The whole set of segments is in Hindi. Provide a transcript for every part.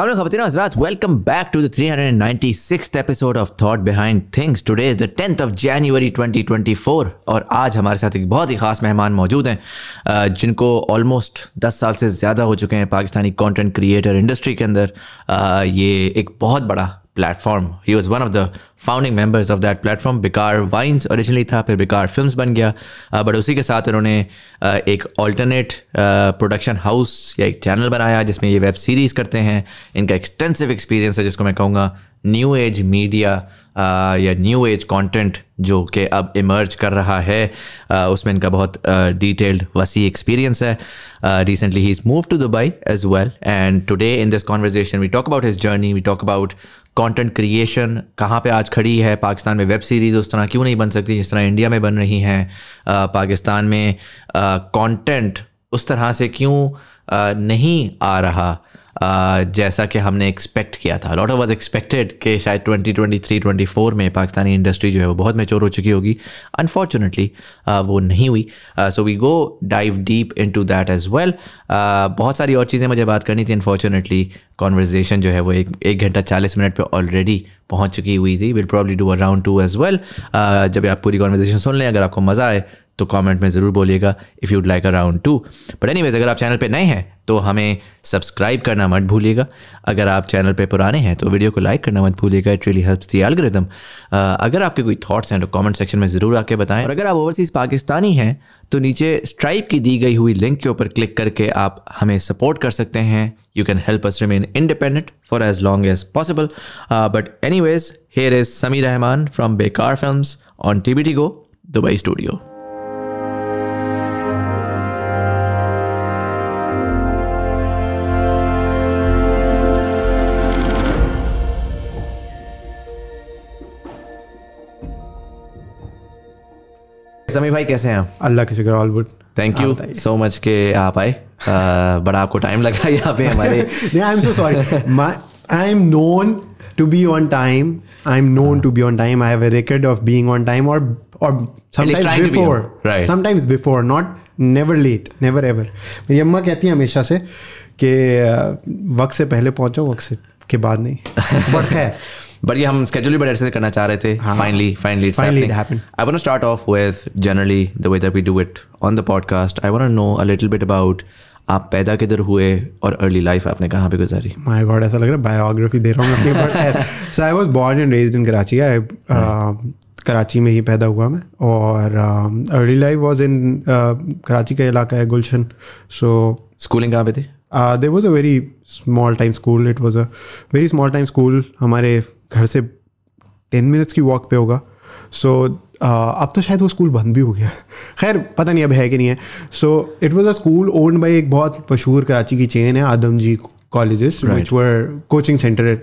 अल्लाह खबरतना welcome back to the three hundred ninety six episode of Thought Behind Things today is the tenth of January twenty twenty four और आज हमारे साथ एक बहुत ही खास मेहमान मौजूद हैं जिनको ऑलमोस्ट दस साल से ज़्यादा हो चुके हैं पाकिस्तानी कॉन्टेंट क्रिएटर इंडस्ट्री के अंदर ये एक बहुत बड़ा प्लेटफॉर्म ही was one of the founding members of that platform Bekaar Vines originally था फिर बिकार फिल्म बन गया बट उसी के साथ उन्होंने एक ऑल्टरनेट प्रोडक्शन हाउस या एक चैनल बनाया जिसमें ये वेब सीरीज़ करते हैं इनका एक्सटेंसिव एक्सपीरियंस है जिसको मैं कहूँगा न्यू एज मीडिया या न्यू एज कॉन्टेंट जो कि अब इमर्ज कर रहा है उसमें इनका बहुत डिटेल्ड वसी एक्सपीरियंस है रिसेंटली ही is move to Dubai as well and today in this conversation we talk about his journey we talk about content creation कहाँ पे आज खड़ी है पाकिस्तान में वेब सीरीज़ उस तरह क्यों नहीं बन सकती जिस तरह इंडिया में बन रही हैं पाकिस्तान में कंटेंट उस तरह से क्यों नहीं आ रहा जैसा कि हमने एक्सपेक्ट किया था लॉट ऑफ वॉज एक्सपेक्टेड कि शायद 2023 24 में पाकिस्तानी इंडस्ट्री जो है वो बहुत मेच्योर हो चुकी होगी अनफॉर्चुनेटली वो नहीं हुई so we go dive deep in to that as well बहुत सारी और चीज़ें मुझे बात करनी थी अनफॉर्चुनेटली कॉन्वर्जेसन जो है वो एक एक घंटा चालीस मिनट पर ऑलरेडी पहुँच चुकी हुई थी will probably do around two as well जब आप पूरी कॉन्वर्जेसन सुन लें अगर आपको मज़ा आए तो कमेंट में ज़रूर बोलिएगा if you'd like a round two but any अगर आप चैनल पे नए हैं तो हमें सब्सक्राइब करना मत भूलिएगा अगर आप चैनल पे पुराने हैं तो वीडियो को लाइक करना मत भूलिएगा it really helps the algorithm अगर आपके कोई थॉट्स हैं तो कमेंट सेक्शन में ज़रूर आके बताएं और अगर आप ओवरसीज़ पाकिस्तानी हैं तो नीचे स्ट्राइप की दी गई हुई लिंक के ऊपर क्लिक करके आप हमें सपोर्ट कर सकते हैं you can help us remain independent for as long as possible but anyways here is Sameer Rahman from Bekaar film on T B T go Dubai studio Sami भाई कैसे हैं आप अल्लाह के शुक्र all good thank you so much के आप आए बड़ा आपको टाइम लगा यहाँ पे हमारे I am so sorry I am known to be on time I am known to be on time I have a record of being on time और और sometimes before right sometimes before not never late never ever मेरी अम्मा कहती है हमेशा से कि वक्त से पहले पहुंचो वक्त से के बाद नहीं बट है बट ये हम स्केड्यूल बड़े करना चाह रहे थे finally finally I want start off with generally the way that do it on the podcast I want know a little bit about आप पैदा किधर हुए और अर्ली लाइफ आपने कहाँ पे गुजारी माय गॉड ऐसा लग रहा है बायोग्राफी दे रहा हूँ I was born and raised in Karachi I Karachi में ही पैदा हुआ मैं और early life was in Karachi का इलाका है गुलशन सो स्कूलिंग कहाँ पे थे there was a very small time school it was a very small time school हमारे घर से टेन मिनट्स की वॉक पे होगा सो so, अब तो शायद वो स्कूल बंद भी हो गया खैर पता नहीं अब है कि नहीं है so it was a school owned by एक बहुत मशहूर कराची की चेन है Adamjee college which were coaching centre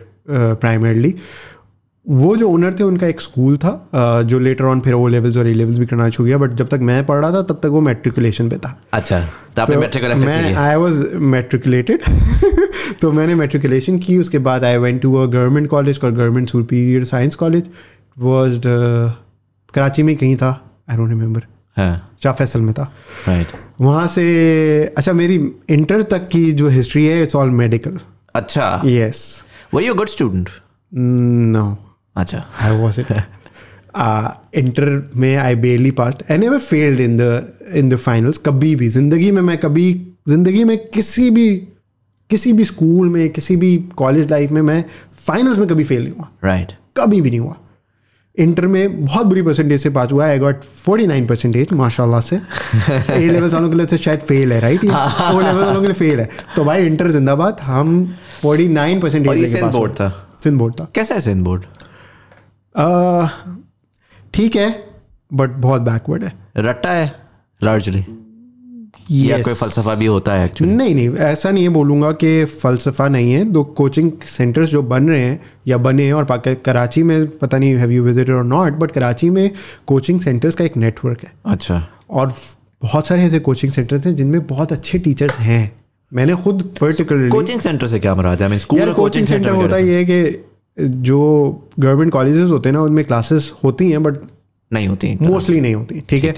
primarily वो जो ओनर थे उनका एक स्कूल था जो लेटर ऑन फिर ओ लेवल्स और ए लेवल्स भी करना शुरू किया बट जब तक मैं पढ़ रहा था तब तक वो मेट्रिकुलेशन पे था अच्छा तो आपने तो मैं आई वाज मेट्रिकुलेटेड तो मैंने मेट्रिकुलेशन की उसके बाद I went to a government college और government superior science college was Karachi में कहीं था I don't remember Shah Faisal में था राइट वहाँ से अच्छा मेरी इंटर तक की जो हिस्ट्री है इट्स ऑल मेडिकल अच्छा yes were you good student no अच्छा how was it inter uh, में I barely passed an ever failed in the in the finals कभी भी जिंदगी में मैं कभी जिंदगी में किसी भी किसी भी स्कूल में किसी भी कॉलेज लाइफ में मैं फाइनल्स में कभी फेल नहीं हुआ राइट right. कभी भी नहीं हुआ इंटर में बहुत बुरी परसेंटेज से पास हुआ I got forty nine percentage माशाल्लाह से ए लेवल वालों के लिए तो शायद फेल है राइट ओ लेवल वालों के लिए फेल है तो भाई इंटर जिंदाबाद हम फोर्टी नाइन परसेंटेज था सिंध बोर्ड था कैसा है सिंध बोर्ड ठीक है बट बहुत बैकवर्ड है रट्टा है लार्जली yes. या कोई फलसफा भी होता है actually? नहीं नहीं ऐसा नहीं है बोलूँगा कि फ़लसफ़ा नहीं है दो कोचिंग सेंटर्स जो बन रहे हैं या बने हैं और कराची में पता नहीं हैव यू विजिटेड और नॉट बट कराची में कोचिंग सेंटर्स का एक नेटवर्क है अच्छा और बहुत सारे ऐसे कोचिंग सेंटर्स हैं जिनमें बहुत अच्छे टीचर्स हैं मैंने खुद पर्टिकुलरली कोचिंग सेंटर से क्या मराद है स्कूल कोचिंग सेंटर होता ये है कि जो गवर्नमेंट कॉलेजेस होते हैं ना उनमें क्लासेस होती हैं बट नहीं होती मोस्टली नहीं होती ठीक है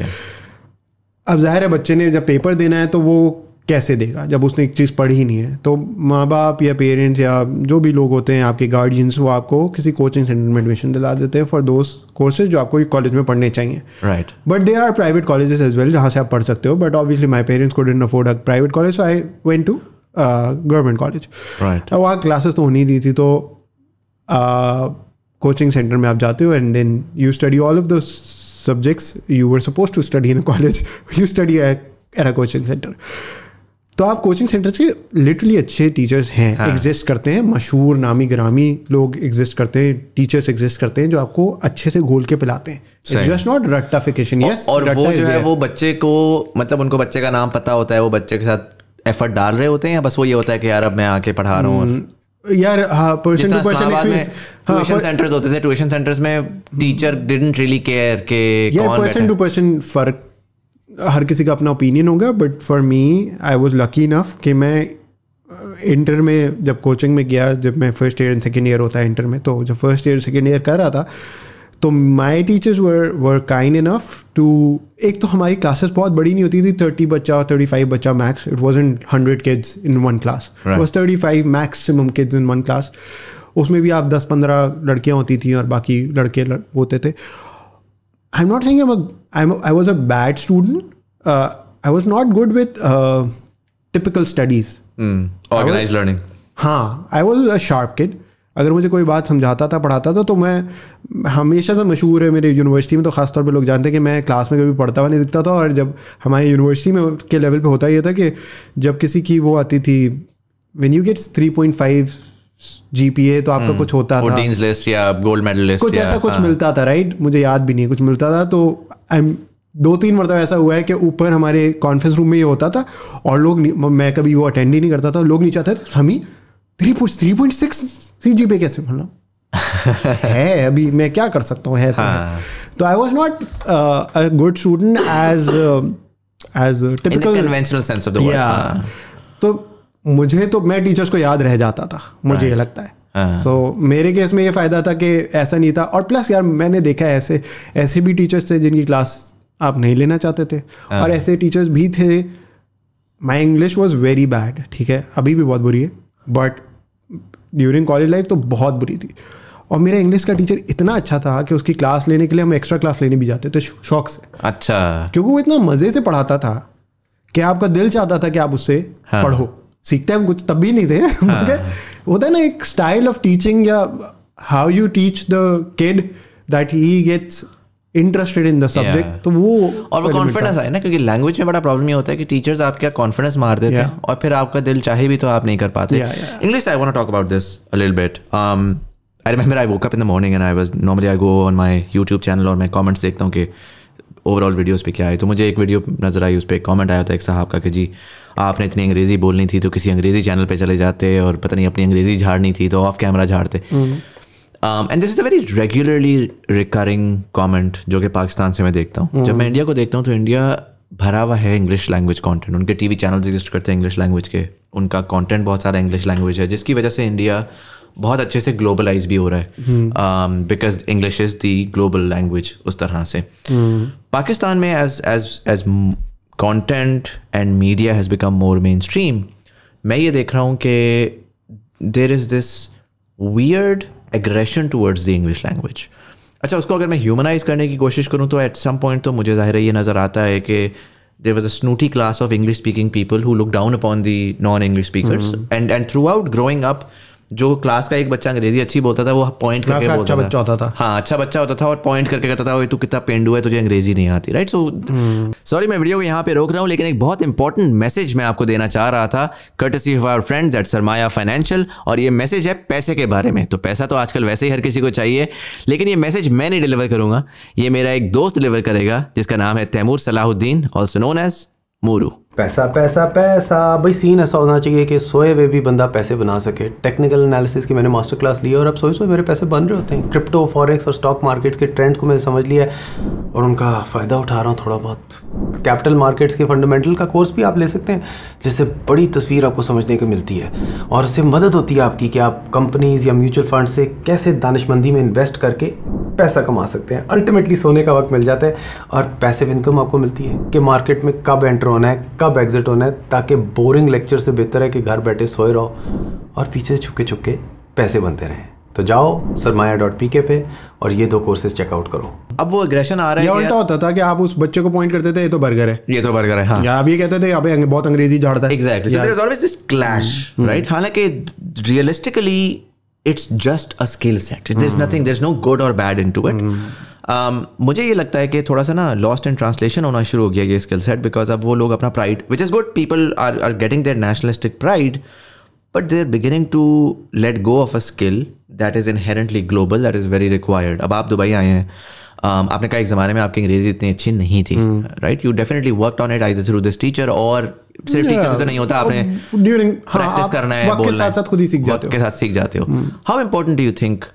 अब जाहिर है बच्चे ने जब पेपर देना है तो वो कैसे देगा जब उसने एक चीज़ पढ़ी ही नहीं है तो माँ बाप या पेरेंट्स या जो भी लोग होते हैं आपके गार्जियंस वो आपको किसी कोचिंग सेंटर में एडमिशन दिला देते हैं फॉर दोस्त कोर्सेज जो आपको कॉलेज में पढ़ने चाहिए right but they are private colleges as well जहाँ से आप पढ़ सकते हो बट ऑब्वियसली माई पेरेंट्स को didn't afford a private college so I went to government college right वहाँ क्लासेस तो होनी दी थी तो कोचिंग सेंटर में आप जाते हो and then you study all of the subjects you were suppose to study in college you study at a coaching centre तो आप कोचिंग सेंटर्स के लिटरली अच्छे टीचर्स हैं एग्जिस्ट हाँ. करते हैं मशहूर नामी ग्रामी लोग एग्जिस्ट करते हैं टीचर्स एग्जिस्ट करते हैं जो आपको अच्छे से घोल के पिलाते हैं जस्ट नॉट रट्टाफिकेशन यस और वो जो है वो बच्चे को मतलब उनको बच्चे का नाम पता होता है वो बच्चे के साथ एफर्ट डाल रहे होते हैं या बस वो ये होता है कि यार अब मैं आके पढ़ा रहा हूँ hmm, यार हाँ person to person experience tuition centres होते थे ट्यूशन सेंटर्स में टीचर डिडंट रियली केयर के यार पर्सन टू पर्सन फर्क हर किसी का अपना ओपिनियन होगा but for me I was lucky enough कि मैं इंटर में जब कोचिंग में गया जब मैं first year and second year होता है इंटर में तो जब फर्स्ट ईयर सेकेंड ईयर कर रहा था तो my teachers were were kind enough to एक तो हमारी क्लासेस बहुत बड़ी नहीं होती थी थर्टी बच्चा थर्टी फाइव बच्चा max it was in hundred kids in one class was thirty five maximum kids in one class उसमें भी आप दस पंद्रह लड़कियाँ होती थी और बाकी लड़के लड़, होते थे I am not thing I was a bad student I was not good with typical studies organise learning हाँ I was a sharp kid अगर मुझे कोई बात समझाता था पढ़ाता था तो मैं हमेशा से मशहूर है मेरी यूनिवर्सिटी में तो ख़ासतौर पे लोग जानते हैं कि मैं क्लास में कभी पढ़ता हुआ नहीं दिखता था और जब हमारी यूनिवर्सिटी में के लेवल पे होता ही था कि जब किसी की वो आती थी when you gets three point five G P A तो आपका हम्म, कुछ होता था लिस्ट या गोल्ड लिस्ट कुछ ऐसा कुछ हाँ। मिलता था राइट मुझे याद भी नहीं कुछ मिलता था तो आई एम दो तीन मरतब ऐसा हुआ है कि ऊपर हमारे कॉन्फ्रेंस रूम में ये होता था और लोग मैं कभी वो अटेंड ही नहीं करता था लोग नहीं चाहते थे ही three point three point six C G पे कैसे बोलना मतलब? है अभी मैं क्या कर सकता हूँ है तो हाँ. तो I was not a good student as as typical conventional sense of the word तो मुझे तो मैं टीचर्स को याद रह जाता था मुझे right. ये लगता है सो हाँ। so, मेरे केस में ये फ़ायदा था कि ऐसा नहीं था और प्लस यार मैंने देखा ऐसे ऐसे भी टीचर्स थे जिनकी क्लास आप नहीं लेना चाहते थे हाँ। और ऐसे टीचर्स भी थे my English was very bad ठीक है अभी भी बहुत बुरी है बट ड्यूरिंग कॉलेज लाइफ तो बहुत बुरी थी और मेरा इंग्लिश का टीचर इतना अच्छा था कि उसकी क्लास लेने के लिए हम एक्स्ट्रा क्लास लेने भी जाते थे शौक से अच्छा क्योंकि वो इतना मज़े से पढ़ाता था कि आपका दिल चाहता था कि आप उससे हाँ। पढ़ो सीखते हम कुछ तब भी नहीं थे हाँ। मगर होता है ना एक स्टाइल ऑफ टीचिंग या how you teach the kid that he gets interested in the subject तो वो और वो कॉन्फिडेंस आए ना क्योंकि लैंग्वेज में बड़ा प्रॉब्लम ये होता है कि टीचर्स आपके कॉन्फिडेंस मार देते हैं और फिर आपका दिल चाहे भी तो आप नहीं कर पाते English I want talk about this a little bit I remember I woke up in the morning and I was normally I go on my YouTube channel और मैं कॉमेंट्स देखता हूँ कि ओवरऑल वीडियोज़ पे क्या है तो मुझे एक वीडियो नज़र आई उस पर एक कॉमेंट आया था एक साहब का कि जी आपने इतनी अंग्रेज़ी बोलनी थी तो किसी अंग्रेज़ी चैनल पर चले जाते और पता नहीं अपनी अंग्रेज़ी झाड़नी थी तो ऑफ कैमरा झाड़ते हम्म। And this is a very regularly recurring comment जो कि पाकिस्तान से मैं देखता हूँ जब मैं इंडिया hmm. को देखता हूँ तो इंडिया भरा हुआ है इंग्लिश लैंग्वेज कॉन्टेंट उनके टी वी चैनल एग्जिस्ट करते हैं इंग्लिश लैंग्वेज के उनका कॉन्टेंट बहुत सारा इंग्लिश लैंग्वेज है जिसकी वजह से इंडिया बहुत अच्छे से ग्लोबलाइज भी हो रहा है because English is the global language उस तरह से hmm. पाकिस्तान में as as as content and media has become more main stream मैं ये देख रहा हूँ कि there is this weird aggression towards the English language अच्छा उसको अगर मैं ह्यूमनाइज करने की कोशिश करूँ तो एट सम पॉइंट तो मुझे ज़ाहिर ये नज़र आता है कि there was a snooty class of English speaking people who look down upon the non English speaker and and throughout growing up जो क्लास का एक बच्चा अंग्रेजी अच्छी बोलता था वो पॉइंट करके बोलता अच्छा बच्चा होता था हाँ अच्छा बच्चा होता था और पॉइंट करके कहता था तू कितना पेंडू है तुझे अंग्रेजी नहीं आती राइट सो सॉरी मैं वीडियो को यहाँ पे रोक रहा हूँ लेकिन एक बहुत इंपॉर्टेंट मैसेज मैं आपको देना चाह रहा था courtesy of our friends at Sarmaya financial और ये मैसेज है पैसे के बारे में तो पैसा तो आजकल वैसे ही हर किसी को चाहिए लेकिन ये मैसेज मैं नहीं डिलीवर करूँगा ये मेरा एक दोस्त डिलीवर करेगा जिसका नाम है Taimur Salahuddin also known as Moru पैसा पैसा पैसा भाई सीन ऐसा होना चाहिए कि सोए हुए भी बंदा पैसे बना सके टेक्निकल एनालिसिस की मैंने मास्टर क्लास ली और अब सोए सोए मेरे पैसे बन रहे होते हैं क्रिप्टो फॉरेक्स और स्टॉक मार्केट्स के ट्रेंड को मैंने समझ लिया है और उनका फ़ायदा उठा रहा हूँ थोड़ा बहुत कैपिटल मार्केट्स के फंडामेंटल का कोर्स भी आप ले सकते हैं जिससे बड़ी तस्वीर आपको समझने को मिलती है और उससे मदद होती है आपकी कि आप कंपनीज़ या म्यूचुअल फंड से कैसे दानशमंदी में इन्वेस्ट करके पैसा कमा सकते हैं अल्टीमेटली सोने का वक्त मिल जाता है और पैसे इनकम आपको मिलती है कि मार्केट में कब एंटर होना है कब एग्जिट होना है ताकि बोरिंग लेक्चर से बेहतर है कि घर बैठे सोए रहो और पीछे छुके छुके पैसे बनते रहें तो जाओ सरमाया डॉट पी के पे और ये दो कोर्सेज चेकआउट करो अब वो एग्रेशन आ रहा है उल्टा होता था कि आप उस बच्चे को पॉइंट करते थे ये तो बर्गर है ये तो बर्गर है हाँ। या आप ये कहते थे आप बहुत अंग्रेजी झाड़ता है एग्जैक्टली दिस क्लैश राइट हालांकि realistically it's just a skill set there is nothing there is no good और बैड इन टू इट मुझे ये लगता है कि थोड़ा सा ना लॉस्ट इन ट्रांसलेशन होना शुरू हो गया ये स्किल सेट बिकॉज अब वो लोग अपना pride which is good people are are getting their nationalistic pride but they are beginning to let go of a skill that is inherently global that is very required अब आप दुबई आए हैं um, आपने कहा एक ज़माने में आपकी अंग्रेज़ी इतनी अच्छी नहीं थी right you definitely work on it I through this teacher और सिर्फ टीचर से तो नहीं होता आपने ड्यूरिंग हाँ, प्रैक्टिस करना है बोलना के साथ साथ खुद ही सीख जाते हो के साथ सीख जाते हो how important do you think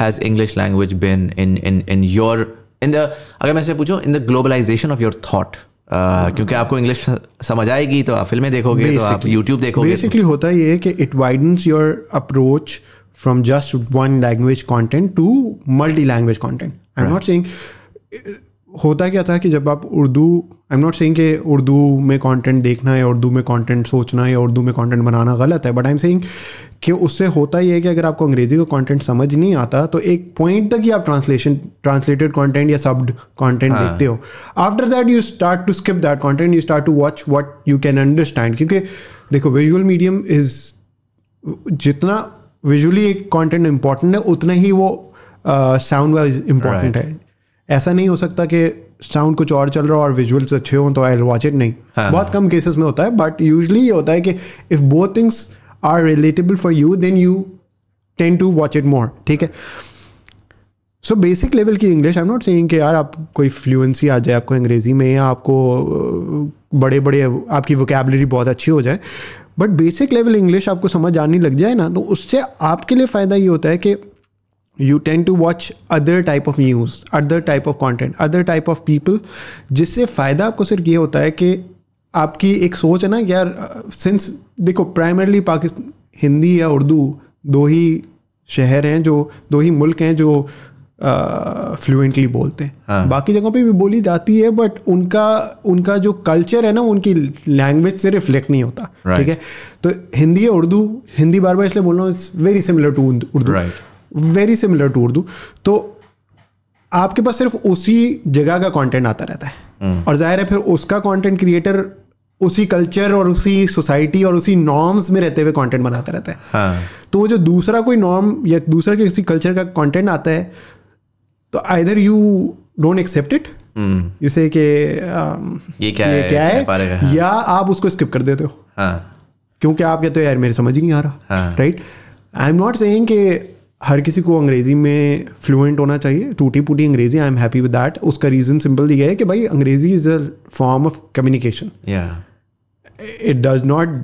has English language been in in in your in the अगर मैं से पूछूं in the globalisation of your thought Uh, uh, क्योंकि आपको इंग्लिश समझ आएगी तो आप फिल्में देखोगे तो आप यूट्यूब देखोगे बेसिकली तो- होता ये है कि it widens your approach from just one language content to multi language content I am not saying होता क्या था कि जब आप Urdu I am not saying कि उर्दू में कंटेंट देखना या उर्दू में कंटेंट सोचना या उर्दू में कंटेंट बनाना गलत है बट आई एम सेइंग कि उससे होता ही है कि अगर आपको अंग्रेज़ी का कंटेंट समझ नहीं आता तो एक पॉइंट तक ही आप ट्रांसलेशन ट्रांसलेटेड कंटेंट या सब्ड कंटेंट हाँ. देखते हो after that you start to skip that content you start to watch what you can understand क्योंकि देखो विजुअल मीडियम इज़ जितना विजुअली एक कॉन्टेंट इंपॉर्टेंट है उतना ही वो साउंड वाइज इंपॉर्टेंट है ऐसा नहीं हो सकता कि साउंड कुछ और चल रहा हो और विजुअल्स अच्छे हों तो आई वॉच इट नहीं हाँ, बहुत हाँ। कम केसेस में होता है बट यूजली ये होता है कि if both things are relatable for you then you tend to watch it more ठीक है सो बेसिक लेवल की English I am not saying कि यार आप कोई फ्लुएंसी आ जाए आपको अंग्रेज़ी में या आपको बड़े बड़े आपकी वोकेबलरी बहुत अच्छी हो जाए बट बेसिक लेवल इंग्लिश आपको समझ आने लग जाए ना तो उससे आपके लिए फ़ायदा ये होता है कि you tend to watch other type of news other type of content other type of people जिससे फ़ायदा आपको सिर्फ ये होता है कि आपकी एक सोच है ना यार सिंस देखो प्राइमरली पाकिस्तान हिंदी या उर्दू दो ही शहर हैं जो दो ही मुल्क हैं जो फ्लुएंटली uh, बोलते हैं हाँ. बाकी जगहों पे भी बोली जाती है बट उनका उनका जो कल्चर है ना उनकी लैंग्वेज से रिफ्लेक्ट नहीं होता ठीक है तो हिंदी या उर्दू हिंदी बार बार इसलिए बोल रहा हूँ it's very similar to Urdu right. Very similar to Urdu तो आपके पास सिर्फ उसी जगह का कंटेंट आता रहता है हम्म। और जाहिर है फिर उसका कंटेंट क्रिएटर उसी कल्चर और उसी सोसाइटी और उसी नॉर्म्स में रहते हुए कंटेंट बनाता रहता है हाँ. तो वो जो दूसरा कोई नॉर्म या दूसरा किसी कल्चर का कंटेंट आता है तो either you don't accept it you say ये क्या ये है, क्या है, है हाँ. या आप उसको स्किप कर देते हो हाँ. क्योंकि आप कहते हो यार मेरे समझ ही नहीं आ रहा right I am not saying कि हर किसी को अंग्रेज़ी में फ्लुएंट होना चाहिए टूटी फूटी Angrezi I am happy with that उसका रीज़न सिंपल ये है कि भाई Angrezi is a form of communication it does not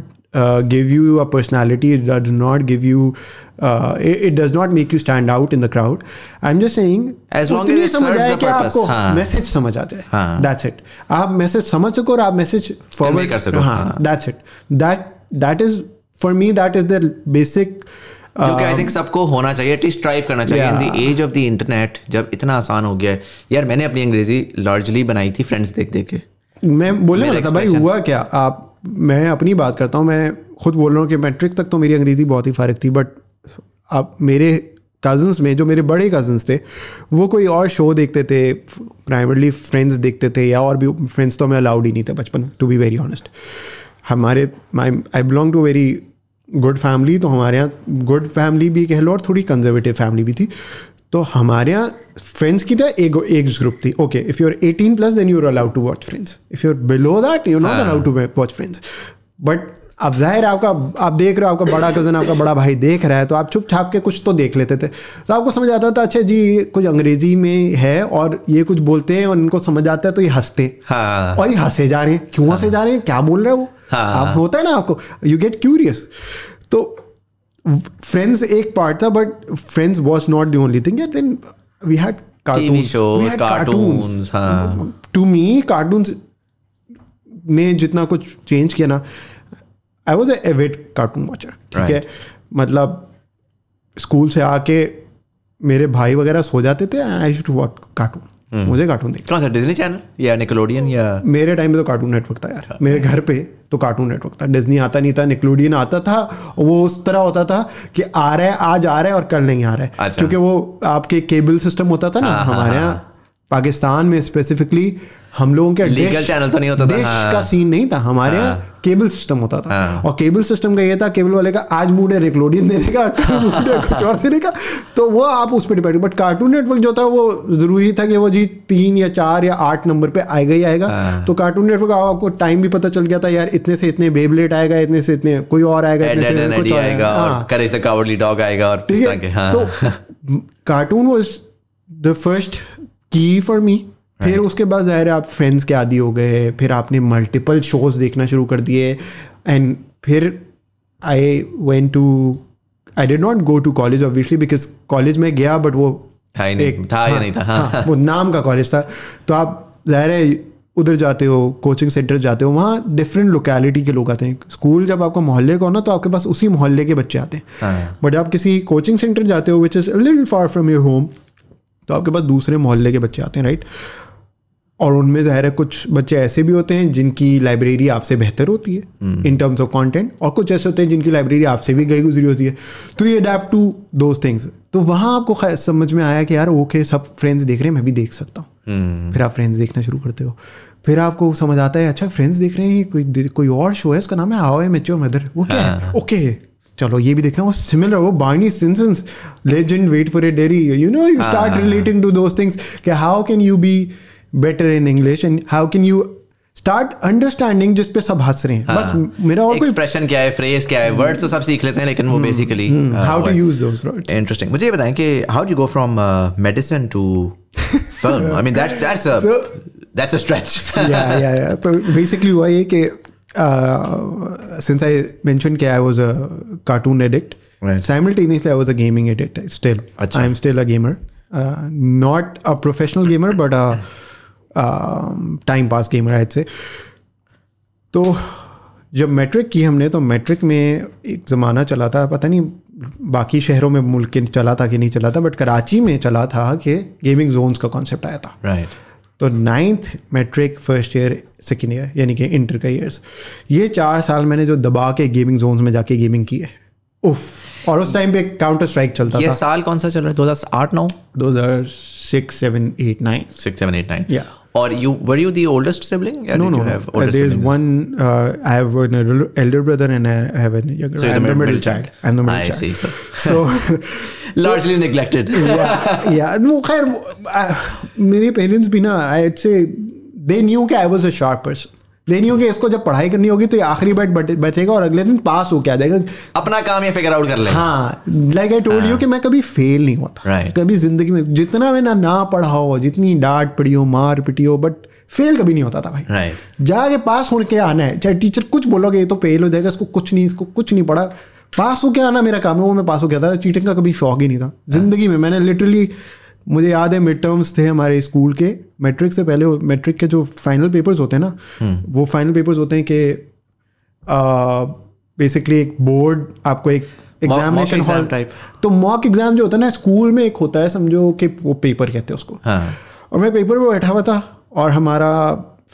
give you a personality it does not give you uh, it, it does not make you stand out in the crowd i'm just saying as long as it serves the purpose आपको हाँ. मैसेज समझ आ जाए हाँ. that's it आप मैसेज समझ सको और आप मैसेज फॉरवर्ड कर सको हाँ, हाँ. that's it that that is for me that is the basic uh, जो कि आई थिंक um, सबको होना चाहिए एटलीस्ट ट्राइव करना चाहिए in the age of the internet जब इतना आसान हो गया है यार मैंने अपनी अंग्रेजी लार्जली बनाई थी फ्रेंड्स देख देख के मैं बोलने वाला था भाई हुआ क्या आप मैं अपनी बात करता हूँ मैं खुद बोल रहा हूँ कि मैट्रिक तक तो मेरी अंग्रेज़ी बहुत ही फ़र्क थी बट आप मेरे कज़न्स में जो मेरे बड़े कज़न्स थे वो कोई और शो देखते थे प्राइमरली फ्रेंड्स देखते थे या और भी फ्रेंड्स तो हमें अलाउड ही नहीं था बचपन टू बी वेरी ऑनेस्ट हमारे my I belong to very good family तो हमारे यहाँ गुड फैमिली भी कह लो और थोड़ी कंजर्वेटिव फैमिली भी थी तो हमारे यहाँ फ्रेंड्स की था तो एक एक ग्रुप थी okay if you are eighteen plus then you are allowed to watch Friends if you are below that you not allowed to watch Friends but अब जाहिर है आपका आप देख रहे हो आपका बड़ा कज़न आपका बड़ा भाई देख रहा है तो आप चुप छाप के कुछ तो देख लेते थे तो आपको समझ आता था अच्छा जी कुछ अंग्रेजी में है और ये कुछ बोलते हैं और इनको समझ आता है तो ये हंसते हैं हाँ। और ये हंसे जा रहे हैं क्यों हाँ। हंसे हाँ। जा रहे हैं क्या बोल रहे हैं वो आप हाँ। होता है ना आपको यू गेट क्यूरियस तो फ्रेंड्स एक पार्ट था but Friends was not the only thing then we had to me cartoon ने जितना कुछ चेंज किया ना I was avid cartoon watcher ठीक है मतलब स्कूल से आके मेरे भाई वगैरह सो जाते थे I should what cartoon Hmm. मुझे कार्टून देखना कहाँ सा डिज्नी चैनल या निकलोडियन या मेरे टाइम में तो कार्टून नेटवर्क था यार मेरे घर पे तो कार्टून नेटवर्क था डिज्नी आता नहीं था निकलोडियन आता था वो उस तरह होता था कि आ रहा है आज आ रहा है और कल नहीं आ रहा है अच्छा। क्योंकि वो आपके केबल सिस्टम होता था ना हाँ, हाँ, हमारे हाँ, यहाँ पाकिस्तान में स्पेसिफिकली हम लोगों के लीगल चैनल तो नहीं होता देश था देश हाँ। का सीन नहीं था हमारे यहाँ केबल हाँ। सिस्टम होता था हाँ। और केबल सिस्टम का ये था केबल वाले का आज मूड है रिकलोडियन देने का कुछ और देने का तो वो आप उस पर डिपेंड बट कार्टून नेटवर्क जो था वो जरूरी था कि वो जी तीन या चार या आठ नंबर पे आएगा ही आएगा हाँ। तो कार्टून नेटवर्क आपको टाइम भी पता चल गया था यार इतने से इतने बेबलेट आएगा इतने से इतने कोई और आएगा इतने से कुछ आएगा तो cartoon was the first key for me फिर उसके बाद ज़ाहिर है आप फ्रेंड्स के आदि हो गए फिर आपने मल्टीपल शोज़ देखना शुरू कर दिए एंड फिर I went to I did not go to college obviously because college में गया बट वो था नहीं, एक था हाँ, या नहीं था हाँ, हाँ, वो नाम का कॉलेज था तो आप ज़ाहिर है उधर जाते हो कोचिंग सेंटर जाते हो वहाँ डिफरेंट लोकेलिटी के लोग आते हैं स्कूल जब आपका मोहल्ले का हो ना तो आपके पास उसी मोहल्ले के बच्चे आते हैं बट हाँ। आप किसी कोचिंग सेंटर जाते हो which is little far from your home तो आपके पास दूसरे मोहल्ले के बच्चे आते हैं राइट और उनमें ज़ाहिर है कुछ बच्चे ऐसे भी होते हैं जिनकी लाइब्रेरी आपसे बेहतर होती है इन टर्म्स ऑफ कंटेंट और कुछ ऐसे होते हैं जिनकी लाइब्रेरी आपसे भी गई गुजरी होती है तो ये अडेप्ट टू दोज थिंग्स तो वहाँ आपको समझ में आया कि यार ओके सब फ्रेंड्स देख रहे हैं मैं भी देख सकता हूँ हम्म। फिर आप फ्रेंड्स देखना शुरू करते हो फिर आपको समझ आता है अच्छा फ्रेंड्स देख रहे हैं कोई कोई और शो है उसका नाम है हाउ मेच मेच्योर मदर वो क्या है ओके हाँ। चलो ये भी देखते हैं वो सिमिलर वो Barney Stinson's legend wait for a dary you know you start relating to those things कि how can you be better in English and how can you start understanding जिस पे सब हंस रहे हैं हाँ, बस मेरा और कोई एक्सप्रेशन क्या है फ्रेज क्या है वर्ड्स तो सब सीख लेते हैं लेकिन वो basically how to use those words interesting मुझे ये बताएं कि how do go from medicine to film I mean that's that's a that's a stretch yeah yeah या तो बेसिकली हुआ ये कि सिंस आई मेंशन कि I was a cartoon addict simultaneously I was a gaming addict still I am still a gamer not a professional gamer but a time pass game right से तो जब मैट्रिक की हमने तो मैट्रिक में एक ज़माना चला था पता नहीं बाकी शहरों में मुल्क के चला था कि नहीं चला था बट कराची में चला था कि गेमिंग जोन्स का कॉन्सेप्ट आया था राइट right. तो ninth matric first year second year यानी कि इंटर का ईयर्स ये चार साल मैंने जो दबा के गेमिंग जोन्स में जाके गेमिंग की है Oof! और उस टाइम पे काउंटर स्ट्राइक चलता ये था साल कौन सा चल रहा है 2008 9 2006 7 8 9 6 7 8 9 या or you were you the oldest sibling no no you there's one uh, i have an elder brother and i have a younger so i'm the middle, child. child i the middle child see, so, so largely neglected yeah yeah no khair uh, my parents bina i'd say they knew that i was a sharp person लेनी होगी इसको जब पढ़ाई करनी होगी तो ये आखिरी बैठ बैठेगा और अगले दिन पास हो क्या देगा अपना काम ये फिगर आउट कर ले हाँ लाइक आई टोल्ड यू कि मैं कभी फेल नहीं हुआ था right. कभी जिंदगी में जितना मैं ना ना पढ़ा हो जितनी डांट पड़ी हो मार पिटी हो बट फेल कभी नहीं होता था भाई right. जाके पास के आना है चाहे टीचर कुछ बोलोगे तो फेल हो जाएगा इसको कुछ नहीं इसको कुछ नहीं पढ़ा पास हो के आना मेरा काम है वो मैं पास हो गया था चीटिंग का कभी शौक ही नहीं था हाँ। जिंदगी में मैंने लिटरली मुझे याद है मिड टर्म्स थे हमारे स्कूल के मैट्रिक से पहले मैट्रिक के जो फाइनल पेपर्स होते हैं ना hmm. वो फाइनल पेपर्स होते हैं कि बेसिकली एक बोर्ड आपको एक एग्जामिनेशन हॉल टाइप तो मॉक एग्जाम जो होता है ना स्कूल में एक होता है समझो कि वो पेपर कहते हैं उसको हाँ. और मैं पेपर पर बैठा हुआ था और हमारा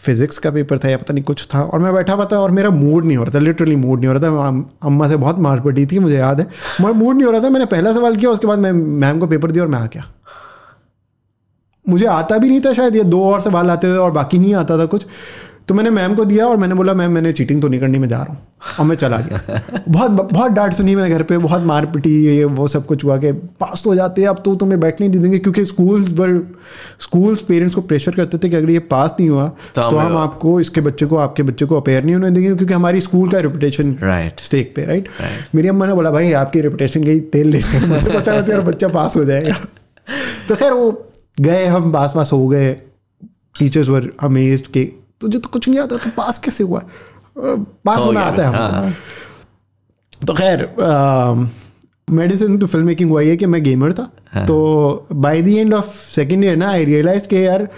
फिजिक्स का पेपर था या पता नहीं कुछ था और मैं बैठा हुआ था और मेरा मूड नहीं हो रहा था लिटरली मूड नहीं हो रहा था अम्मा से बहुत मार पड़ी थी मुझे याद है मेरा मूड नहीं हो रहा था मैंने पहला सवाल किया उसके बाद मैं मैम को पेपर दिया और मैं आ गया मुझे आता भी नहीं था शायद ये दो और सवाल आते थे और बाकी नहीं आता था कुछ तो मैंने मैम को दिया और मैंने बोला मैम मैंने चीटिंग तो नहीं करनी मैं जा रहा हूँ और मैं चला गया बहुत बहुत डांट सुनी मैंने घर पे बहुत मार पिटी ये वो सब कुछ हुआ कि पास तो हो जाते हैं अब तो तुम्हें बैठने नहीं देंगे क्योंकि स्कूल्स पर स्कूल्स पेरेंट्स को प्रेशर करते थे कि अगर ये पास नहीं हुआ तो, तो हम आपको इसके बच्चे को आपके बच्चे को अपेयर नहीं होने देंगे क्योंकि हमारी स्कूल का रेपुटेशन राइट स्टेक पे राइट मेरी अम्मा ने बोला भाई आपकी रेपुटेशन गई तेल ले बच्चा पास हो जाएगा तो खैर वो गए हम पास पास हो गए टीचर्स वर अमेज के तुझे तो कुछ नहीं आता तो पास कैसे हुआ पास होना आता है हाँ। तो खैर मेडिसिन तो फिल्म मेकिंग हुआ है कि मैं गेमर था हाँ. तो by the end of second year ना आई रियलाइज के यार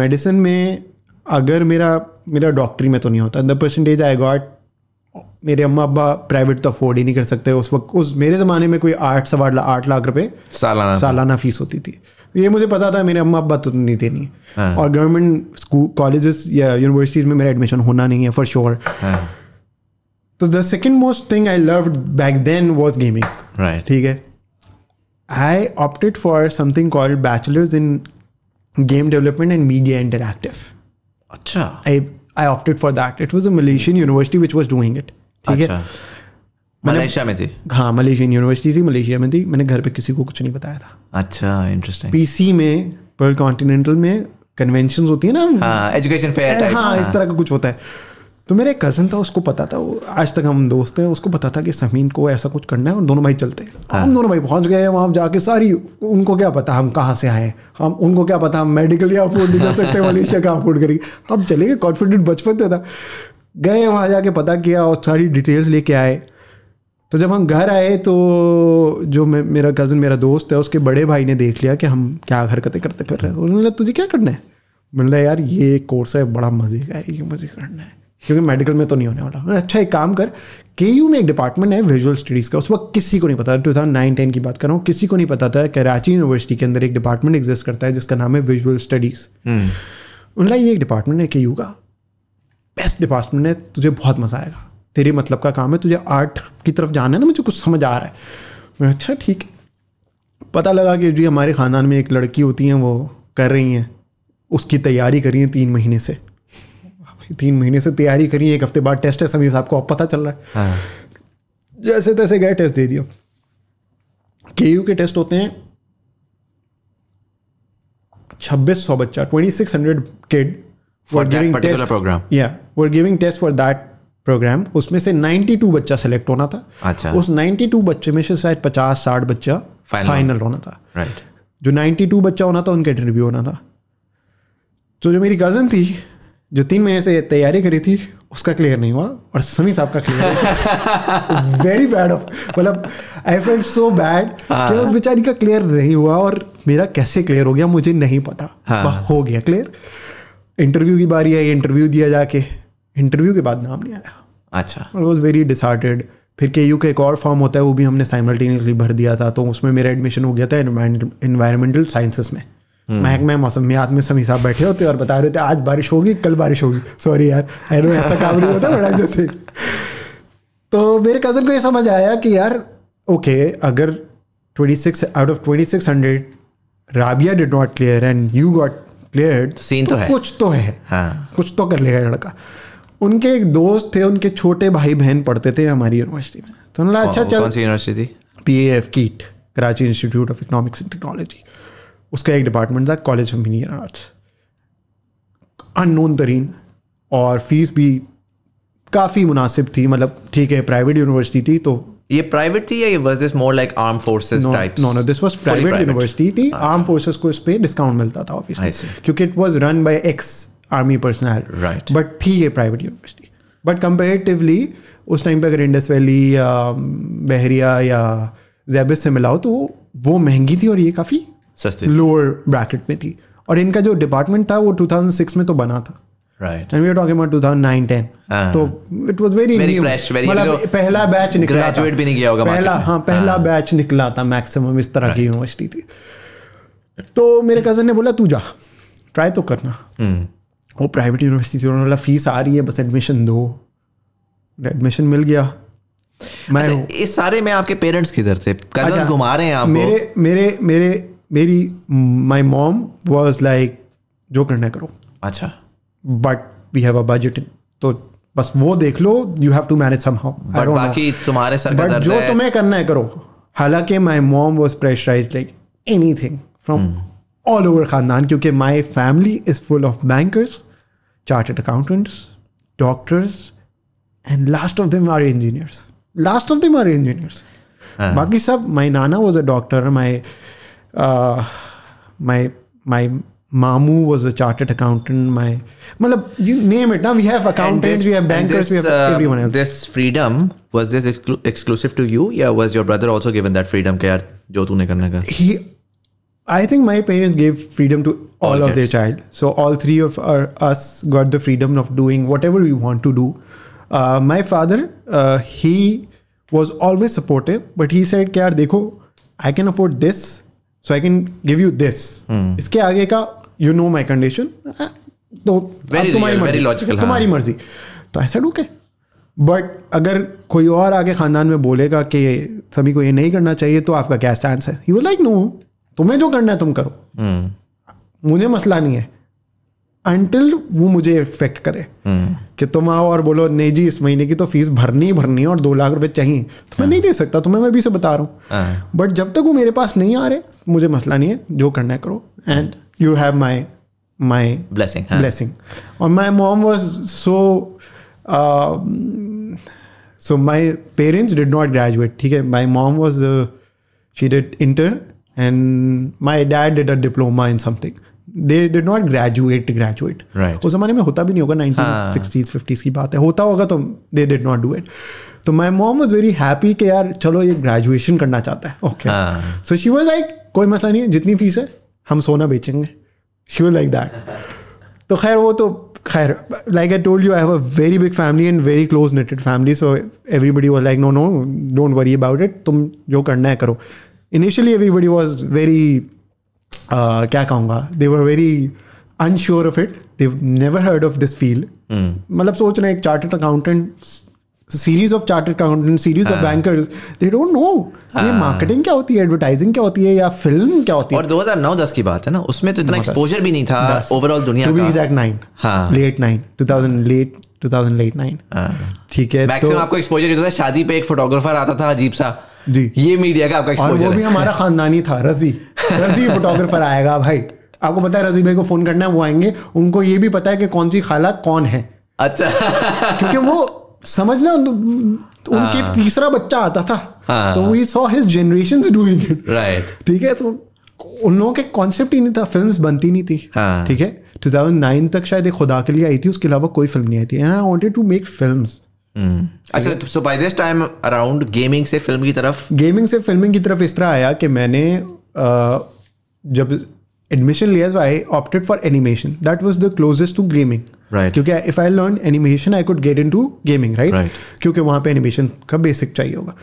मेडिसिन में अगर मेरा मेरा डॉक्टरी में तो नहीं होता द परसेंटेज आई गॉट मेरे अम्मा अब्बा प्राइवेट तो अफोर्ड ही नहीं कर सकते उस वक्त उस मेरे ज़माने में कोई आठ सवा आठ लाख रुपए सालाना सालाना फीस होती थी ये मुझे पता था मेरे अम्मा अब्बा तो नहीं देनी हाँ। और गवर्नमेंट स्कूल कॉलेजेस या यूनिवर्सिटीज़ में मेरा एडमिशन होना नहीं है फॉर श्योर हाँ। तो the second most thing I love back then was gaming ठीक है I opted for something called bachelors in game development and media interactive अच्छा I I opted for that it was a Malaysian university which was doing it ठीक है अच्छा। मलेशिया में थी हाँ मलेशियन यूनिवर्सिटी थी मलेशिया में थी मैंने घर पे किसी को कुछ नहीं बताया था अच्छा इंटरेस्टिंग पीसी में वर्ल्ड कॉन्टिनेंटल में कन्वेंशन होती है ना एजुकेशन हाँ, फेयर हाँ इस तरह का कुछ होता है तो मेरा एक कज़न था उसको पता था आज तक हम दोस्त हैं उसको पता था कि समीन को ऐसा कुछ करना है और दोनों भाई चलते हैं हाँ। हम दोनों भाई पहुंच गए वहाँ जाके सारी उनको क्या पता हम कहाँ से आए हम उनको क्या पता हम मेडिकल या अफोर्ड नहीं कर सकते मलेशिया का अफोर्ड करेंगे हम चले गए कॉन्फिडेंट बचपन से था गए वहाँ जाके पता किया और सारी डिटेल्स लेके आए तो जब हम घर आए तो जो मे, मेरा कज़न मेरा दोस्त है उसके बड़े भाई ने देख लिया कि हम क्या हरकतें करते फिर रहे हैं उन्होंने तुझे क्या करना है मैंने यार ये कोर्स है बड़ा मज़े का है ये मुझे करना है क्योंकि मेडिकल में तो नहीं होने वाला अच्छा एक काम कर के यू में एक डिपार्टमेंट है विजुअल स्टडीज़ का उस वक्त किसी को नहीं पता टू थाउजेंड नाइन टेन की बात कर रहा हूँ किसी को नहीं पता था कराची यूनिवर्सिटी के अंदर एक डिपार्टमेंट एग्जिस्ट करता है जिसका नाम है विजुअल स्टडीज़ हम्म। उन्होंने ये एक डिपार्टमेंट है के यू का बेस्ट डिपार्टमेंट है तुझे बहुत मज़ा आएगा तेरे मतलब का काम है तुझे आर्ट की तरफ जाना है ना मुझे कुछ समझ आ रहा है अच्छा ठीक है पता लगा कि जी हमारे ख़ानदान में एक लड़की होती हैं वो कर रही हैं उसकी तैयारी करी है तीन महीने से तीन महीने से तैयारी करी है एक हफ्ते बाद टेस्ट है सभी आपको अब पता चल रहा है हाँ। जैसे तैसे गए टेस्ट दे दिया के यू के टेस्ट होते हैं छब्बीस सौ बच्चा twenty six hundred kid for giving test program या were giving test for that program उसमें से 92 बच्चा सेलेक्ट होना था अच्छा उस 92 बच्चे में से शायद 50 60 बच्चा फाइनल होना था राइट जो 92 बच्चा होना था उनका इंटरव्यू होना था तो जो मेरी कज़न थी जो तीन महीने से तैयारी करी थी उसका क्लियर नहीं हुआ और समी साहब का क्लियर वेरी बैड ऑफ मतलब आई फेल्ट सो बैड कि हाँ। उस बेचारी का क्लियर नहीं हुआ और मेरा कैसे क्लियर हो गया मुझे नहीं पता हाँ. हो गया क्लियर इंटरव्यू की बारी आई इंटरव्यू दिया जाके इंटरव्यू के बाद नाम नहीं आया अच्छा वॉज वेरी डिसार्टेड फिर के यू का एक और फॉर्म होता है वो भी हमने साइमल्टेनियसली भर दिया था तो उसमें मेरा एडमिशन हो गया था इन्वायरमेंटल साइंसेस में महकमा हम्म। मौसम में आदमी समी साहब बैठे होते और बता रहे थे आज बारिश होगी कल बारिश होगी सॉरी यार आई नो ऐसा काम नहीं होता बड़ा जैसे तो मेरे कज़न को ये समझ आया कि यार ओके अगर twenty six out of twenty six hundred Rabia did not clear and you got clear scene तो, तो है कुछ तो है हाँ। कुछ तो कर लेगा लड़का उनके एक दोस्त थे उनके छोटे भाई बहन पढ़ते थे हमारी यूनिवर्सिटी में तो उन्होंने अच्छा चल कौन सी यूनिवर्सिटी थी P F KIET Karachi institute of economics and technology उसका एक डिपार्टमेंट था college of engineer arts unknown तरीन और फीस भी काफ़ी मुनासिब थी मतलब ठीक है प्राइवेट यूनिवर्सिटी थी तो ये प्राइवेट थी या was this more like arm forces types no no this was private university थी आर्म अच्छा। फोर्सेस को इस पे डिस्काउंट मिलता था ऑफिस क्योंकि it was run by ex army personnel right but थी ये प्राइवेट यूनिवर्सिटी बट कंपेरेटिवली उस टाइम पे अगर इंडस वैली या बहरिया या जैबिस से मिलाओ तो वो महंगी थी और ये काफ़ी सस्ती लोअर ब्रैकेट में थी और इनका जो डिपार्टमेंट था वो 2006 में तो बना था Right. And we talking about 2009 10. Uh, इस तरह की यूनिवर्सिटी थी तो मेरे कजन ने बोला तू जा ट्राई तो करना हम्म। वो प्राइवेट यूनिवर्सिटी से उन्होंने बोला फीस आ रही है बस एडमिशन दो एडमिशन मिल गया मैं अच्छा, इस सारे में आपके पेरेंट्स किधर थे अच्छा, घुमा रहे हैं आपको मेरे मेरे मेरे मेरी माय मॉम वाज लाइक जो करना करो अच्छा but we have a budget तो बस वो देख लो you have to manage somehow बाकी तुम्हारे सर का दर्द जो है। तुम्हें करना है करो हालांकि my mom was pressurised like anything from all over khandan because my family is full of bankers chartered accountants doctors and last of them are engineers last of them are engineers baki uh my nana was a doctor my uh, my my mamu was a chartered accountant my malab, you name it now we have accountants we have bankers we have uh, everyone this freedom was this exclusive to you yeah was your brother also given that freedom ke yaar, jo karna ka? he I think my parents gave freedom to all, oh, all of their child. So all three of our, us got the freedom of doing whatever we want to do. Uh, my father, uh, he was always supportive, but he said, "Kya, dekho, I can afford this, so I can give you this. Hmm. इसके आगे you know my condition. तो ah, very तुम्हारी real, मर्जी, very logical, तुम्हारी हाँ. मर्जी. तो I said, okay. बट अगर कोई और आगे खानदान में बोलेगा कि सभी को ये नहीं करना चाहिए तो आपका क्या स्टैंड है यू लाइक नो तुम्हें जो करना है तुम करो मुझे मसला नहीं है अनटिल वो मुझे इफेक्ट करे कि तुम आओ और बोलो नहीं जी इस महीने की तो फीस भरनी ही भरनी है और दो लाख रुपए चाहिए तो मैं नहीं दे सकता तुम्हें मैं भी से बता रहा हूँ बट हाँ। जब तक वो मेरे पास नहीं आ रहे मुझे मसला नहीं है जो करना है करो and you have my my blessing blessing और my mom was so so my parents did not graduate ठीक है my mom was she did inter and my dad did a diploma in something they did not graduate graduate right उस जमाने में होता भी नहीं होगा हाँ। नाइनटीन होता होगा तो they mom was very happy कि यार चलो ये ग्रेजुएशन करना चाहता है okay so she was like कोई मसला नहीं है जितनी फीस है हम सोना बेचेंगे शी वॉज लाइक दैट तो खैर वो तो खैर like I told you I have a very big family and very close knitted family so everybody was like no no don't worry about it तुम जो करना है करो इनिशियली एवरीबडी वॉज वेरी क्या कहूँगा they were very unsure of it they never heard of this field मतलब सोच रहे एक chartered accountant series of chartered accountant series of bankers they don't know ये मार्केटिंग क्या होती है एडवर्टाइजिंग क्या होती है या फिल्म क्या होती है और 2009 10 की बात है ना उसमें तो इतना एक्सपोजर भी नहीं था ओवरऑल दुनिया का एग्जैक्ट 9 हां लेट 9 2000 लेट 2000 लेट 9 ठीक है मैक्सिमम तो आपको एक्सपोजर होता था शादी पे एक फोटोग्राफर आता था अजीब सा जी ये मीडिया का आपका और वो भी हमारा खानदानी था रजी रजी फोटोग्राफर आएगा भाई आपको पता है रजी भाई को फोन करना है वो आएंगे उनको ये भी पता है कि कौन सी खाला कौन है अच्छा क्योंकि वो समझना उनके हाँ। तीसरा बच्चा आता था हाँ।, हाँ। तो we saw his generation doing it right ठीक है तो उन लोगों के कॉन्सेप्ट ही नहीं था फिल्म बनती नहीं थी हाँ। ठीक है टू थाउजेंड नाइन तक शायद एक खुदा के लिए आई थी उसके अलावा कोई फिल्म नहीं आई थी and I wanted to make film Hmm. अच्छा तो so by this time around gaming से फिल्म की तरफ गेमिंग से फिल्मिंग की तरफ इस तरह आया कि मैंने जब एडमिशन लिया तो I opted for animation that was the closest to gaming क्योंकि if I learn animation I could get in gaming right क्योंकि वहां पे एनिमेशन का बेसिक चाहिए होगा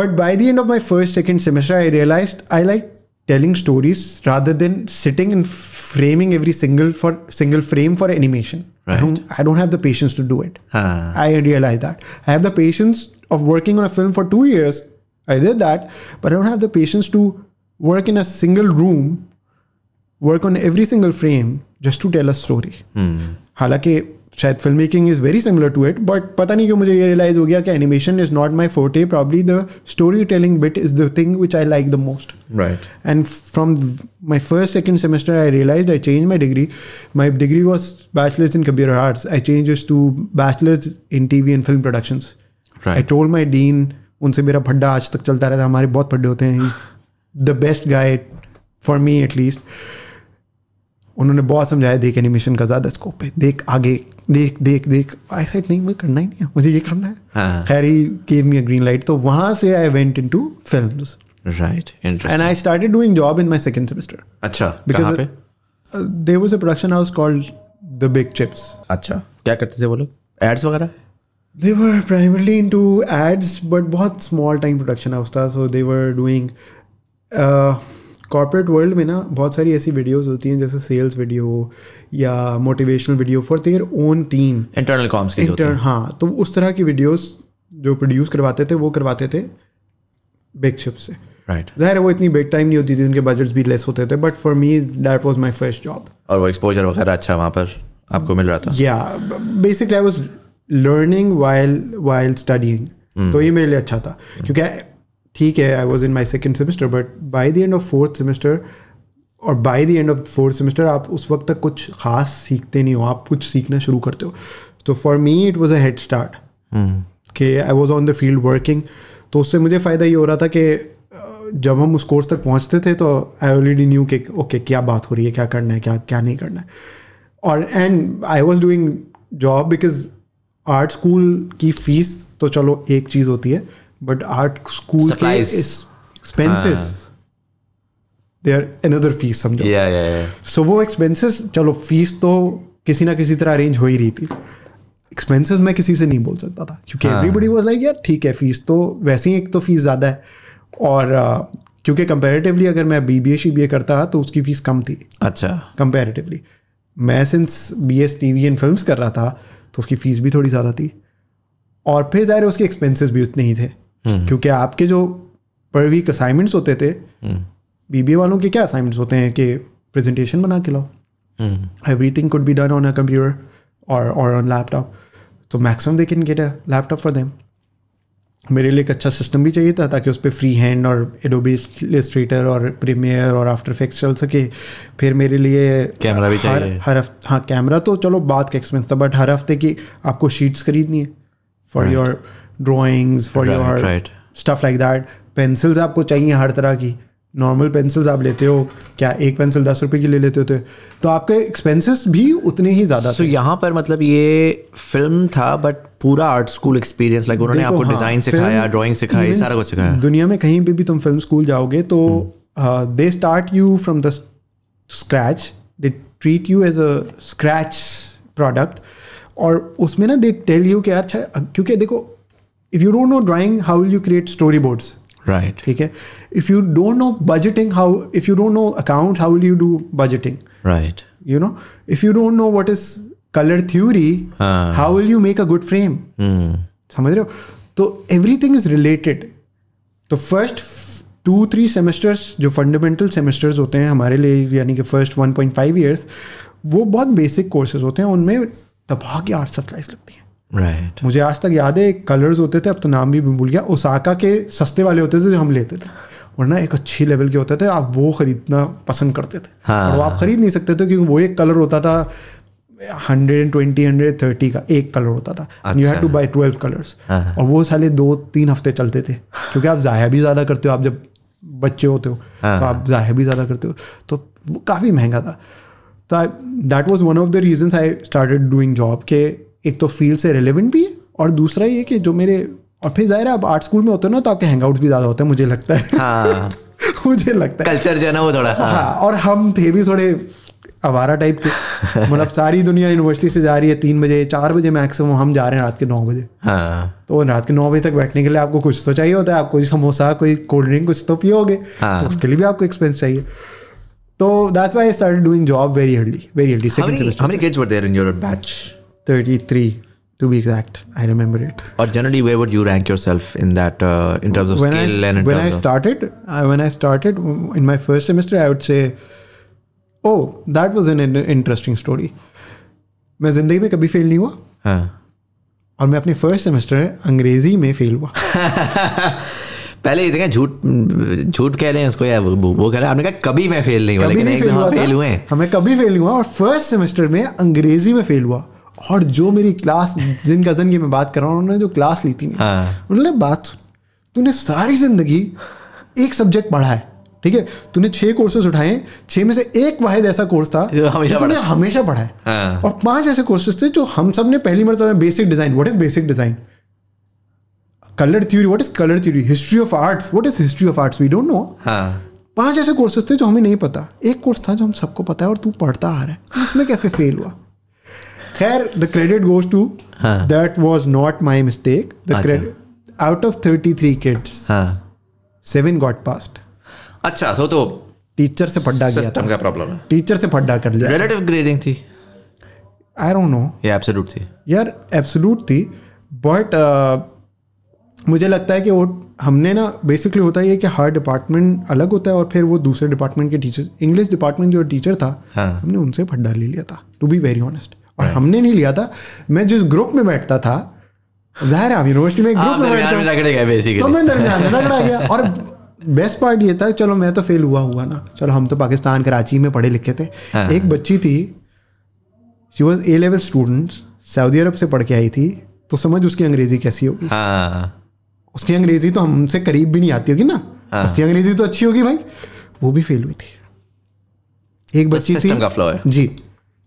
but by the end of my first second semester I realise I like telling stories rather than sitting and framing every single for single frame for animation Right. I don't, I don't have the patience to do it. Huh. I realize that. I have the patience of working on a film for two years. I did that, but I don't have the patience to work in a single room, work on every single frame just to tell a story. Hmm. हालांकि शायद film making is very similar to it but पता नहीं क्यों मुझे ये रियलाइज़ हो गया कि animation is not my forte probably the story telling bit is the thing which I like the most right and from my first second semester I realise I change my degree my degree was bachelors in computer arts I change to bachelors in T V and film productions I told my dean उनसे मेरा फड्डा आज तक चलता रहता हमारे बहुत फड्डे होते हैं the best guide for me at least उन्होंने बहुत समझाया देख एनिमेशन का ज़्यादा स्कोप है देख आगे देख देख देख आई साइड नहीं मुझे करना ही नहीं है मुझे ये करना है हाँ। खैर he gave me a green light तो वहाँ से I went in to film right and I start doing job in my second semester अच्छा because they was a production house called the Big Chips अच्छा क्या करते थे वो लोग एड्स वगैरह they were primarily in to ads but बहुत स्मॉल टाइम प्रोडक्शन हाउस था so they were doing corporate world में ना बहुत सारी ऐसी वीडियोस होती हैं जैसे सेल्स वीडियो या motivational video for their own team internal comms के इंटर्न हाँ तो उस तरह की वीडियोस जो प्रोड्यूस करवाते थे वो करवाते थे बिग शिप से राइट right. जाहिर है वो इतनी बिग टाइम नहीं होती थी उनके बजट्स भी लेस होते थे but for me that was my first job और वो एक्सपोजर वगैरह अच्छा वहाँ पर आपको मिल रहा था या basically I was learning while while studying तो ये मेरे लिए अच्छा था क्योंकि ठीक है I was in my second semester but by the end of fourth semester और by the end of fourth semester आप उस वक्त तक कुछ खास सीखते नहीं हो आप कुछ सीखना शुरू करते हो तो for me it was a head start कि I was on the field working तो उससे मुझे फ़ायदा ये हो रहा था कि जब हम उस कोर्स तक पहुँचते थे तो आई ऑलरेडी न्यू कि ओके क्या बात हो रही है क्या करना है क्या क्या नहीं करना है और and I was doing job because art school की फ़ीस तो चलो एक चीज़ होती है but art school supplies they are another fees समझो सो वो एक्सपेंसेस चलो फीस तो किसी ना किसी तरह अरेंज हो ही रही थी एक्सपेंसेस मैं किसी से नहीं बोल सकता था क्योंकि एवरीबडी वाज लाइक यार ठीक है फीस तो वैसे ही एक तो फीस ज़्यादा है और uh, क्योंकि कंपेरेटिवली अगर मैं बी बी ए शी बी ए करता तो उसकी फीस कम थी अच्छा कंपेरेटिवली मैं since B S T V and film कर रहा था तो उसकी फ़ीस भी थोड़ी ज़्यादा थी और फिर ज़ाहिर उसके एक्सपेंसिस भी उतने ही थे हम्म। क्योंकि आपके जो पर वीक असाइनमेंट्स होते थे बीबीए हम्म। वालों के क्या असाइनमेंट्स होते हैं कि प्रेजेंटेशन बना के लाओ thing could be done on a computer और और ऑन लैपटॉप तो maximum they can get a laptop for them मेरे लिए एक अच्छा सिस्टम भी चाहिए था ताकि उस पर फ्री हैंड और एडोबी इलेस्ट्रेटर और प्रीमियर और आफ्टर इफेक्ट्स चल सके फिर मेरे लिए कैमरा भी चाहिए हर हफ्ते हाँ कैमरा तो चलो बात का एक्सपेंस था बट हर हफ्ते की आपको शीट्स खरीदनी है for your right. Drawings for your stuff like that pencils आपको चाहिए हर तरह की नॉर्मल पेंसिल्स आप लेते हो क्या एक पेंसिल दस रुपए की ले लेते होते तो आपके एक्सपेंसेस भी उतने ही ज़्यादा सो so, यहाँ पर मतलब ये फिल्म था बट पूरा आर्ट स्कूल एक्सपीरियंस लाइक उन्होंने आपको हाँ, डिज़ाइन सिखाया ड्राइंग सिखाई सारा कुछ सिखाया दुनिया में कहीं पे भी तुम फिल्म स्कूल जाओगे तो they start you from the scratch they treat you as a scratch product और उसमें ना दे टेल यू कि यार अच्छा क्योंकि देखो if you don't know drawing how will you create storyboards right ठीक है if you don't know budgeting how if you don't know account how will you do budgeting right you know if you don't know what is colour theory how will you make a good frame समझ रहे हो तो एवरी थिंग इज रिलेटेड तो फर्स्ट टू थ्री सेमेस्टर्स जो फंडामेंटल सेमेस्टर्स होते हैं हमारे लिए यानी कि first one point five years वो बहुत बेसिक कोर्सेज होते हैं उनमें दबाग या आर्ट सप्लाइज लगती हैं राइट मुझे आज तक याद है कलर्स होते थे अब तो नाम भी भूल गया ओसाका के सस्ते वाले होते थे जो हम लेते थे वरना एक अच्छे लेवल के होते थे आप वो खरीदना पसंद करते थे हाँ। और वो आप खरीद नहीं सकते थे क्योंकि वो एक कलर होता था hundred and twenty hundred thirty का एक कलर होता था you had to buy twelve colours और वो साले दो तीन हफ्ते चलते थे क्योंकि आप ज़ाया भी ज़्यादा करते हो आप जब बच्चे होते हो हाँ। तो आप ज़ाया भी ज़्यादा करते हो तो वो काफ़ी महंगा था तो that was one of the reasons I started doing job के एक तो फील्ड से रिलेवेंट भी है और दूसरा ये कि जो मेरे और फिर जाहिर है आप आर्ट स्कूल में होते हो ना तो आपके हैंग भी ज़्यादा होते हैं मुझे लगता है हाँ। मुझे लगता है कल्चर जो है ना वो थोड़ा हाँ।, हाँ और हम थे भी थोड़े आवारा टाइप के मतलब सारी दुनिया यूनिवर्सिटी से जा रही है तीन बजे चार बजे मैक्सिमम हम जा रहे हैं रात के नौ बजे हाँ। तो रात के नौ बजे तक बैठने के लिए आपको कुछ तो चाहिए होता है आपको समोसा कोई कोल्ड ड्रिंक कुछ तो पियोगे हाँ। तो उसके लिए भी आपको एक्सपेंस चाहिए तो that's why I started doing job very early very early second semester how many kids were there in your batch 33 to be exact i remember it or generally where would you rank yourself in that uh, in terms of when skill I, and in when i started I, when i started in my first semester i would say oh that was an interesting story मैं जिंदगी में कभी फेल नहीं हुआ हाँ. और मैं अपने फर्स्ट सेमेस्टर अंग्रेजी में फेल हुआ पहले ये देखें झूठ झूठ कह रहे हैं उसको या वो, वो कह रहे हैं आपने कहा कभी मैं फेल नहीं हुआ लेकिन नहीं फेल हुआ फेल हुए हमें कभी फेल हुआ और फर्स्ट सेमेस्टर में अंग्रेजी में फेल हुआ और जो मेरी क्लास जिन कज़न की मैं बात कर रहा हूँ उन्होंने जो क्लास ली थी हाँ। उन्होंने बात सुन तूने सारी ज़िंदगी एक सब्जेक्ट पढ़ा है ठीक है तूने छह कोर्सेज उठाए छह में से एक वाहिद ऐसा कोर्स था जो हमेशा तूने हमेशा पढ़ा है हाँ। और पांच ऐसे कोर्सेज थे जो हम सब ने पहली मरतबा basic design what is basic design colour theory what is colour theory history of arts what is history of arts we don't know पांच ऐसे कोर्सेज थे जो हमें नहीं पता एक कोर्स था जो हम सबको पता है और तू पढ़ता आ रहा है उसमें कैसे फेल हुआ खैर the credit goes to that was not my mistake the credit out of thirty three kids seven got passed अच्छा सो हाँ। अच्छा, तो टीचर से फड्डा गया सिस्टम का प्रॉब्लम है टीचर से फड्डा कर लिया रिलेटिव ग्रेडिंग थी आई डोंट नो ये एब्सोल्यूट थी यार एब्सोल्यूट थी बट uh, मुझे लगता है कि वो हमने ना बेसिकली होता है कि हर डिपार्टमेंट अलग होता है और फिर वो दूसरे डिपार्टमेंट के टीचर इंग्लिश डिपार्टमेंट जो टीचर था हाँ. हमने उनसे फड्डा ले लिया था टू बी वेरी ऑनेस्ट और हमने नहीं लिया था मैं जिस ग्रुप में बैठता था जाहिर है यूनिवर्सिटी में एक ग्रुप में बैठते तो मैं दरमियान में रगड़ा गया और बेस्ट पार्ट ये था चलो मैं तो फेल हुआ हुआ ना चलो हम तो पाकिस्तान कराची में पढ़े लिखे थे हाँ, हाँ। एक बच्ची थी she was A level student Saudi Arab से पढ़ के आई थी तो समझ उसकी अंग्रेजी कैसी होगी हाँ। उसकी अंग्रेजी तो हमसे करीब भी नहीं आती होगी ना उसकी अंग्रेजी तो अच्छी होगी भाई वो भी फेल हुई थी एक तो बच्ची थी जी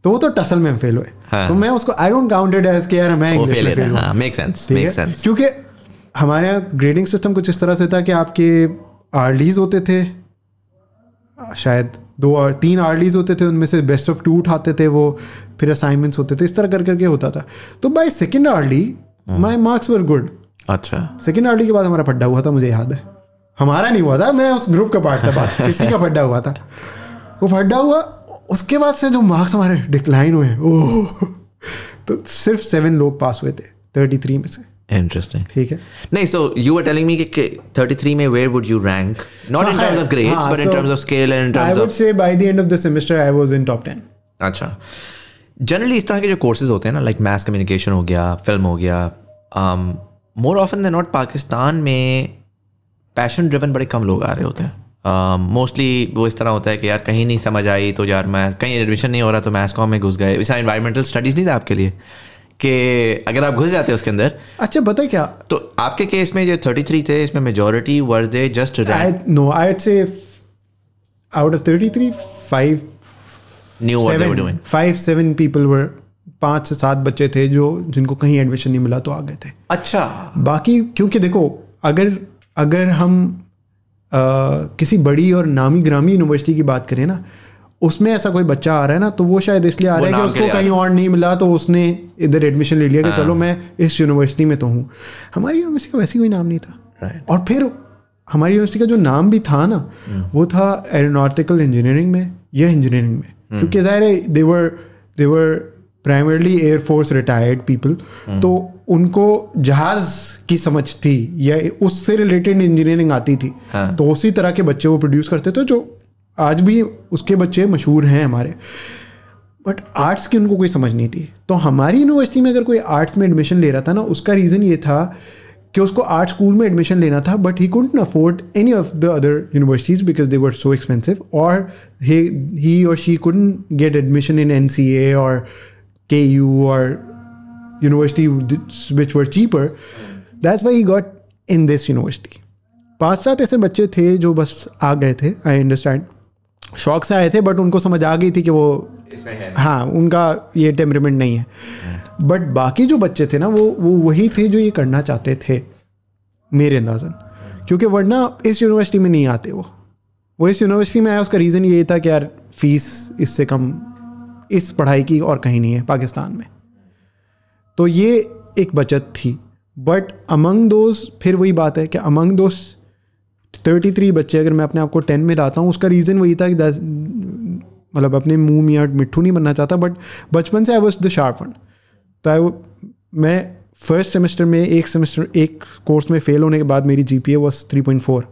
तो वो तो टसल में फेल हुए हाँ। तो मैं उसको आई डोंट काउंटेड एज के यार मैं इंग्लिश में फेल हुआ मेक सेंस मेक सेंस क्योंकि हमारे यहाँ ग्रेडिंग सिस्टम कुछ इस तरह से था कि आपके आर्लीज होते थे शायद दो और तीन आर्लीज होते थे उनमें से बेस्ट ऑफ टू उठाते थे वो फिर असाइनमेंट्स होते थे इस तरह कर करके होता था तो by second early my marks were good अच्छा सेकेंड आर्ली के बाद हमारा पड्डा हुआ था मुझे याद है हमारा नहीं हुआ था मैं उस ग्रुप का पार्ट था बस किसी का फड्डा हुआ था वो फड्डा हुआ उसके बाद से जो मार्क्स हमारे डिक्लाइन हुए ओ तो सिर्फ सेवन लोग पास हुए थे थर्टी थ्री में से इंटरेस्टिंग ठीक है नहीं so you are telling me कि थर्टी थ्री में where would you rank not in terms of grades but in terms of scale and in terms of I would say by the end of the semester I was in top 10 अच्छा जनरली इस तरह के जो कोर्सेज होते हैं ना लाइक मास कम्युनिकेशन हो गया फिल्म हो गया more often than not Pakistan में पैशन ड्रिवन बड़े कम लोग आ रहे होते हैं मोस्टली um, uh, वो इस तरह होता है कि यार कहीं नहीं समझ आई तो यार मैं कहीं एडमिशन नहीं हो रहा तो मैथ्स कॉम में घुस गए इस इन्वायरमेंटल स्टडीज़ नहीं था आपके लिए कि अगर आप घुस जाते हैं उसके अंदर अच्छा बताए क्या तो आपके केस में जो थर्टी थ्री थे इसमें majority were they just no I say out of thirty three five new five seven people were पाँच से सात बच्चे थे जो जिनको कहीं एडमिशन नहीं मिला तो आ गए थे अच्छा बाकी क्योंकि देखो अगर अगर हम किसी बड़ी और नामी ग्रामी यूनिवर्सिटी की बात करें ना उसमें ऐसा कोई बच्चा आ रहा है ना तो वो शायद इसलिए आ रहा है कि उसको कहीं और नहीं मिला तो उसने इधर एडमिशन ले लिया कि हाँ। चलो मैं इस यूनिवर्सिटी में तो हूँ हमारी यूनिवर्सिटी का वैसे कोई नाम नहीं था और फिर हमारी यूनिवर्सिटी का जो नाम भी था ना हम्म। वो था एरोनॉटिकल इंजीनियरिंग में या इंजीनियरिंग में हम्म। क्योंकि जाहिर है they were they were primarily air force retired people तो उनको जहाज की समझ थी या उससे रिलेटेड इंजीनियरिंग आती थी हाँ. तो उसी तरह के बच्चे वो प्रोड्यूस करते थे जो आज भी उसके बच्चे मशहूर हैं हमारे बट आर्ट्स की उनको कोई समझ नहीं थी तो हमारी यूनिवर्सिटी में अगर कोई आर्ट्स में एडमिशन ले रहा था ना उसका रीज़न ये था कि उसको आर्ट स्कूल में एडमिशन लेना था but he couldn't afford any of the other universities because they were so expensive और ही और she couldn't get admission in N C A और KU or university which were cheaper. That's why he got in this university. पांच सात ऐसे बच्चे थे जो बस आ गए थे आई अंडरस्टैंड शौक से आए थे बट उनको समझ आ गई थी कि वो हाँ उनका ये टेम्परमेंट नहीं है बट बाकी जो बच्चे थे ना वो वो वही थे जो ये करना चाहते थे मेरे अंदाजन क्योंकि वरना इस यूनिवर्सिटी में नहीं आते वो वो इस यूनिवर्सिटी में आया उसका रीज़न ये था कि यार फीस इससे कम इस पढ़ाई की और कहीं नहीं है पाकिस्तान में तो ये एक बचत थी बट अमंग दोज फिर वही बात है कि अमंग दोज थर्टी थ्री बच्चे अगर मैं अपने आप को टेन में लाता हूँ उसका रीज़न वही था कि मतलब अपने मुँह मियाँ मिट्ठू नहीं बनना चाहता बट बचपन से I was the sharp one तो आई मैं फर्स्ट सेमेस्टर में एक सेमेस्टर एक कोर्स में फ़ेल होने के बाद मेरी G P A was three point four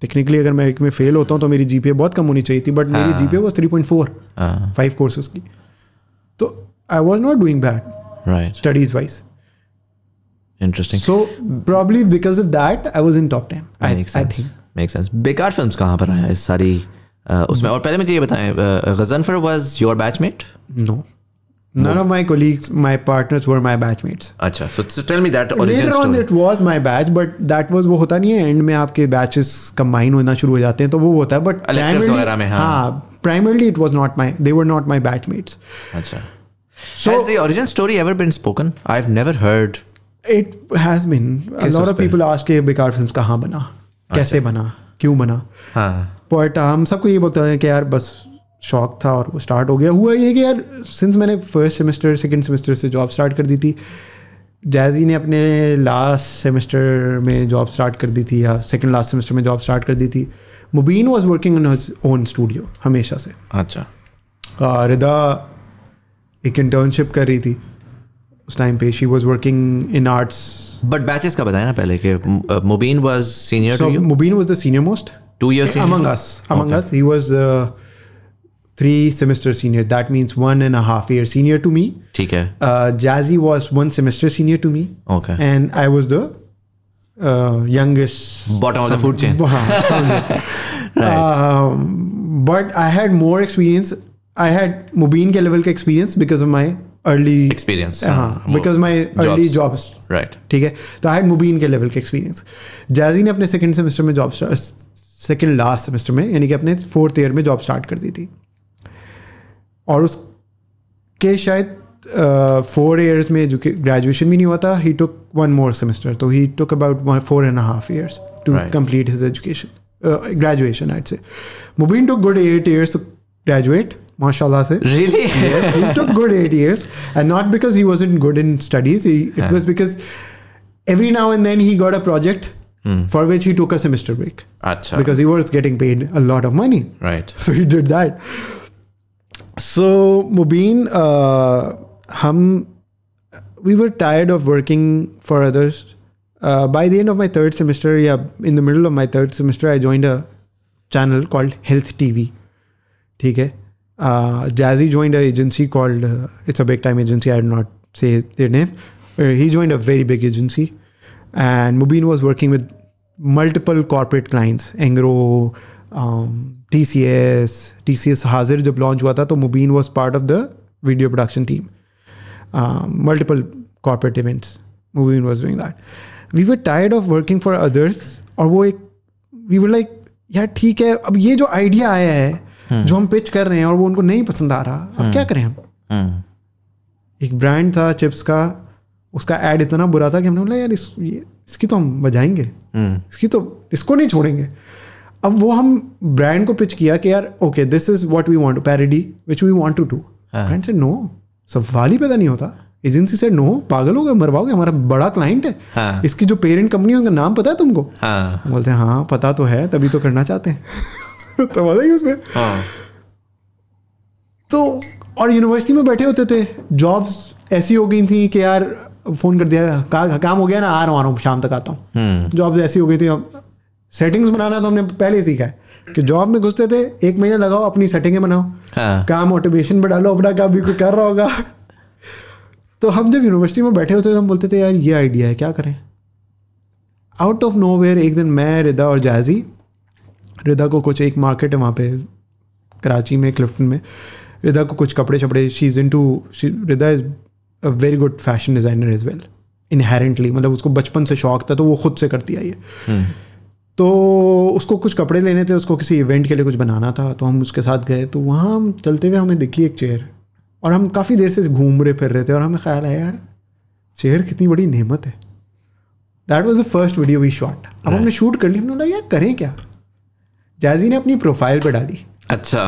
technically अगर मैं एक में फेल होता हूँ तो मेरी जीपीए बहुत कम होनी चाहिए थी बट मेरी जीपीए वाज 3.4 फाइव कोर्सेज की तो I was not doing bad right studies wise interesting so probably because of that I was in top ten I make sense Bekaar film कहाँ पर आया इस सारी उसमें hmm. और पहले मुझे ये बताएं Ghazanfar was your batchmate no None of my colleagues, my partners were my batchmates. अच्छा, so, so tell me that origin Later on story. it was my batch, but that was वो होता नहीं है एंड में आपके बैचेस कंबाइन होना शुरू हो जाते हैं तो वो होता है बट प्राइमरली में हाँ primarily it was not my they were not my batchmates. अच्छा so, Has the origin story ever been spoken? I've never heard. It has been. A lot of people ask कि बेकार films कहाँ बना कैसे बना क्यों बना हाँ. But हम सबको ये बोलते हैं कि यार बस शौक था और वो स्टार्ट हो गया हुआ ये कि यार सिंस मैंने फर्स्ट सेमेस्टर सेकेंड सेमेस्टर से जॉब स्टार्ट कर दी थी जैजी ने अपने लास्ट सेमेस्टर में जॉब स्टार्ट कर दी थी या सेकेंड लास्ट सेमेस्टर में जॉब स्टार्ट कर दी थी Mubeen was working in own studio हमेशा से अच्छा रिदा एक इंटर्नशिप कर रही थी उस टाइम पे she was working in arts but batches का बताया ना पहले कि Mubeen was senior Mubeen was the senior most two years among us among us he was three semester senior. That means one and a half year senior to me. Okay. Uh, Jazzy was one semester senior to me. Okay. And I was the uh, youngest. Bottom of the food chain. right. Um, but I had more experience. I had Mubin ke level ke experience because of my early experience. Uh-huh. Uh, uh, because my jobs. early jobs. Right. ठीक है तो had Mubin ke level ke experience. Jazzy ne apne second semester mein job job second last semester में यानी कि अपने फोर्थ ईयर में जॉब स्टार्ट कर दी थी और उसके शायद फोर uh, ईयर्स में जो ग्रेजुएशन भी नहीं हुआ था ही टुक वन मोर सेमेस्टर तो he took about four and half years to complete his education graduation eight say Mubeen took good eight years to graduate mashallah say really yes he took good eight years and not because he wasn't good in studies it was because every now and then he got a project hmm. for which he took a semester break Achha. because he was getting paid a lot of money right so he did that so, Mubin, uh, hum, we were tired of working for others. Uh, by the end of my third semester, yeah, in the middle of my third semester, I joined a channel called Health TV. Okay. Uh, Jazzy joined an agency called, uh, it's a big time agency, I did not say their name. Uh, he joined a very big agency. And Mubin was working with multiple corporate clients, Engro, um, T C S T C S हाजिर जब लॉन्च हुआ था तो Mubeen was part of the video production team multiple corporate events Mubeen was doing that we were tired of working for others और वो एक वी वर लाइक यार ठीक है अब ये जो आइडिया आया है हम्म। जो हम पिच कर रहे हैं और वो उनको नहीं पसंद आ रहा अब क्या हम्म। करें हम हम्म। एक ब्रांड था चिप्स का उसका एड इतना बुरा था कि हमने बोला यार इस ये इसकी तो हम बजाएंगे इसकी तो इसको नहीं छोड़ेंगे अब वो हम ब्रांड को पिच किया कि यार okay this is what we want parody which we want to do से नो सवाल ही पैदा नहीं होता एजेंसी से नो पागल हो गए मरवाओगे हमारा बड़ा क्लाइंट है हाँ. इसकी जो पेरेंट कंपनी है उनका नाम पता है तुमको हाँ. बोलते हैं हाँ पता तो है तभी तो करना चाहते हैं तो ही उसमें हाँ. तो और यूनिवर्सिटी में बैठे होते थे जॉब्स ऐसी हो गई थी कि यार फोन कर दिया का, काम हो गया ना आ रहा हूँ आ रहा हूँ शाम तक आता हूँ जॉब्स हम्म। ऐसी हो गई थी सेटिंग्स बनाना तो हमने पहले सीखा है कि जॉब में घुसते थे एक महीना लगाओ अपनी सेटिंगें बनाओ हाँ। काम ऑटोमेशन पर डालो अपना काम भी कोई कर रहा होगा तो हम जब यूनिवर्सिटी में बैठे होते थे हम बोलते थे यार ये आइडिया है क्या करें आउट ऑफ नो एक दिन मैं रिदा और जायजी रिदा को कुछ एक मार्केट है वहाँ पे कराची में क्लिफ्टन में रिदा को कुछ कपड़े शपड़े she is into Rida is a very good fashion designer is well inherently मतलब उसको बचपन से शौक था तो वो खुद से करती आई है हम्म। तो उसको कुछ कपड़े लेने थे उसको किसी इवेंट के लिए कुछ बनाना था तो हम उसके साथ गए तो वहाँ हम चलते हुए हमें दिखी एक चेयर और हम काफ़ी देर से घूम रहे फिर रहे थे और हमें ख्याल आया यार चेयर कितनी बड़ी नेमत है that was the first video we shot अब हमने शूट कर ली हमने बोला यार करें क्या जायजी ने अपनी प्रोफाइल पर डाली अच्छा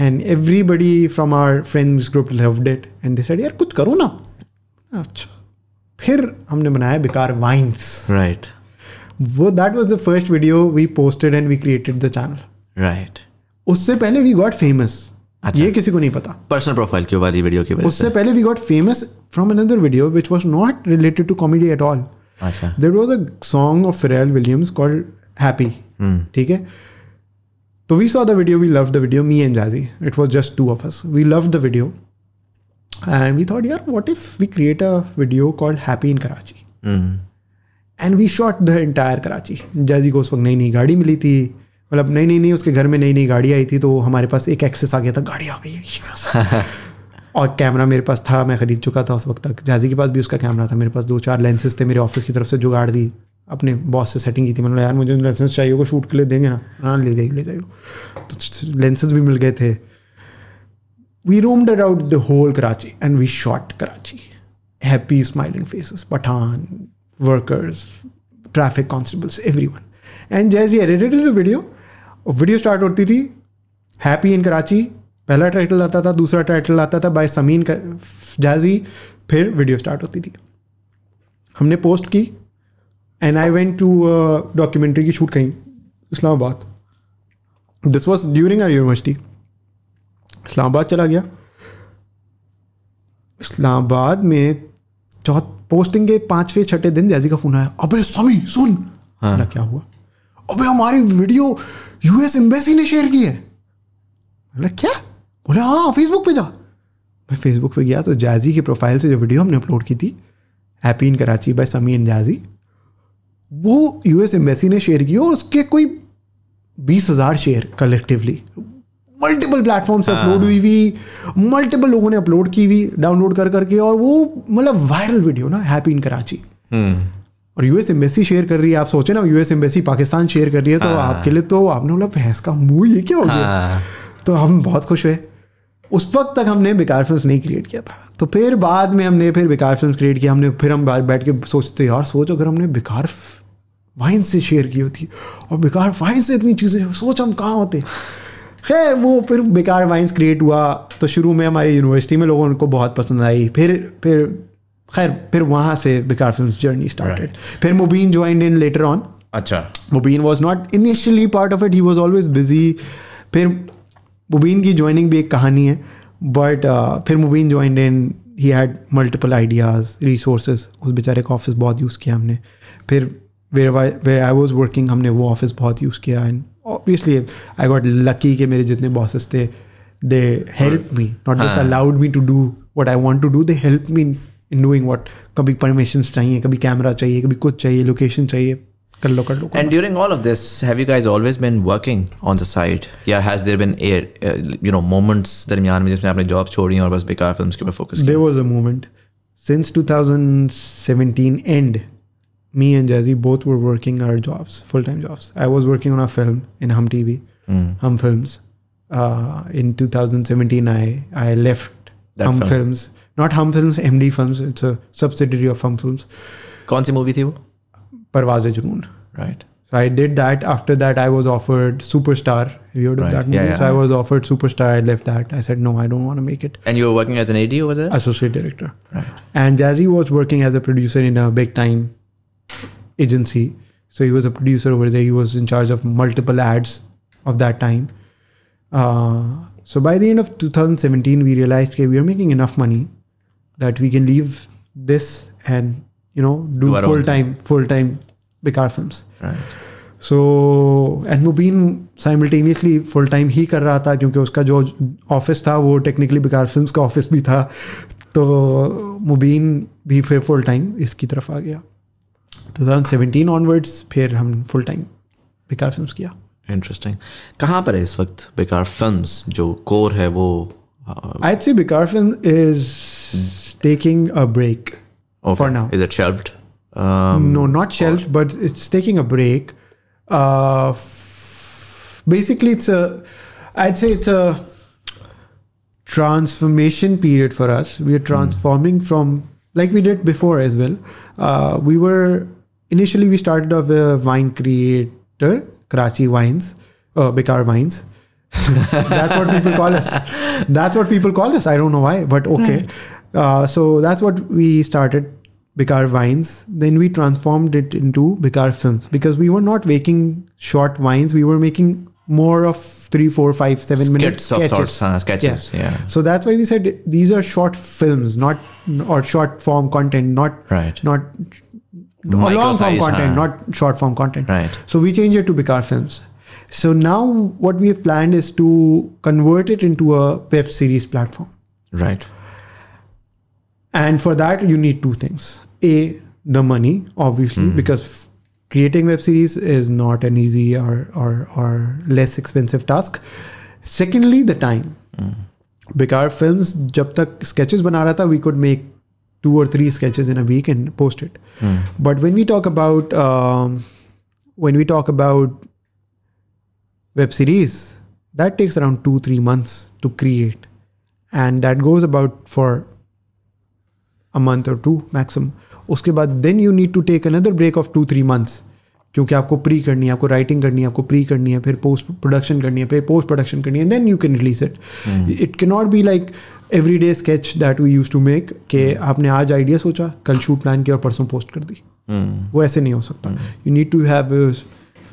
and everybody from our friends group loved it and this यार कुछ करो ना अच्छा फिर हमने बनाया बेकार वाइन्स राइट right. वो that was the first video we posted and we created the channel right उससे पहले वी गॉट फेमस ये किसी को नहीं पता पर्सनल प्रोफाइल के वाली वीडियो की वजह उससे पहले we got famous from another video which was not related to comedy at all अच्छा there was a song of Pharrell Williams called Happy ठीक है तो we saw the video we love the video me and Jazzy it was just two of us we love the video and we thought यार what if we create a video called Happy in Karachi and we shot the entire Karachi Jazzy को उस वक्त नई नई गाड़ी मिली थी मतलब नई नई नई उसके घर में नई नई गाड़ी आई थी तो हमारे पास एक एक्सेस आ गया था गाड़ी आ गई है और कैमरा मेरे पास था मैं ख़रीद चुका था उस वक्त तक जहाजी के पास भी उसका कैमरा था मेरे पास दो चार लेंसेज थे मेरे ऑफिस की तरफ से जुगाड़ दी अपने बॉस से सेटिंग की थी मैंने यार मुझे लेंसेज चाहिए होगा शूट के लिए देंगे ना ना हाँ, ले जाइए ले जाइए तो लेंसेज भी मिल गए थे वी डर out the whole Karachi and we shot Karachi happy smiling faces Pathan workers, constables everyone and Jazzy he edited is video video start होती थी हैप्पी इन कराची पहला टाइटल आता था दूसरा टाइटल आता था बाय समीन जैजी फिर वीडियो स्टार्ट होती थी हमने पोस्ट की and I went to documentary की शूट कहीं Islamabad this was during our university Islamabad चला गया इस्लामाबाद में चौथ पोस्टिंग के पांचवें छठे दिन जैसी का फोन आया अबे स्वामी सुन हाँ। क्या हुआ अबे हमारी वीडियो यूएस एम्बेसी ने शेयर की है बोला क्या बोले हाँ फेसबुक पे जा मैं फेसबुक पे गया तो जाजी के प्रोफाइल से जो वीडियो हमने अपलोड की थी हैप्पी इन कराची बाय समी इन जाजी वो यूएस एम्बेसी ने शेयर की और उसके कोई बीस हज़ार शेयर कलेक्टिवली मल्टीपल प्लेटफॉर्म से अपलोड हाँ। हुई हुई मल्टीपल लोगों ने अपलोड की हुई डाउनलोड कर करके और वो मतलब वायरल वीडियो ना हैप्पी इन कराची और यूएस एम्बेसी शेयर कर रही है आप सोचे ना यूएस एम्बेसी पाकिस्तान शेयर कर रही है तो हाँ। आपके लिए तो आपने बोला भैंस का मुंह ये क्या हो गया हाँ। तो हम बहुत खुश हुए उस वक्त तक हमने बेकार फिल्म नहीं क्रिएट किया था तो फिर बाद में हमने फिर बेकार फिल्म क्रिएट किया हमने फिर हम बैठ के सोचते यार सोच अगर हमने बेकार वाइन से शेयर की होती और बेकार वाइन से इतनी चीज़ें सोच हम कहाँ होते खैर वो फिर बेकार वाइन्स क्रिएट हुआ तो शुरू में हमारी यूनिवर्सिटी में लोगों को बहुत पसंद आई फिर फिर खैर फिर वहाँ से बेकार फिल्म जर्नी स्टार्टेड फिर Mubeen join in later on अच्छा Mubeen was not initially part of it he was always busy फिर मुबीन की ज्वाइनिंग भी एक कहानी है बट uh, फिर Mubeen join in he had multiple ideas resource उस बेचारे का ऑफिस बहुत यूज़ किया हमने फिर where where I was working हमने वो ऑफिस बहुत यूज़ किया and obviously I got lucky कि मेरे जितने बॉसेस थे they help me not just allowed me to do what I want to do they help me in doing what कभी परमिशन चाहिए कभी कैमरा चाहिए कभी कुछ चाहिए लोकेशन चाहिए कर लो कर लो and during all of this have you guys always been working on the side या has there been air you know moments दरमियान में जिसमें आपने जॉब छोड़ी और बस बेकार फिल्म्स के ऊपर focus there was a moment since 2017 and me and Jazzy both were working our jobs, full time jobs. I was working on a film in Hum TV, mm. Hum Films. Uh, in 2017, I, I left that Hum film. Films. Not Hum Films, MD Films. It's a subsidiary of Hum Films. कौन सी मूवी थी वो परवाज जुनून So I did that. After that, I was offered Superstar. Have you heard right. of that movie? Yeah, yeah, so I was offered Superstar. I left that. I said, no, I don't want to make it. And you were working as an AD over there? Associate director. Right. And Jazzy was working as a producer in a big time agency. So he was a producer over there. He was in charge of multiple ads of that time. Uh, so by the end of 2017, we realized, okay, we are making enough money that we can leave this and you know do, do full time, full time Bikar films. Right. So and Mubin simultaneously full time ही कर रहा था क्योंकि उसका जो ऑफिस था वो टेक्निकली बेकार फिल्म का ऑफिस भी था तो मुबीन भी 2017 ऑनवर्ड्स फिर हम फुल टाइम बेकार फिल्म किया इंटरेस्टिंग कहाँ पर है इस वक्त बेकार फिल्म्स जो कोर है वो I say Bekaar film is taking a break for now is it shelved no not shelved but it's taking a break basically it's a i'd say it's a transformation period for us we are transforming mm. from like we did before as well uh, we were initially we started off a wine creator, Karachi Wines, uh, Bikar Wines. that's what people call us. That's what people call us. I don't know why, but okay. Mm. Uh, so that's what we started Bikar Wines. Then we transformed it into Bikar Films because we were not making short wines. We were making more of three, four, five, seven Skits minute sketches. Sorts, uh, sketches. Yeah. yeah. So that's why we said these are short films, not or short form content, not right. not long form content, huh? not short form content. Right. So we changed it to Bikar Films. So now what we have planned is to convert it into a web series platform. Right. And for that, you need two things. A, the money, obviously, mm. because creating web series is not an easy or, or, or less expensive task. Secondly, the time. Mm. Bikar Films, जब तक sketches बना रहा था, we could make two or three sketches in a week and post it. Mm. But when we talk about um, when we talk about web series, that takes around two three months to create, and that goes about for a month or two maximum. Uske baad, then you need to take another break of two three months क्योंकि आपको प्री करनी है आपको राइटिंग करनी है आपको प्री करनी है फिर पोस्ट प्रोडक्शन करनी है फिर पोस्ट प्रोडक्शन करनी है then you can release it it can not be like every day sketch that we use to make के आपने आज आइडिया सोचा कल शूट प्लान किया और परसों पोस्ट कर दी mm. वो ऐसे नहीं हो सकता you need to have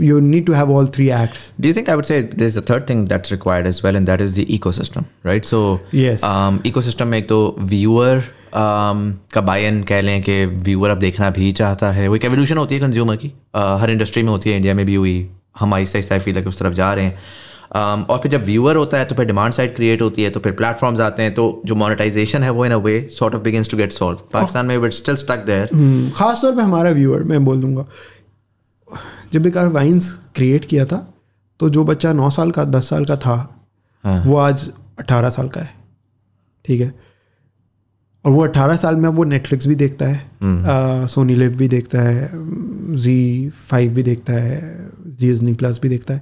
you need to have all three acts do you think i would say there's a third thing that's required as well and that is the ecosystem right so yes um, ecosystem make the तो viewer Um, का बायन कह लें कि व्यूअर अब देखना भी चाहता है वो एक एवोल्यूशन होती है कंज्यूमर की आ, uh, हर इंडस्ट्री में होती है इंडिया में भी हुई हम आहिस्ता आहिस्ता फील कि उस तरफ जा रहे हैं Um, और फिर जब व्यूअर होता है तो फिर डिमांड साइड क्रिएट होती है तो फिर प्लेटफॉर्म्स आते हैं तो जो मोनेटाइजेशन है वो in a way sort of begins to get solved Pakistan में बट स्टिल स्टक देयर खास तौर पे हमारा व्यूअर मैं बोल दूंगा जब कार वाइन्स क्रिएट किया था तो जो बच्चा नौ साल का दस साल का था हाँ. वो आज अट्ठारह साल का है ठीक है और वो अट्ठारह साल में अब वो नेटफ्लिक्स भी देखता है सोनी हम्म। लिव भी देखता है जी फाइव भी देखता है डिजनी प्लस भी देखता है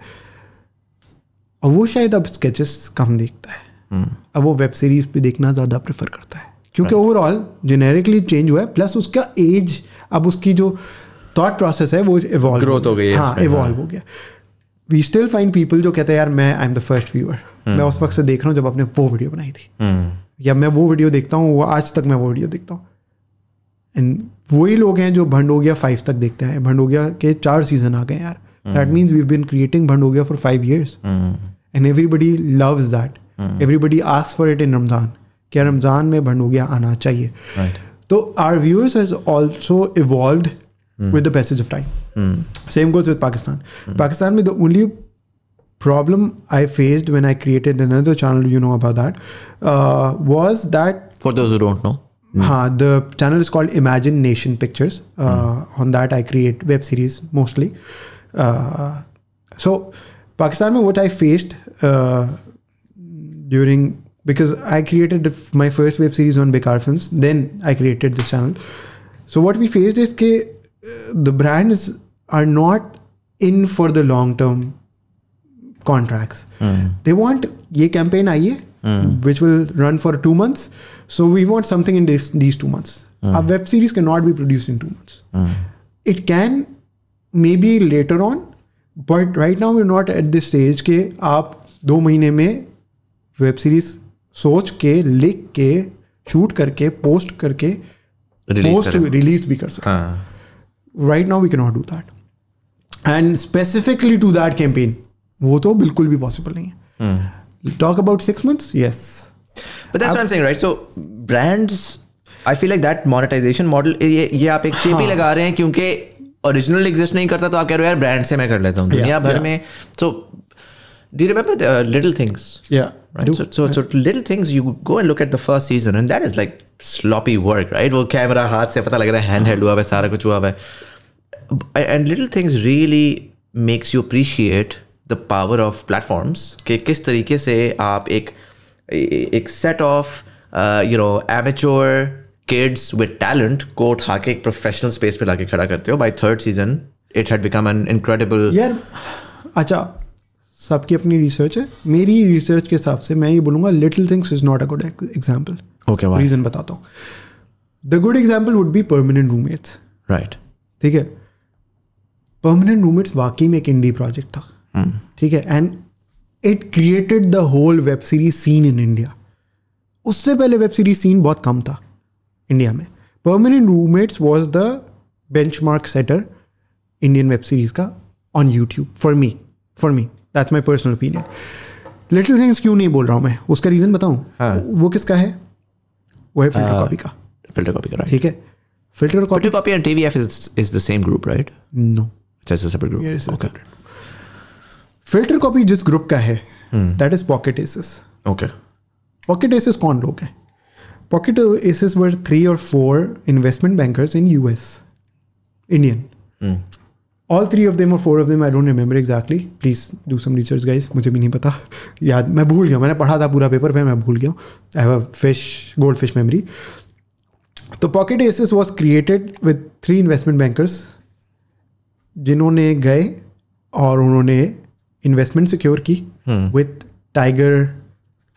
और वो शायद अब स्केचेस कम देखता है हम्म। अब वो वेब सीरीज भी देखना ज़्यादा प्रेफर करता है क्योंकि ओवरऑल जेनेरिकली चेंज हुआ है प्लस उसका एज अब उसकी जो थॉट प्रोसेस है वो इवॉल्व ग्रोथ हो गई है हाँ इवॉल्व हाँ। हो गया वी स्टिल फाइंड पीपल जो कहते हैं यार मैं I am the first viewer मैं उस वक्त से देख रहा हूँ जब आपने वो वीडियो बनाई थी हम्म। या मैं वो वीडियो देखता हूँ आज तक मैं वो वीडियो देखता हूँ एंड वही लोग हैं जो भंडोगिया फाइव तक देखते हैं भंडोगिया के चार सीजन आ गए यार that means we been creating भंडोगिया for five years and everybody love that everybody ask for it in Ramzan क्या रमज़ान में भंडोगिया आना चाहिए तो our viewers has also evolve with the passage of time same goes with Pakistan Pakistan में the only problem I faced when I created another channel, you know about that, uh, was that. For those who don't know. Mm. the channel is called Imagine Nation Pictures. Uh, mm. On that, I create web series mostly. Uh, so, Pakistan, what I faced uh, during because I created my first web series on Bekar Films, then I created this channel. So what we faced is that uh, the brands are not in for the long term contracts. Mm. They want ये campaign आइए which will run for two months. So we want something in this, these two months. Mm. A web series cannot be produced in two months. Mm. It can maybe later on, but right now we're not at this stage के आप दो महीने में वेब सीरीज सोच के लिख के शूट करके पोस्ट करके पोस्ट रिलीज भी कर सकते right now we can not do that and specifically to that campaign वो तो बिल्कुल भी पॉसिबल नहीं है talk about six months yes but that's I am saying right so brands I feel like that monetization model ये ये आप एक चेपी हाँ. लगा रहे हैं क्योंकि ओरिजिनल एग्जिस्ट नहीं करता तो आप कह रहे हो यार ब्रांड से मैं कर लेता हूँ yeah, दुनिया भर yeah. में so do you remember the uh, little things yeah right so, so, right. so little things you go and look at the first season and that is like sloppy work right वो कैमरा हाथ से पता लग रहा है हैंड हेल्ड हुआ है सारा कुछ हुआ है and little things really makes you appreciate power of platforms कि किस तरीके से आप एक एक set of you know amateur kids with talent को उठा के एक प्रोफेशनल स्पेस पे लाके खड़ा करते हो by third season it had become an incredible यार अच्छा सबकी अपनी रिसर्च है मेरी रिसर्च के हिसाब से मैं ये बोलूंगा little things is not a good example okay reason बताता हूँ the good example would be permanent roommates right ठीक है परमानेंट रूममेट्स वाकई में एक इंडी प्रोजेक्ट था ठीक है and it created the whole web series scene in India उससे पहले वेब सीरीज सीन बहुत कम था इंडिया में permanent roommates was the benchmark setter Indian web series का on YouTube for me for me that's my personal opinion little things क्यों नहीं बोल रहा हूँ मैं उसका रीज़न बताऊँ हाँ. वो किसका है वो है फिल्टर कॉपी का फिल्टर कॉपी का ठीक है Filter Copy copy and TVF is is the same group right no it's a separate group Filter Copy जिस ग्रुप का है that is Pocket Aces okay Pocket Aces कौन लोग हैं पॉकेट एसिस वर थ्री और four investment bankers in U S Indian all three of them और four of them I don't remember exactly please do some research guys मुझे भी नहीं पता याद मैं भूल गया मैंने पढ़ा था पूरा पेपर पर मैं भूल गया हूँ I have a fish goldfish memory तो Pocket Aces was created with three investment bankers जिन्होंने गए और उन्होंने इन्वेस्टमेंट सिक्योर की with Tiger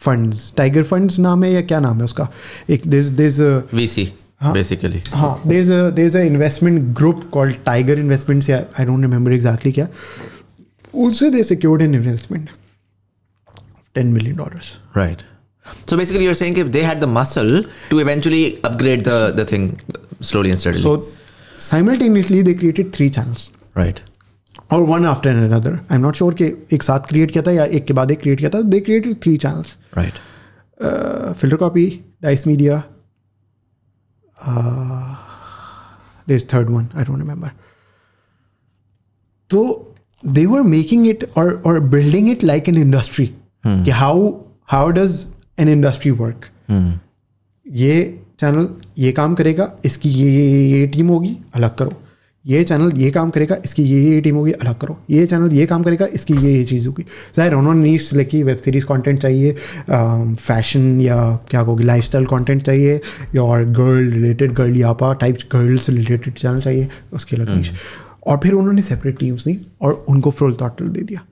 funds Tiger funds नाम है या क्या नाम है उसका एक दिस दिस वीसी बेसिकली हाँ there there a investment group called Tiger investments I don't remember exactly क्या उससे they secured in investment ten million dollars right So basically, you're saying if they had the muscle to eventually upgrade the, the thing slowly and steadily. So simultaneously, they created three channels. Right. और one after an another I am not sure कि एक साथ क्रिएट किया था या एक के बाद एक क्रिएट किया था they created three channels right Filter Copy Dice Media this third one I don't remember तो दे वर मेकिंग इट और और building it like an industry कि how how does an industry work ये चैनल ये काम करेगा इसकी ये ये ये टीम होगी अलग करो ये चैनल ये काम करेगा इसकी ये ये टीम होगी अलग करो ये चैनल ये काम करेगा इसकी ये ये चीज़ होगी ज़ाहिर उन्होंने नीच लेके वेब सीरीज़ कंटेंट चाहिए फैशन या क्या कहोगे लाइफ स्टाइल कॉन्टेंट चाहिए और गर्ल रिलेटेड गर्ल यापा टाइप गर्ल्स रिलेटेड चैनल चाहिए उसके अलग नीच हम्म। और फिर उन्होंने सेपरेट टीम्स दी और उनको फ्रोल टॉटल दे दिया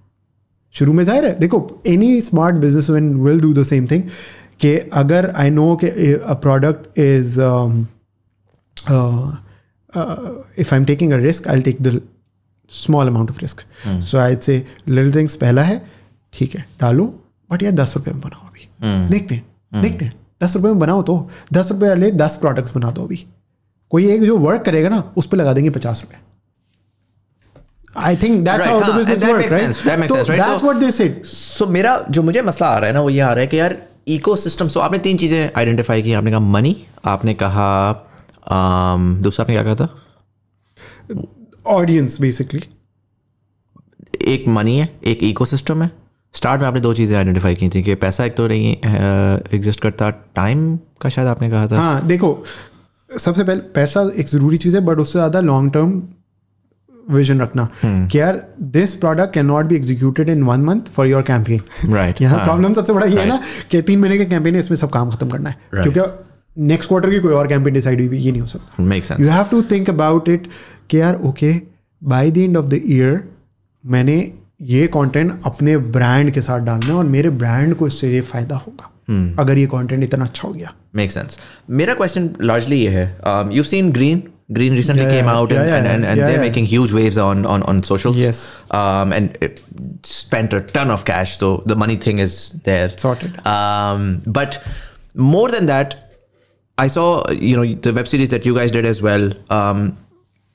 शुरू में ज़ाहिर है देखो any smart businessman will do the same thing कि अगर आई नो कि product is if I am taking a risk, I'll take the small amount of risk. Hmm. So I'd say little things पहला है ठीक है डालो बट यार दस रुपये में बनाओ अभी hmm. देखते हैं hmm. देखते हैं दस रुपये में बनाओ तो दस रुपये वाले दस प्रोडक्ट्स बना दो अभी कोई एक जो वर्क करेगा ना उस पर लगा देंगे पचास रुपये I think that's how the business so मेरा जो मुझे मसला आ रहा है ना वो ये आ रहा है कि यार इको सिस्टम सो आपने तीन चीजें आइडेंटिफाई की आपने कहा मनी आपने कहा Um, दूसरा आपने क्या कहा था ऑडियंस बेसिकली एक मनी है एक इकोसिस्टम है स्टार्ट में आपने दो चीज़ें आइडेंटिफाई की थी कि पैसा एक तो नहीं एग्जिस्ट करता टाइम का शायद आपने कहा था हाँ देखो सबसे पहले पैसा एक ज़रूरी चीज़ है बट उससे ज़्यादा लॉन्ग टर्म विजन रखना hmm. कि यार this product can not be executed in one month for your campaign right यहाँ प्रॉब्लम हाँ। सबसे बड़ा ये है ना कि तीन महीने के कैंपेन है इसमें सब काम खत्म करना है right. क्योंकि नेक्स्ट क्वार्टर की कोई और कैंपेन डिसाइड हुई भी ये नहीं हो सकता make sense you have to think about it कि यार okay by the end of the year मैंने ये कंटेंट अपने ब्रांड के साथ डालना है और मेरे ब्रांड को इससे ये फ़ायदा होगा hmm. अगर ये कंटेंट इतना अच्छा हो गया मेक सेंस मेरा क्वेश्चन लार्जली ये है you seen green Green recently yeah, came out yeah, and, yeah, and, and, and they're making huge waves on on, on socials. Yes. Um, and it spent a ton of cash. So the money thing is there. Sorted. Um, but more than that, I saw you know the web series that you guys did as well. Um,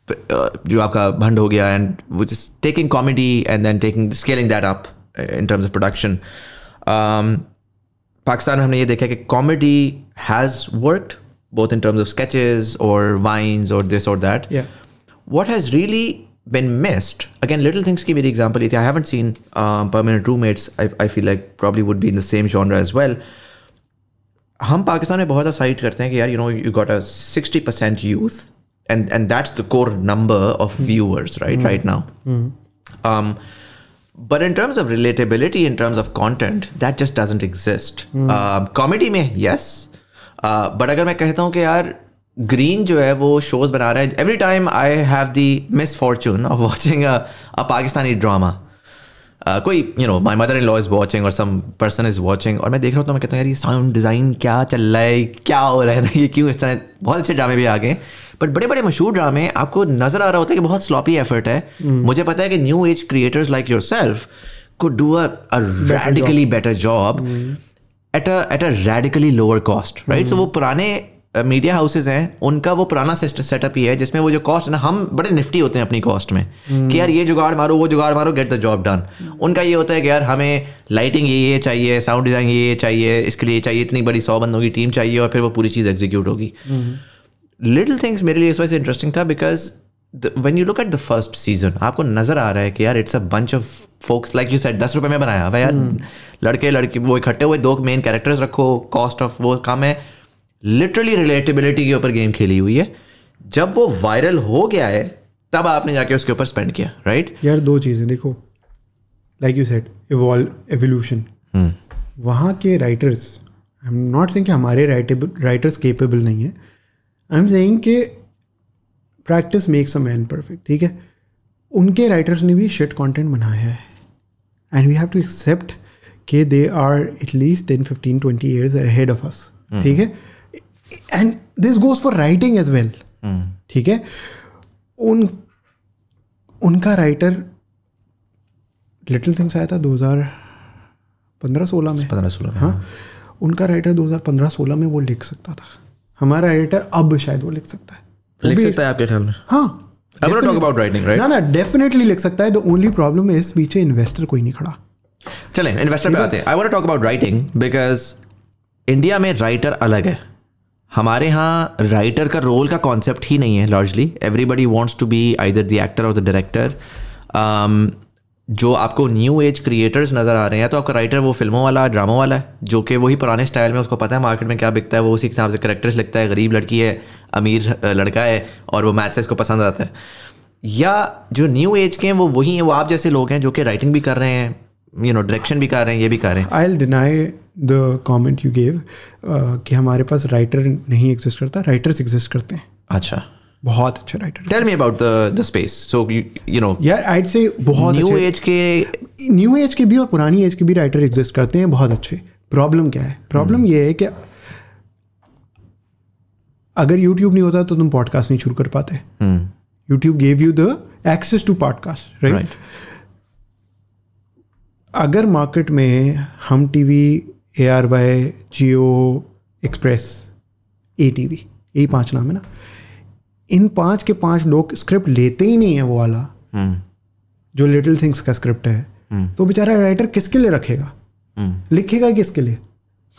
uh, जो आपका भंड and which is taking comedy and then taking scaling that up uh, in terms of production. Of production Pakistan में हमने ये देखा कि both in terms of sketches or vines or this or that. Yeah. What has really been missed again, Little Things ki the example. I haven't seen um, Permanent Roommates. I, I feel like probably would be in the same genre as well. हम पाकिस्तान में बहुत ज़्यादा असाइड करते हैं कि यार you know you got a sixty percent youth and and that's the core number of viewers right right now but in terms of relatability in terms of content that just doesn't exist comedy में yes बट uh, अगर मैं कहता हूँ कि यार ग्रीन जो है वो शोज बना रहा है every time I have the fortune of watching a Pakistani drama Uh, कोई you know my mother in law is watching और सम पर्सन इज़ वॉचिंग और मैं देख रहा हूँ हूँ मैं कहता हूँ यार ये साउंड डिज़ाइन क्या चल रहा है क्या हो रहा है ना ये क्यों इस तरह बहुत अच्छे ड्रामे भी आ गए बट बड़े बड़े मशहूर ड्रामे आपको नज़र आ रहा होता है कि बहुत स्लॉपी एफर्ट है hmm. मुझे पता है कि new age creators like yourself को do a radically better job at a at a radically lower cost right so वो पुराने मीडिया हाउसेज हैं उनका वो पुराना सेटअप ही है जिसमें वो जो कॉस्ट है ना हम बड़े निफ्टी होते हैं अपनी कॉस्ट में कि यार ये जुगाड़ मारो वो जुगाड़ मारो गेट द जॉब डन उनका ये होता है कि यार हमें लाइटिंग ये ये चाहिए साउंड डिज़ाइन ये ये चाहिए इसके लिए चाहिए इतनी बड़ी सौ बंदों की टीम चाहिए और फिर वो पूरी चीज़ एग्जीक्यूट होगी लिटिल थिंग्स मेरे लिए इस वजह से इंटरेस्टिंग था because when you look at the first season आपको नजर आ रहा है कि यार it's a bunch of folks like you set दस रुपये में बनाया भाई यार हम्म। लड़के लड़की वो इकट्ठे हुए दो मेन कैरेक्टर्स रखो कॉस्ट ऑफ वो कम है लिटरली रिलेटेबिलिटी के ऊपर गेम खेली हुई है जब वो वायरल हो गया है तब आपने जाके उसके ऊपर स्पेंड किया राइट यार दो चीज़ें देखो like you set evolve evolution वहाँ के writers I am not saying कि हमारे राइटर्स केपेबल नहीं है आई एम सेइंग कि practice makes a man perfect ठीक है उनके राइटर्स ने भी शिट कंटेंट बनाया है and we have to accept के they are at least ten fifteen twenty years head of us ठीक है and this goes for writing as well ठीक है उन उनका राइटर लिटिल थिंग्स आया था 2015-16 में 15-16 में हाँ, हाँ। उनका राइटर 2015-16 में वो लिख सकता था हमारा राइटर अब शायद वो लिख सकता है लिख सकता है आपके ख्याल में हाँ ओनली प्रॉब्लम पीछे इन्वेस्टर कोई नहीं खड़ा इन्वेस्टर पे आते हैं I talk about writing because India में राइटर अलग है हमारे यहाँ राइटर का रोल का कॉन्सेप्ट ही नहीं है largely everybody wants to be either the actor और द डायरेक्टर जो आपको न्यू एज क्रिएटर्स नज़र आ रहे हैं तो आपका राइटर वो फिल्मों वाला ड्रामों वाला है जो कि वही पुराने स्टाइल में उसको पता है मार्केट में क्या बिकता है वो उसी हिसाब से करेक्टर्स लिखता है गरीब लड़की है अमीर लड़का है और वो मैसेज को पसंद आता है या जो न्यू एज के हैं वो वही हैं वो आप जैसे लोग हैं जो कि राइटिंग भी कर रहे हैं यू नो डायरेक्शन भी कर रहे हैं ये भी कर रहे हैं I deny the comment you gave कि हमारे पास राइटर नहीं एग्जिस्ट करता राइटर्स एग्जिस्ट करते हैं अच्छा बहुत अच्छा writer tell me about the the space so you know यार आइड से बहुत न्यू एज के न्यू एज के भी और पुरानी एज के भी राइटर एग्जिस्ट करते हैं बहुत अच्छे प्रॉब्लम क्या है प्रॉब्लम यह hmm. ये है कि अगर यूट्यूब नहीं होता तो तुम पॉडकास्ट नहीं शुरू कर पाते YouTube gave you the access to podcast right अगर मार्केट में हम TV A R Y Geo Express A T V यही पाँच नाम है ना इन पाँच के पाँच लोग स्क्रिप्ट लेते ही नहीं है वो वाला हम्म। जो लिटिल थिंग्स का स्क्रिप्ट है हम्म। तो बेचारा राइटर किसके लिए रखेगा हम्म। लिखेगा किसके लिए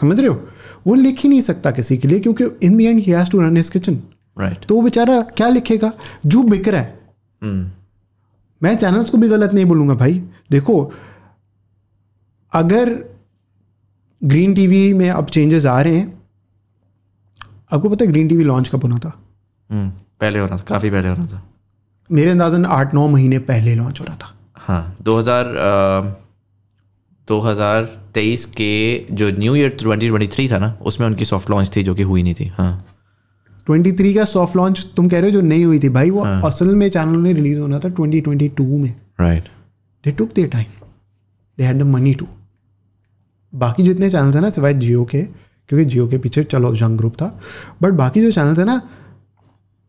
समझ रहे हो वो लिख ही नहीं सकता किसी के लिए क्योंकि in the end he has to run his kitchen right तो वो बेचारा क्या लिखेगा जो बिक रहा है hmm. मैं चैनल्स को भी गलत नहीं बोलूंगा भाई देखो अगर ग्रीन टीवी में अब चेंजेस आ रहे हैं आपको पता है ग्रीन टीवी लॉन्च कब होना था हम्म, पहले होना था काफ़ी पहले होना था मेरे अंदाजन आठ नौ महीने पहले लॉन्च हो रहा था हाँ दो हज़ार दो हज़ार तेईस के जो new year twenty twenty three था ना उसमें उनकी सॉफ्ट लॉन्च थी जो कि हुई नहीं थी हाँ ट्वेंटी थ्री का सॉफ्ट लॉन्च तुम कह रहे हो जो नहीं हुई थी भाई वो हाँ. असल में चैनल ने रिलीज होना था ट्वेंटी ट्वेंटी टू में right they took the time they had the money to बाकी जितने चैनल थे ना सिवाय जियो के क्योंकि जियो के पीछे चलो जंग ग्रुप था बट बाकी जो चैनल थे ना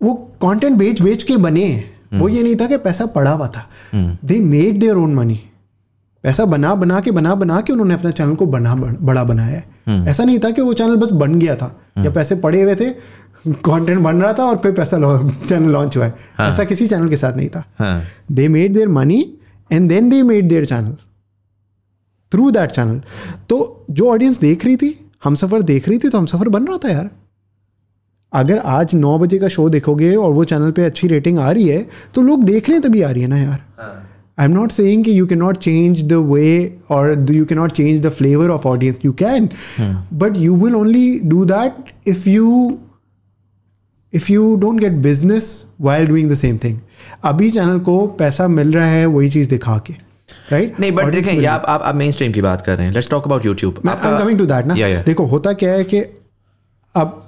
वो कंटेंट बेच बेच के बने हम्म। वो ये नहीं था कि पैसा पड़ा हुआ था they made their own money पैसा बना बना के बना बना के उन्होंने अपना चैनल को बना बड़ा बनाया है हम्म। ऐसा नहीं था कि वो चैनल बस बन गया था या हम्म। पैसे पड़े हुए थे कंटेंट बन रहा था और फिर पैसा चैनल लॉन्च हुआ है हाँ। ऐसा किसी चैनल के साथ नहीं था they made their money and then they made their channel through that channel तो जो ऑडियंस देख रही थी हम सफ़र देख रही थी तो हम सफ़र बन रहा था यार अगर आज नौ बजे का शो देखोगे और वो चैनल पे अच्छी रेटिंग आ रही है तो लोग देख रहे हैं तभी आ रही है ना यार आई एम नॉट सेइंग कि you can not change the way और you can not change the flavour of audience you can but you will only do that if you if you don't get business while doing the same thing अभी चैनल को पैसा मिल रहा है वही चीज़ दिखा के राइट नहीं बट देखें आप आप आप मेन स्ट्रीम की बात कर रहे हैं let's talk about YouTube coming to that ना देखो होता क्या है कि अब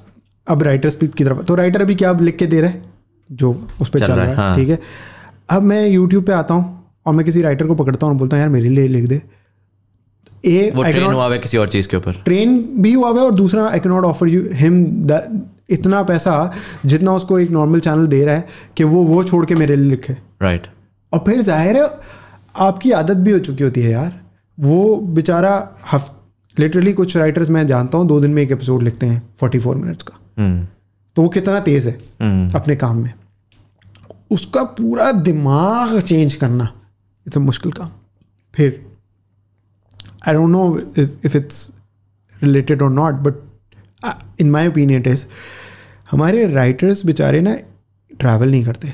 अब की तरफ तो राइटर अभी क्या लिख के दे रहे हैं जो उस पर चल, चल रहा है हाँ। है अब मैं यूट्यूब पे आता हूँ और मैं किसी राइटर को पकड़ता हूँ बोलता हूँ यार मेरे लिए लिख दे ए वो ट्रेन हुआ है किसी और चीज़ के ऊपर ट्रेन भी हुआ है और दूसरा I not offer you him इतना पैसा जितना उसको एक नॉर्मल चैनल दे रहा है कि वो वो छोड़ के मेरे लिए लिखे राइट और फिर जाहिर है आपकी आदत भी हो चुकी होती है यार वो बेचारा हफ लिटरली कुछ राइटर्स मैं जानता हूँ दो दिन में एक एपिसोड लिखते हैं फोर्टी फोर मिनट्स का हम्म। तो वो कितना तेज़ है हम्म। अपने काम में उसका पूरा दिमाग चेंज करना इट्स अ मुश्किल काम फिर I don't know if it's related और not but in my opinion is हमारे राइटर्स बेचारे ना ट्रैवल नहीं करते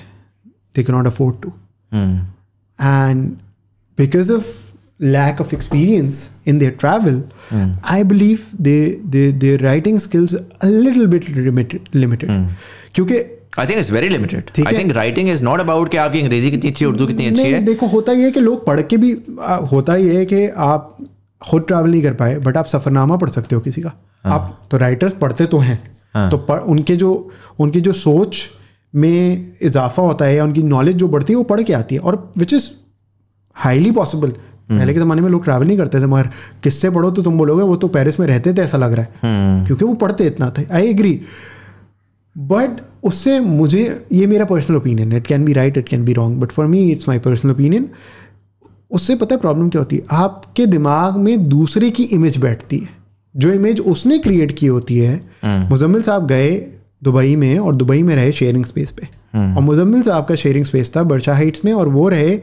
they can not afford to and because of lack of experience in their travel, mm. I believe they, they their writing skills a little bit limited. limited. Mm. I think it's very limited. I I think writing is not about कि आपकी अंग्रेजी कितनी अच्छी उर्दू कितनी अच्छी है देखो होता ही है कि लोग पढ़ के भी होता ही है कि आप खुद ट्रैवल नहीं कर पाए बट आप सफरनामा पढ़ सकते हो किसी का हाँ. आप तो राइटर्स पढ़ते तो हैं हाँ. तो पढ़, उनके जो उनकी जो सोच में इजाफा होता है या उनकी नॉलेज जो बढ़ती है वो पढ़ के आती है और विच इज़ हाईली पॉसिबल पहले के ज़माने में लोग ट्रैवल नहीं करते थे मगर किससे पढ़ो तो तुम बोलोगे वो तो पेरिस में रहते थे ऐसा लग रहा है हम्म। क्योंकि वो पढ़ते इतना थे आई एग्री बट उससे मुझे ये मेरा personal opinion it can be right it can be wrong but for me it's my personal opinion उससे पता है प्रॉब्लम क्या होती है आपके दिमाग में दूसरे की इमेज बैठती है जो इमेज उसने क्रिएट की होती है हम्म। मुजम्मिल साहब गए दुबई में और दुबई में रहे शेयरिंग स्पेस पे हम्म। और मुजम्मिल साहब का शेयरिंग स्पेस था बर्शा हाइट्स में और वो रहे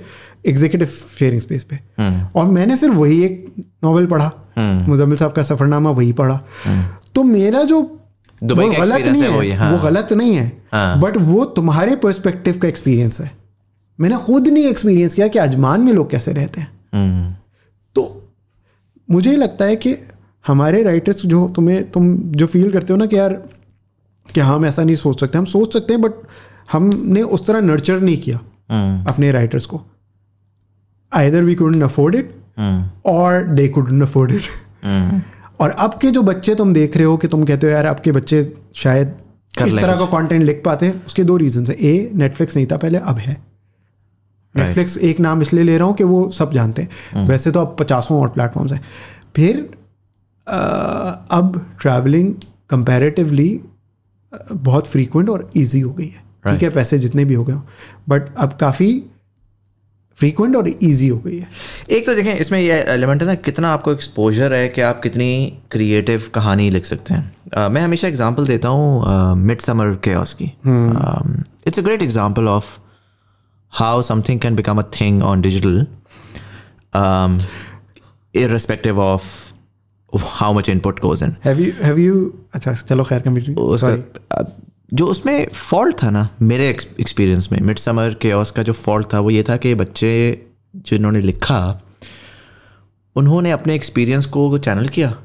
एग्जीक्यूटिव शेयरिंग स्पेस पे हम्म। और मैंने सिर्फ वही एक नावल पढ़ा हम्म। मुजम्मिल साहब का सफरनामा वही पढ़ा तो मेरा जो दुबई वो गलत नहीं है, है हाँ। वो गलत नहीं है हाँ। बट वो तुम्हारे पर्सपेक्टिव का एक्सपीरियंस है मैंने खुद नहीं एक्सपीरियंस किया कि अजमान में लोग कैसे रहते हैं तो मुझे लगता है कि हमारे राइटर्स जो तुम्हें तुम जो फील करते हो ना कि यार कि हाँ, हम ऐसा नहीं सोच सकते हम सोच सकते हैं बट हमने उस तरह नर्चर नहीं किया हम्म। अपने राइटर्स को either we could afford it और दे कुड अफोर्ड इट और अब के जो बच्चे तुम देख रहे हो कि तुम कहते हो यार अब के बच्चे शायद इस तरह का कंटेंट लिख पाते हैं उसके दो रीजन है ए नेटफ्लिक्स नहीं था पहले अब है नेटफ्लिक्स एक नाम इसलिए ले रहा हूँ कि वो सब जानते हैं हम्म। वैसे तो अब पचासों और प्लेटफॉर्म्स हैं फिर आ, अब ट्रैवलिंग कंपेरेटिवली बहुत फ्रीक्वेंट और ईजी हो गई है ठीक right. है पैसे जितने भी हो गए बट अब काफ़ी फ्रीक्वेंट और इजी हो गई है एक तो देखें इसमें यह एलिमेंट है ना कितना आपको एक्सपोजर है कि आप कितनी क्रिएटिव कहानी लिख सकते हैं uh, मैं हमेशा एग्जांपल देता हूँ मिड समर के की it's hmm. A great example of how something can become a thing on digital irrespective of how much input goes in अच्छा चलो खैर कंप्लीट सॉरी जो उसमें फॉल्ट था ना मेरे एक्सपीरियंस में मिड समर के का जो फॉल्ट था वो ये था कि बच्चे जिन्होंने लिखा उन्होंने अपने एक्सपीरियंस को चैनल किया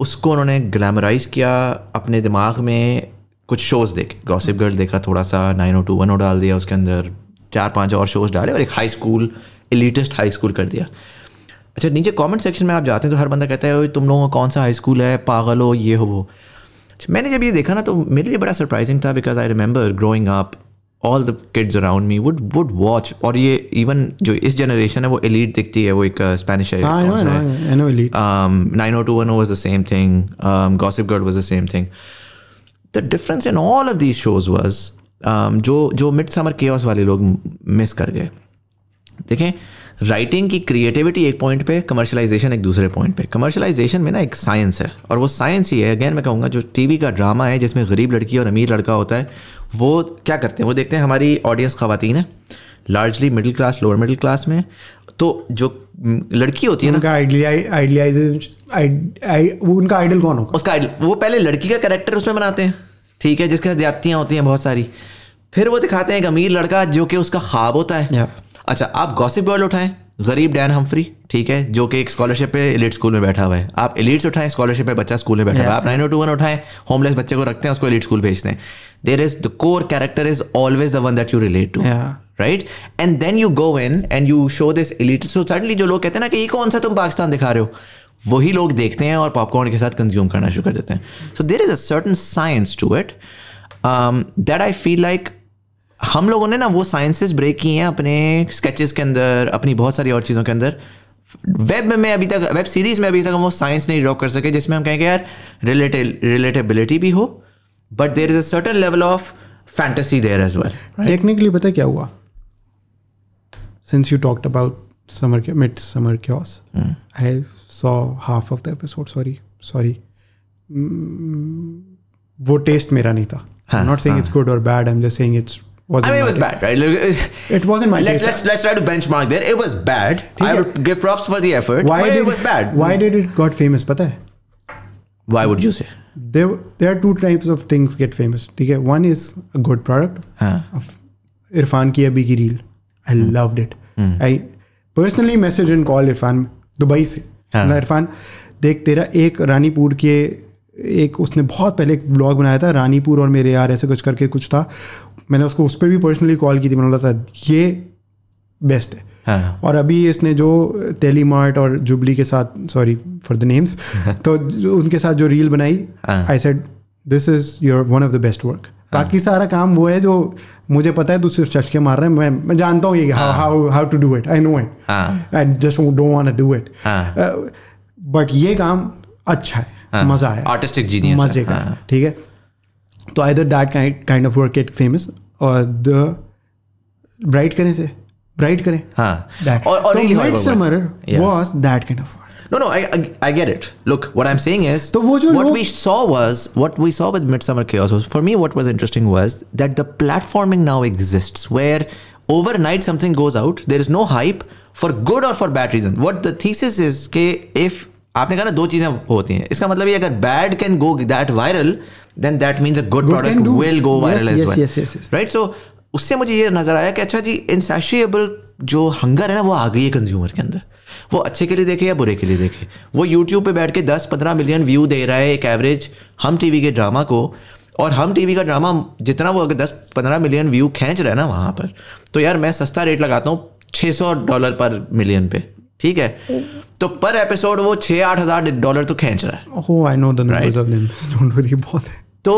उसको उन्होंने ग्लैमराइज किया अपने दिमाग में कुछ शोज़ देखे गॉसिप गर्ल देखा थोड़ा सा nine oh two one oh डाल दिया उसके अंदर चार पांच और शोज़ डाले और एक high school elitist high school कर दिया अच्छा नीचे कमेंट सेक्शन में आप जाते हैं तो हर बंदा कहता है तुम लोगों का कौन सा हाई स्कूल है पागल हो ये हो वो अच्छा मैंने जब ये देखा ना तो मेरे लिए बड़ा सरप्राइजिंग था because I remember growing up all the kids around me would would watch और ये इवन जो इस जनरेशन है वो एलीट दिखती है वो एक स्पेनिश uh, है nine oh two one the same thing gossip girl was the same thing the difference in all of these shows was जो जो मिड समर के वाले लोग मिस कर गए देखें राइटिंग की क्रिएटिविटी एक पॉइंट पे कमर्शलाइजेशन एक दूसरे पॉइंट पे कमर्शलाइजेशन में ना एक साइंस है और वो साइंस ही है अगेन मैं कहूँगा जो टीवी का ड्रामा है जिसमें गरीब लड़की और अमीर लड़का होता है वो क्या करते हैं वो देखते हैं हमारी ऑडियंस खातन है largely middle class lower middle class में तो जो लड़की होती है ना उनका आइडल कौन होगा उसका आइडल वो पहले लड़की का करेक्टर उसमें बनाते हैं ठीक है जिसके साथ ज्यादतियाँ होती हैं बहुत सारी फिर वो दिखाते हैं एक अमीर लड़का जो कि उसका ख्वाब होता है yeah. अच्छा आप गॉसिप बॉयल उठाएं गरीब डैन हमफ्री ठीक है जो कि एक स्कॉलरशिप पे एलिट स्कूल में बैठा हुआ है आप एलिट्स उठाएं स्कॉलरशिप पे बच्चा स्कूल में बैठा हुआ है आप नाइन ओ टू वन उठाएं होमलेस बच्चे को रखते हैं उसको एलिट स्कूल भेजते हैं there is the core character is always the one that you relate to right and then you go in and you show this elite so suddenly जो लोग कहते हैं ना कि ये कौन सा तुम पाकिस्तान दिखा रहे हो वही लोग देखते हैं और पॉपकॉर्न के साथ कंज्यूम करना शुरू कर देते हैं so there is a certain science to it that I feel like हम लोगों ने ना वो साइंसेस ब्रेक किए हैं अपने स्केचेस के अंदर अपनी बहुत सारी और चीज़ों के अंदर वेब में अभी तक वेब सीरीज़ में अभी तक हम वो साइंस नहीं ड्रॉ कर सके जिसमें हम कहेंगे यार रिलेटे रिलेटेबिलिटी भी हो but there is certain level of fantasy there as well technically पता क्या हुआ since you talked about summer mid summer chaos. Mm. I saw half of the episode. Sorry, hmm, वो टेस्ट मेरा नहीं था नॉट सेइंग इट्स गुड और bad I am just saying it's wasn't. I mean, it was bad, right? Like, It wasn't my. Let's let's let's try to benchmark there. It was bad. I would give props for the effort. Why but did, it was bad? Why did it got famous? Pata? है? Why would you say? There there are two types of things get famous. Okay, One is a good product. Huh? Irfan ki abhi ki reel. I hmm. loved it. Hmm. I personally messaged and called Irfan Dubai से. हाँ. Irfan, देख तेरा एक रानीपुर के एक उसने बहुत पहले एक ब्लॉग बनाया था रानीपुर और मेरे यार ऐसे कुछ करके कुछ था मैंने उसको उस पर भी पर्सनली कॉल की थी मैंने बोला ये बेस्ट है हाँ. और अभी इसने जो तेली मार्ट और जुबली के साथ सॉरी फॉर द नेम्स तो उनके साथ जो रील बनाई I said this is your one of the best work बाकी सारा काम वो है जो मुझे पता है दूसरे सिर्फ मार रहे हैं मैं मैं जानता हूँ ये how how to do it I know it I just don't want do it but ये काम अच्छा है हाँ। मज़ा आया आर्टिस्टिक जीनियस मज़े का हाँ। ठीक है तो either that kind of work get famous और द ब्राइट करें से ब्राइट करें हाँ that. or, or so really mid summer yeah. was that kind of work. No, no, I, I, I get it. Look, what I'm saying is, so what log- we saw was, what we saw with Midsummer Chaos was, for me, what was interesting was that the platforming now exists where overnight something goes out, there is no hype for good or for bad reason. What the thesis is, okay, if आपने कहा ना दो चीज़ें होती हैं इसका मतलब ये अगर bad can go that viral then that means a good product will go viral as well right so उससे मुझे ये नज़र आया कि अच्छा जी इनसेशिएबल जो हंगर है ना वो आ गई है कंज्यूमर के अंदर वो अच्छे के लिए देखे या बुरे के लिए देखे वो यूट्यूब पे बैठ के 10-15 मिलियन व्यू दे रहा है एक एवरेज हम टीवी के ड्रामा को और हम टीवी का ड्रामा जितना वो अगर दस पंद्रह मिलियन व्यू खींच रहा है ना वहाँ पर तो यार मैं सस्ता रेट लगाता हूँ छः सौ डॉलर पर मिलियन पे ठीक है तो पर एपिसोड वो छः आठ हजार डॉलर तो खेच रहा है oh, तो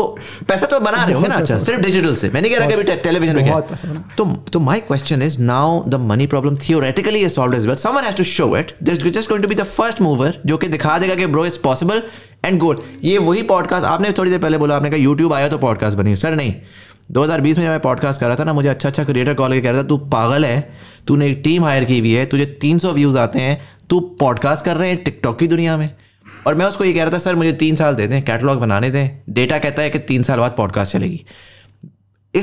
पैसा तो बना रहे हो ना अच्छा सिर्फ डिजिटल से मैंने कह रहा कभी टेलीविजन में तो तो my question is now the money problem theoretically is as well someone has to show it just just going to be the first mover जो कि दिखा देगा कि bro is possible and good ये वही पॉडकास्ट आपने थोड़ी देर पहले बोला आपने कहा यूट्यूब आया तो पॉडकास्ट बनी सर नहीं 2020 में जब मैं पॉडकास्ट कर रहा था ना मुझे अच्छा अच्छा क्रिएटर कॉल के कह रहा था तू पागल है तूने एक टीम हायर की हुई है तुझे 300 व्यूज़ आते हैं तू पॉडकास्ट कर रहे हैं टिकटॉक की दुनिया में और मैं उसको ये कह रहा था सर मुझे तीन साल दे दें कैटलॉग बनाने दें डेटा कहता है कि तीन साल बाद पॉडकास्ट चलेगी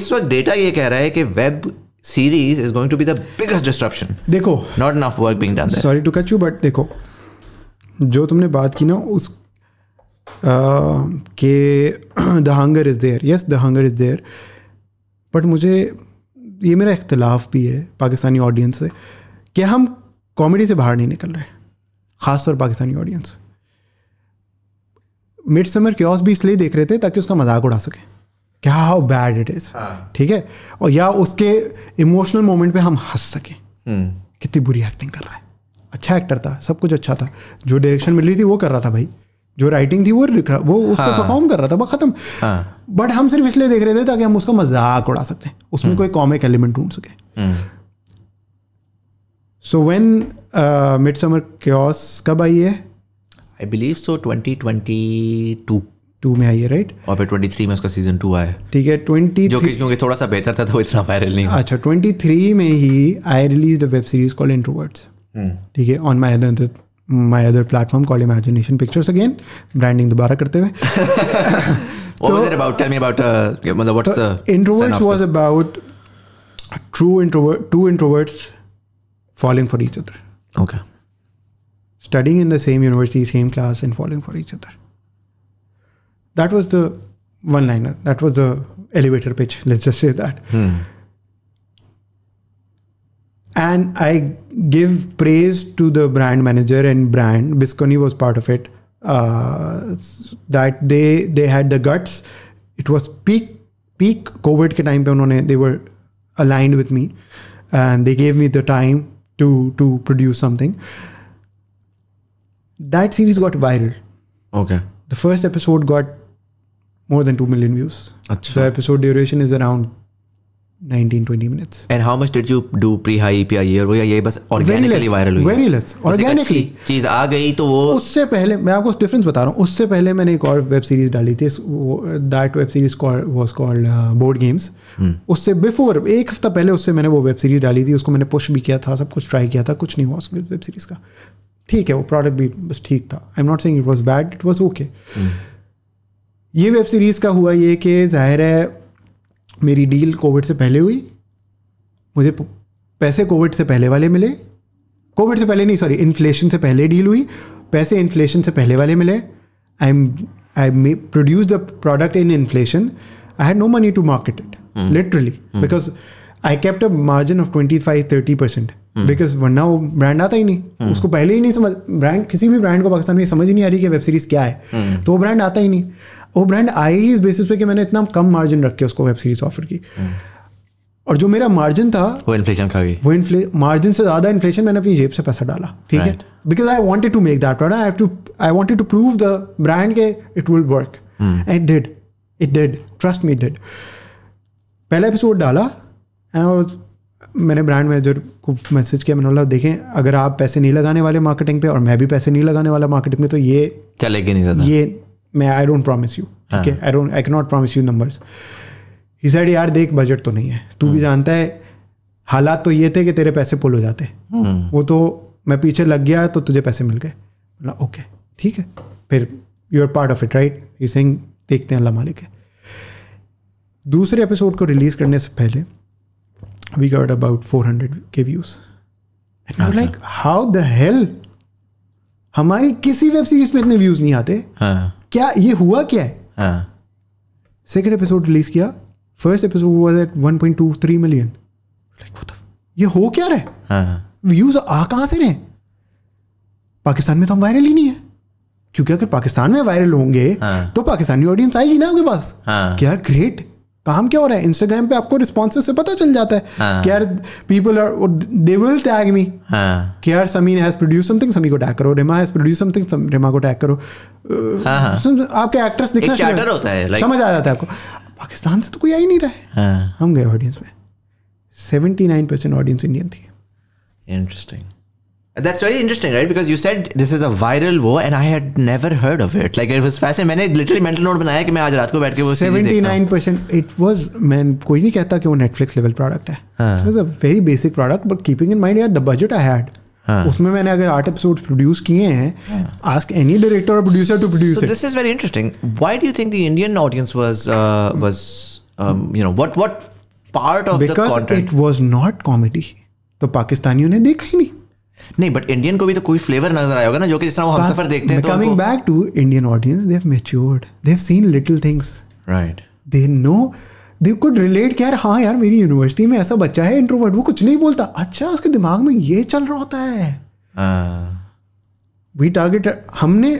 इस वक्त डेटा ये कह रहा है कि web series is going to be the biggest disruption देखो not enough work being done sorry to cut you but देखो जो तुमने बात की ना उस के the hunger is there yes the hunger is there but मुझे ये मेरा इख्तलाफ भी है पाकिस्तानी ऑडियंस से कि हम कॉमेडी से बाहर नहीं निकल रहे ख़ासतौर Pakistani audience mid summer chaos भी इसलिए देख रहे थे ताकि उसका मजाक उड़ा सकें क्या हाउ बैड इट इज़ ठीक है और या उसके इमोशनल मोमेंट पे हम हंस सकें हम्म। कितनी बुरी एक्टिंग कर रहा है अच्छा एक्टर था सब कुछ अच्छा था जो डायरेक्शन मिल रही थी वो कर रहा था भाई जो राइटिंग थी वो लिख रहा वो उस हाँ। परफॉर्म कर रहा था बस खत्म हाँ। बट हम सिर्फ इसलिए देख रहे थे ताकि हम उसका मजाक उड़ा सकते हैं उसमें हम्म। कोई कॉमिक एलिमेंट ढूंढ सके so when mid summer chaos कब आई है I believe so twenty twenty two two में आई है राइट और फिर ट्वेंटी थ्री में उसका सीजन टू आया ठीक है ट्वेंटी जो कि क्योंकि थोड़ा सा बेहतर था तो इतना वायरल नहीं अच्छा ट्वेंटी थ्री में ही I release the web series call introverts ठीक है on my my other platform called Imagination Pictures again, branding dubara karte hue. what was it about? Tell me about uh, what's the, the introverts was about true introvert, two introverts falling for each other. Okay. Studying in the same university, same class, and falling for each other. That was the one-liner. That was the elevator pitch. Let's just say that. Hmm. And I give praise to the brand manager and brand Bisconi was part of it uh, that they they had the guts it was peak peak covid time they were aligned with me and they gave me the time to to produce something that series got viral okay the first episode got more than 2 million views Achha. the episode duration is around 19 20 minutes and how much did you do pre high epi year या ये बस organically viral हुई very less organically चीज आ गई तो वो उससे पहले मैं आपको डिफरेंस बता रहा हूँ उससे पहले मैंने एक और वेब सीरीज डाली थी that web series was called board games उससे बिफोर एक हफ्ता पहले उससे मैंने वो वेब सीरीज डाली थी उसको मैंने पुश भी किया था सब कुछ ट्राई किया था कुछ नहीं हुआ उस वेब सीरीज का ठीक है वो प्रोडक्ट भी बस ठीक था I am not saying it was bad it was okay ये वेब सीरीज का हुआ ये कि जाहिर है मेरी डील कोविड से पहले हुई मुझे पैसे कोविड से पहले वाले मिले कोविड से पहले नहीं सॉरी इन्फ्लेशन से पहले डील हुई पैसे इन्फ्लेशन से पहले वाले मिले I am I produce the product in inflation I had no money to market it literally because I kept a margin of twenty five thirty percent because वरना वो ब्रांड आता ही नहीं hmm. उसको पहले ही नहीं समझ ब्रांड किसी भी ब्रांड को पाकिस्तान में समझ ही नहीं आ रही कि वेब सीरीज क्या है hmm. तो वो ब्रांड आता ही नहीं वो ब्रांड आई ही इस बेसिस पे कि मैंने इतना कम मार्जिन रख के उसको वेब सीरीज ऑफर की हम्म। और जो मेरा मार्जिन था वो इन्फ्लेशन खा गई वो इन्फ्ले मार्जिन से ज़्यादा इन्फ्लेशन मैंने अपनी जेब से पैसा डाला ठीक है because I wanted to make that I to I wanted to prove the brand के it will work it did it did trust me did पहला एपिसोड डाला एंड मैंने ब्रांड मैनेजर को मैसेज किया मैंने बोला देखें अगर आप पैसे नहीं लगाने वाले मार्केटिंग पे और मैं भी पैसे नहीं लगाने वाला मार्केटिंग में तो ये चलेगी नहीं ये मैं आई डोंट प्रॉमिस यू ठीक है I don't I not promise you numbers ही साइड यार देख बजट तो नहीं है तू भी हाँ। जानता है हालात तो ये थे कि तेरे पैसे पुल हो जाते हाँ। वो तो मैं पीछे लग गया तो तुझे पैसे मिल गए ओके ठीक है फिर you are part of it right you sing देखते हैं अल्लाह मालिक है दूसरे एपिसोड को रिलीज करने से पहले we got about four hundred K views like how the hell हमारी किसी वेब सीरीज में इतने व्यूज नहीं आते हाँ. क्या ये हुआ क्या है सेकेंड एपिसोड रिलीज किया first episode was at 1.23 million like ये हो क्या रहे व्यूज हाँ। आ कहाँ से रहे पाकिस्तान में तो हम वायरल ही नहीं है क्योंकि अगर पाकिस्तान में वायरल होंगे हाँ। तो पाकिस्तानी ऑडियंस आएगी ना उनके पास हाँ। क्या ग्रेट काम क्या हो रहा है इंस्टाग्राम पे आपको रिस्पॉन्सेज से पता चल जाता है हाँ। कि यार people are they will tag me कि यार समीन हैज प्रोड्यूस समथिंग समी को टैग करो Rima has produce something Rima को टैग करो हाँ, हाँ। आपके एक्ट्रेस दिखना चैटर होता है like... समझ आ जाता है आपको पाकिस्तान से तो कोई आ ही नहीं रहा है हम गए ऑडियंस में सेवेंटी ऑडियंस इंडियन थी interesting That's very interesting, right? Because you said this is a viral wo and I had never heard of it. Like it was fascinating. I literally mental note बनाया I मैं आज रात को बैठ 79% it was man koi नहीं कहता कि वो Netflix level product है. It was a very basic product but keeping in mind the budget I had. हाँ. उसमें मैंने अगर आठ एपिसोड प्रोड्यूस किए हैं आस्क एनी डायरेक्टर और producer to produce this is very interesting why do you think the Indian audience was was you know what what part of the content because it was not comedy तो पाकिस्तानियों ने देखा ही नहीं नहीं बट इंडियन को भी तो कोई फ्लेवर नजर आया होगा ना जो कि जिस तरह वो हम सफर देखते हैं तो coming back to Indian audience they have matured they have seen little things right they know they could relate यार हाँ यार मेरी यूनिवर्सिटी में ऐसा बच्चा है इंट्रोवर्ट वो कुछ नहीं बोलता अच्छा उसके दिमाग में ये चल रहा होता है वी हाँ। टारगेट हमने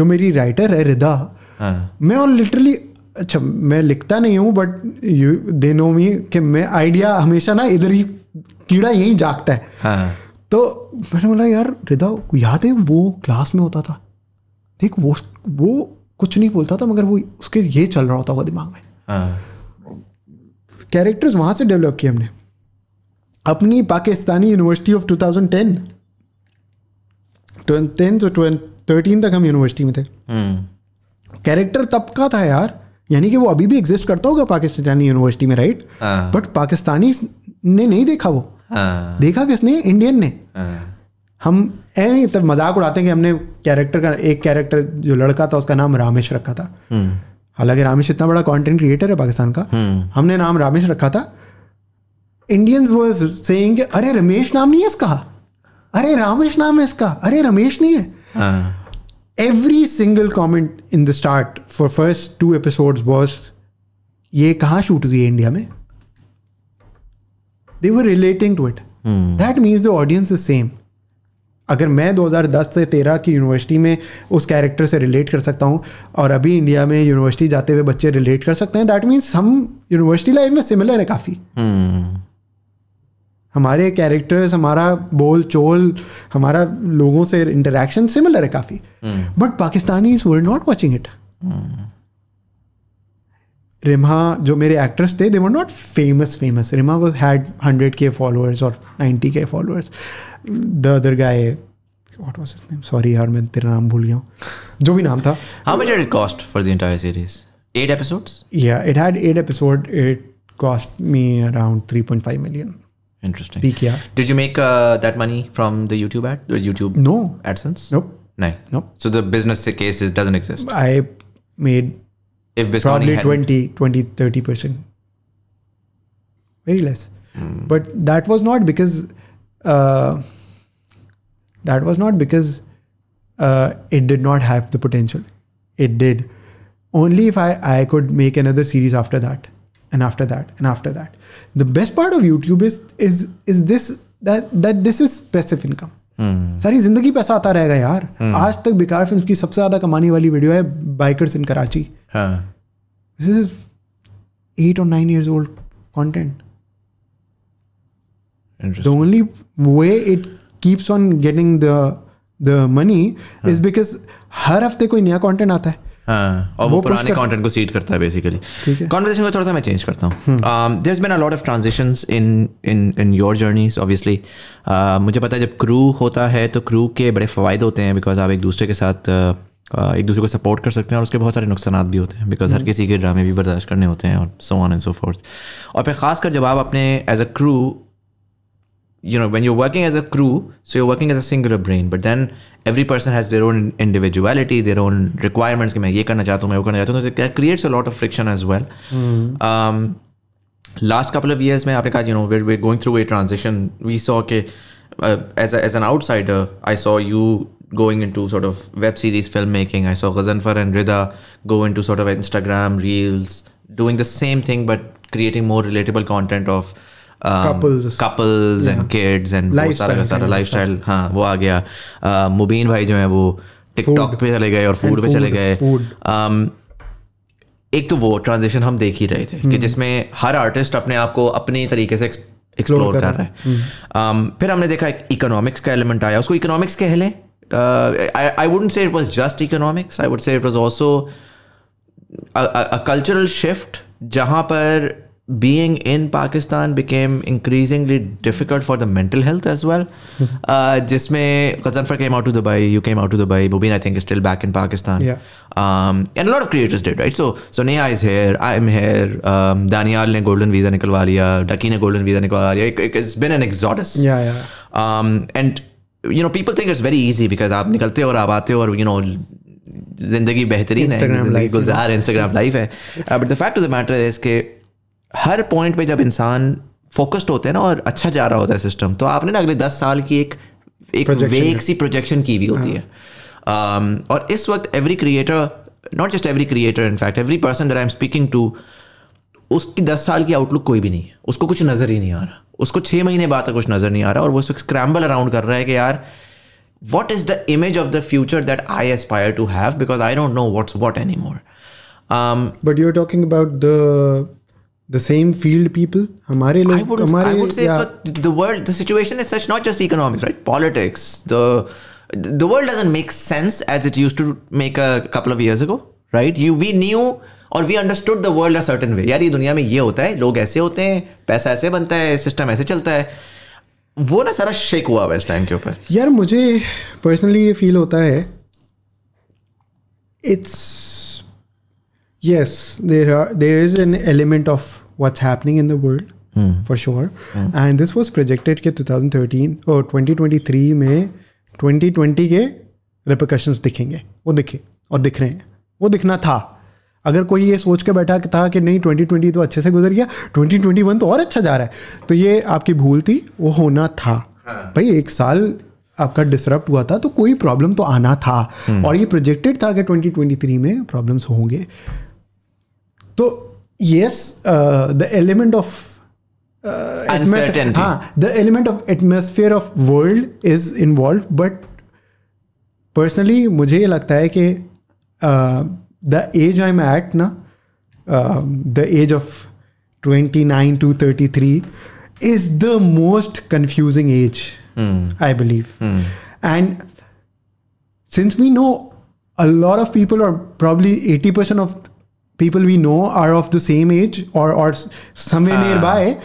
जो मेरी राइटर है रिदा हाँ। मैं और लिटरली अच्छा मैं लिखता नहीं हूँ but you they know me कि मैं आइडिया हमेशा ना इधर ही कीड़ा यहीं जागता है हाँ। तो मैंने बोला यार रिदा याद है वो क्लास में होता था देख वो वो कुछ नहीं बोलता था मगर वो उसके ये चल रहा होता होगा दिमाग में कैरेक्टर्स हाँ। वहाँ से डेवलप किए हमने अपनी पाकिस्तानी यूनिवर्सिटी ऑफ 2010 टेन से थर्टीन तक हम यूनिवर्सिटी में थे कैरेक्टर हम्म। तब का था यार यानी कि वो अभी भी एग्जिस्ट करता होगा पाकिस्तानी यूनिवर्सिटी में राइट हाँ। बट पाकिस्तानी ने नहीं देखा वो हाँ। देखा किसने इंडियन ने हाँ। हम ए, तब मजाक उड़ाते हैं कि हमने कैरेक्टर का एक कैरेक्टर जो लड़का था उसका नाम रामेश रखा था हम्म। हालांकि रामेश इतना बड़ा कंटेंट क्रिएटर है पाकिस्तान का हम्म। हमने नाम रामेश रखा था इंडियंस वो सेइंग अरे रमेश नाम नहीं है इसका अरे रामेश नाम है इसका अरे रमेश नहीं है every single comment in the start for first two episode boss ये कहाँ शूट हुई है इंडिया में they were relating to it that means the audience is same अगर मैं 2010 से 13 की यूनिवर्सिटी में उस कैरेक्टर से रिलेट कर सकता हूँ और अभी इंडिया में यूनिवर्सिटी जाते हुए बच्चे रिलेट कर सकते हैं दैट मीन्स हम यूनिवर्सिटी लाइफ में सिमिलर है काफ़ी hmm. हमारे कैरेक्टर्स हमारा बोल चोल हमारा लोगों से इंटरेक्शन सिमिलर है काफ़ी but Pakistani is were not watching it Rima जो मेरे एक्टर्स थे they were not famous famous Rima was had hundred K followers और ninety K followers the other guy what was his name sorry यार मैं तेरा नाम भूल गया हूँ जो भी नाम था how much it cost for the entire series 8 episodes या it had 8 episode it cost me around 3.5 million Interesting. Peak, yeah. Did you make uh, that money from the YouTube ad? The YouTube no AdSense? Nope. No. Nope. So the business case is, doesn't exist. I if Bisconi probably had 20 20 30 percent very less mm. but that was not because uh, that was not because uh, it did not have the potential it did only if I, I could make another series after that and after that and after that the best part of youtube is is is this that that this is passive income सारी जिंदगी पैसा आता रहेगा यार आज तक बेकार फिल्म की सबसे ज्यादा कमाने वाली वीडियो है बाइकर्स इन कराची हाँ दिस इज एट और nine years old content the only way it keeps on getting the the money हाँ. is हर हफ्ते कोई नया कॉन्टेंट आता है हाँ, और वो, वो पुराने कंटेंट को सीट करता है बेसिकली कॉन्वर्जेशन को थोड़ा सा मैं चेंज करता हूँ there been a lot of transaction in in in your journeys obviously मुझे पता है जब क्रू होता है तो क्रू के बड़े फ़ायदे होते हैं बिकॉज आप एक दूसरे के साथ uh, एक दूसरे को सपोर्ट कर सकते हैं और उसके बहुत सारे नुकसान भी होते हैं बिकॉज हर हम्म। किसी के ड्रामे भी बर्दाश्त करने होते हैं और so on and so forth और फिर खासकर जब आप अपने as a crew you know when you working as a crew so you working as a singular brain but then every person has their own individuality their own requirements कि मैं ये करना चाहता हूँ मैं वो करना चाहता हूँ तो creates a lot of friction as well last couple of years में आपने कहा you know where we going through a transaction we saw के as as an outsider I saw you going into sort of web series filmmaking. I saw Ghazanfar and Rida go into sort of Instagram reels, doing the same thing but creating more relatable content of um, couples couples yeah. and kids and बहुत सारा का lifestyle हाँ वो आ गया uh, मुबीन भाई जो है वो टिकटॉक पे चले गए और फूड पे चले गए एक तो वो ट्रांजिशन हम देख ही रहे थे कि जिसमें हर आर्टिस्ट अपने आप को अपने तरीके से एक्सप्लोर कर रहा है फिर हमने देखा एक इकोनॉमिक्स का एलिमेंट आया उसको इकोनॉमिक्स कह लें uh, I, I wouldn't say it was just economics i would say it was also a, a, a cultural shift jahan par being in Pakistan became increasingly difficult for the mental health as well. Hmm. uh, jisme Kazanfar came out to Dubai, you came out to Dubai, Mubin I think is still back in Pakistan. Yeah. Um, and a lot of creators did, right? So so Neha is here, I'm here, um, Daniel ne golden visa nikalwa liya, Daki ne golden visa nikalwa liya. It, has been an exodus. Yeah, yeah. Um, and you know people think it's very easy because आप निकलते हो और आप आते हो और यू नो जिंदगी बेहतरीन है गुलजार इंस्टाग्राम लाइफ है but the fact of the matter is के हर पॉइंट पे जब इंसान फोकस्ड होते हैं ना और अच्छा जा रहा होता है सिस्टम तो आपने ना अगले दस साल की एक एक वेग सी प्रोजेक्शन की हुई होती हाँ। है um, और इस वक्त every creator not just every creator in fact every person that I am speaking to उसकी दस साल की आउटलुक कोई भी नहीं है उसको कुछ नज़र ही नहीं आ रहा उसको छः महीने बाद कुछ नज़र नहीं आ रहा और वो उसको स्क्रैम्बल अराउंड कर रहा है कि यार what is the image of the future that I aspire to have because I don't know what's what any more but you are talking about the the same field people हमारे लोग I would, हमारे I would say yeah. for the world the situation is such not just economics right politics the the world doesn't make sense as it used to make a couple of years ago right you we knew और we understood the world a certain way यार ये दुनिया में ये होता है लोग ऐसे होते हैं पैसा ऐसे बनता है सिस्टम ऐसे चलता है वो ना सारा शेक हुआ है इस टाइम के ऊपर यार मुझे पर्सनली ये फील होता है it's yes there are there is an element of what's happening in the world for sure and this was projected के टू थाउजेंड थर्टीन और ट्वेंटी ट्वेंटी थ्री में ट्वेंटी ट्वेंटी के रिपोकशंस दिखेंगे वो दिखे और दिख रहे हैं वो दिखना था अगर कोई ये सोच के बैठा था कि नहीं ट्वेंटी ट्वेंटी तो अच्छे से गुजर गया ट्वेंटी ट्वेंटी वन तो और अच्छा जा रहा है तो ये आपकी भूल थी वो होना था हाँ। भाई एक साल आपका डिसरप्ट हुआ था तो कोई प्रॉब्लम तो आना था हम्म। और ये प्रोजेक्टेड था कि ट्वेंटी ट्वेंटी थ्री में प्रॉब्लम्स होंगे तो यस द एलिमेंट ऑफ हाँ the element of atmosphere of world is involve but personally मुझे ये लगता है कि uh, the age I'm at, na, uh, the age of 29 to 33, is the most confusing age, mm. I believe. Mm. And since we know a lot of people, or probably 80% of people we know, are of the same age or, or somewhere ah. nearby.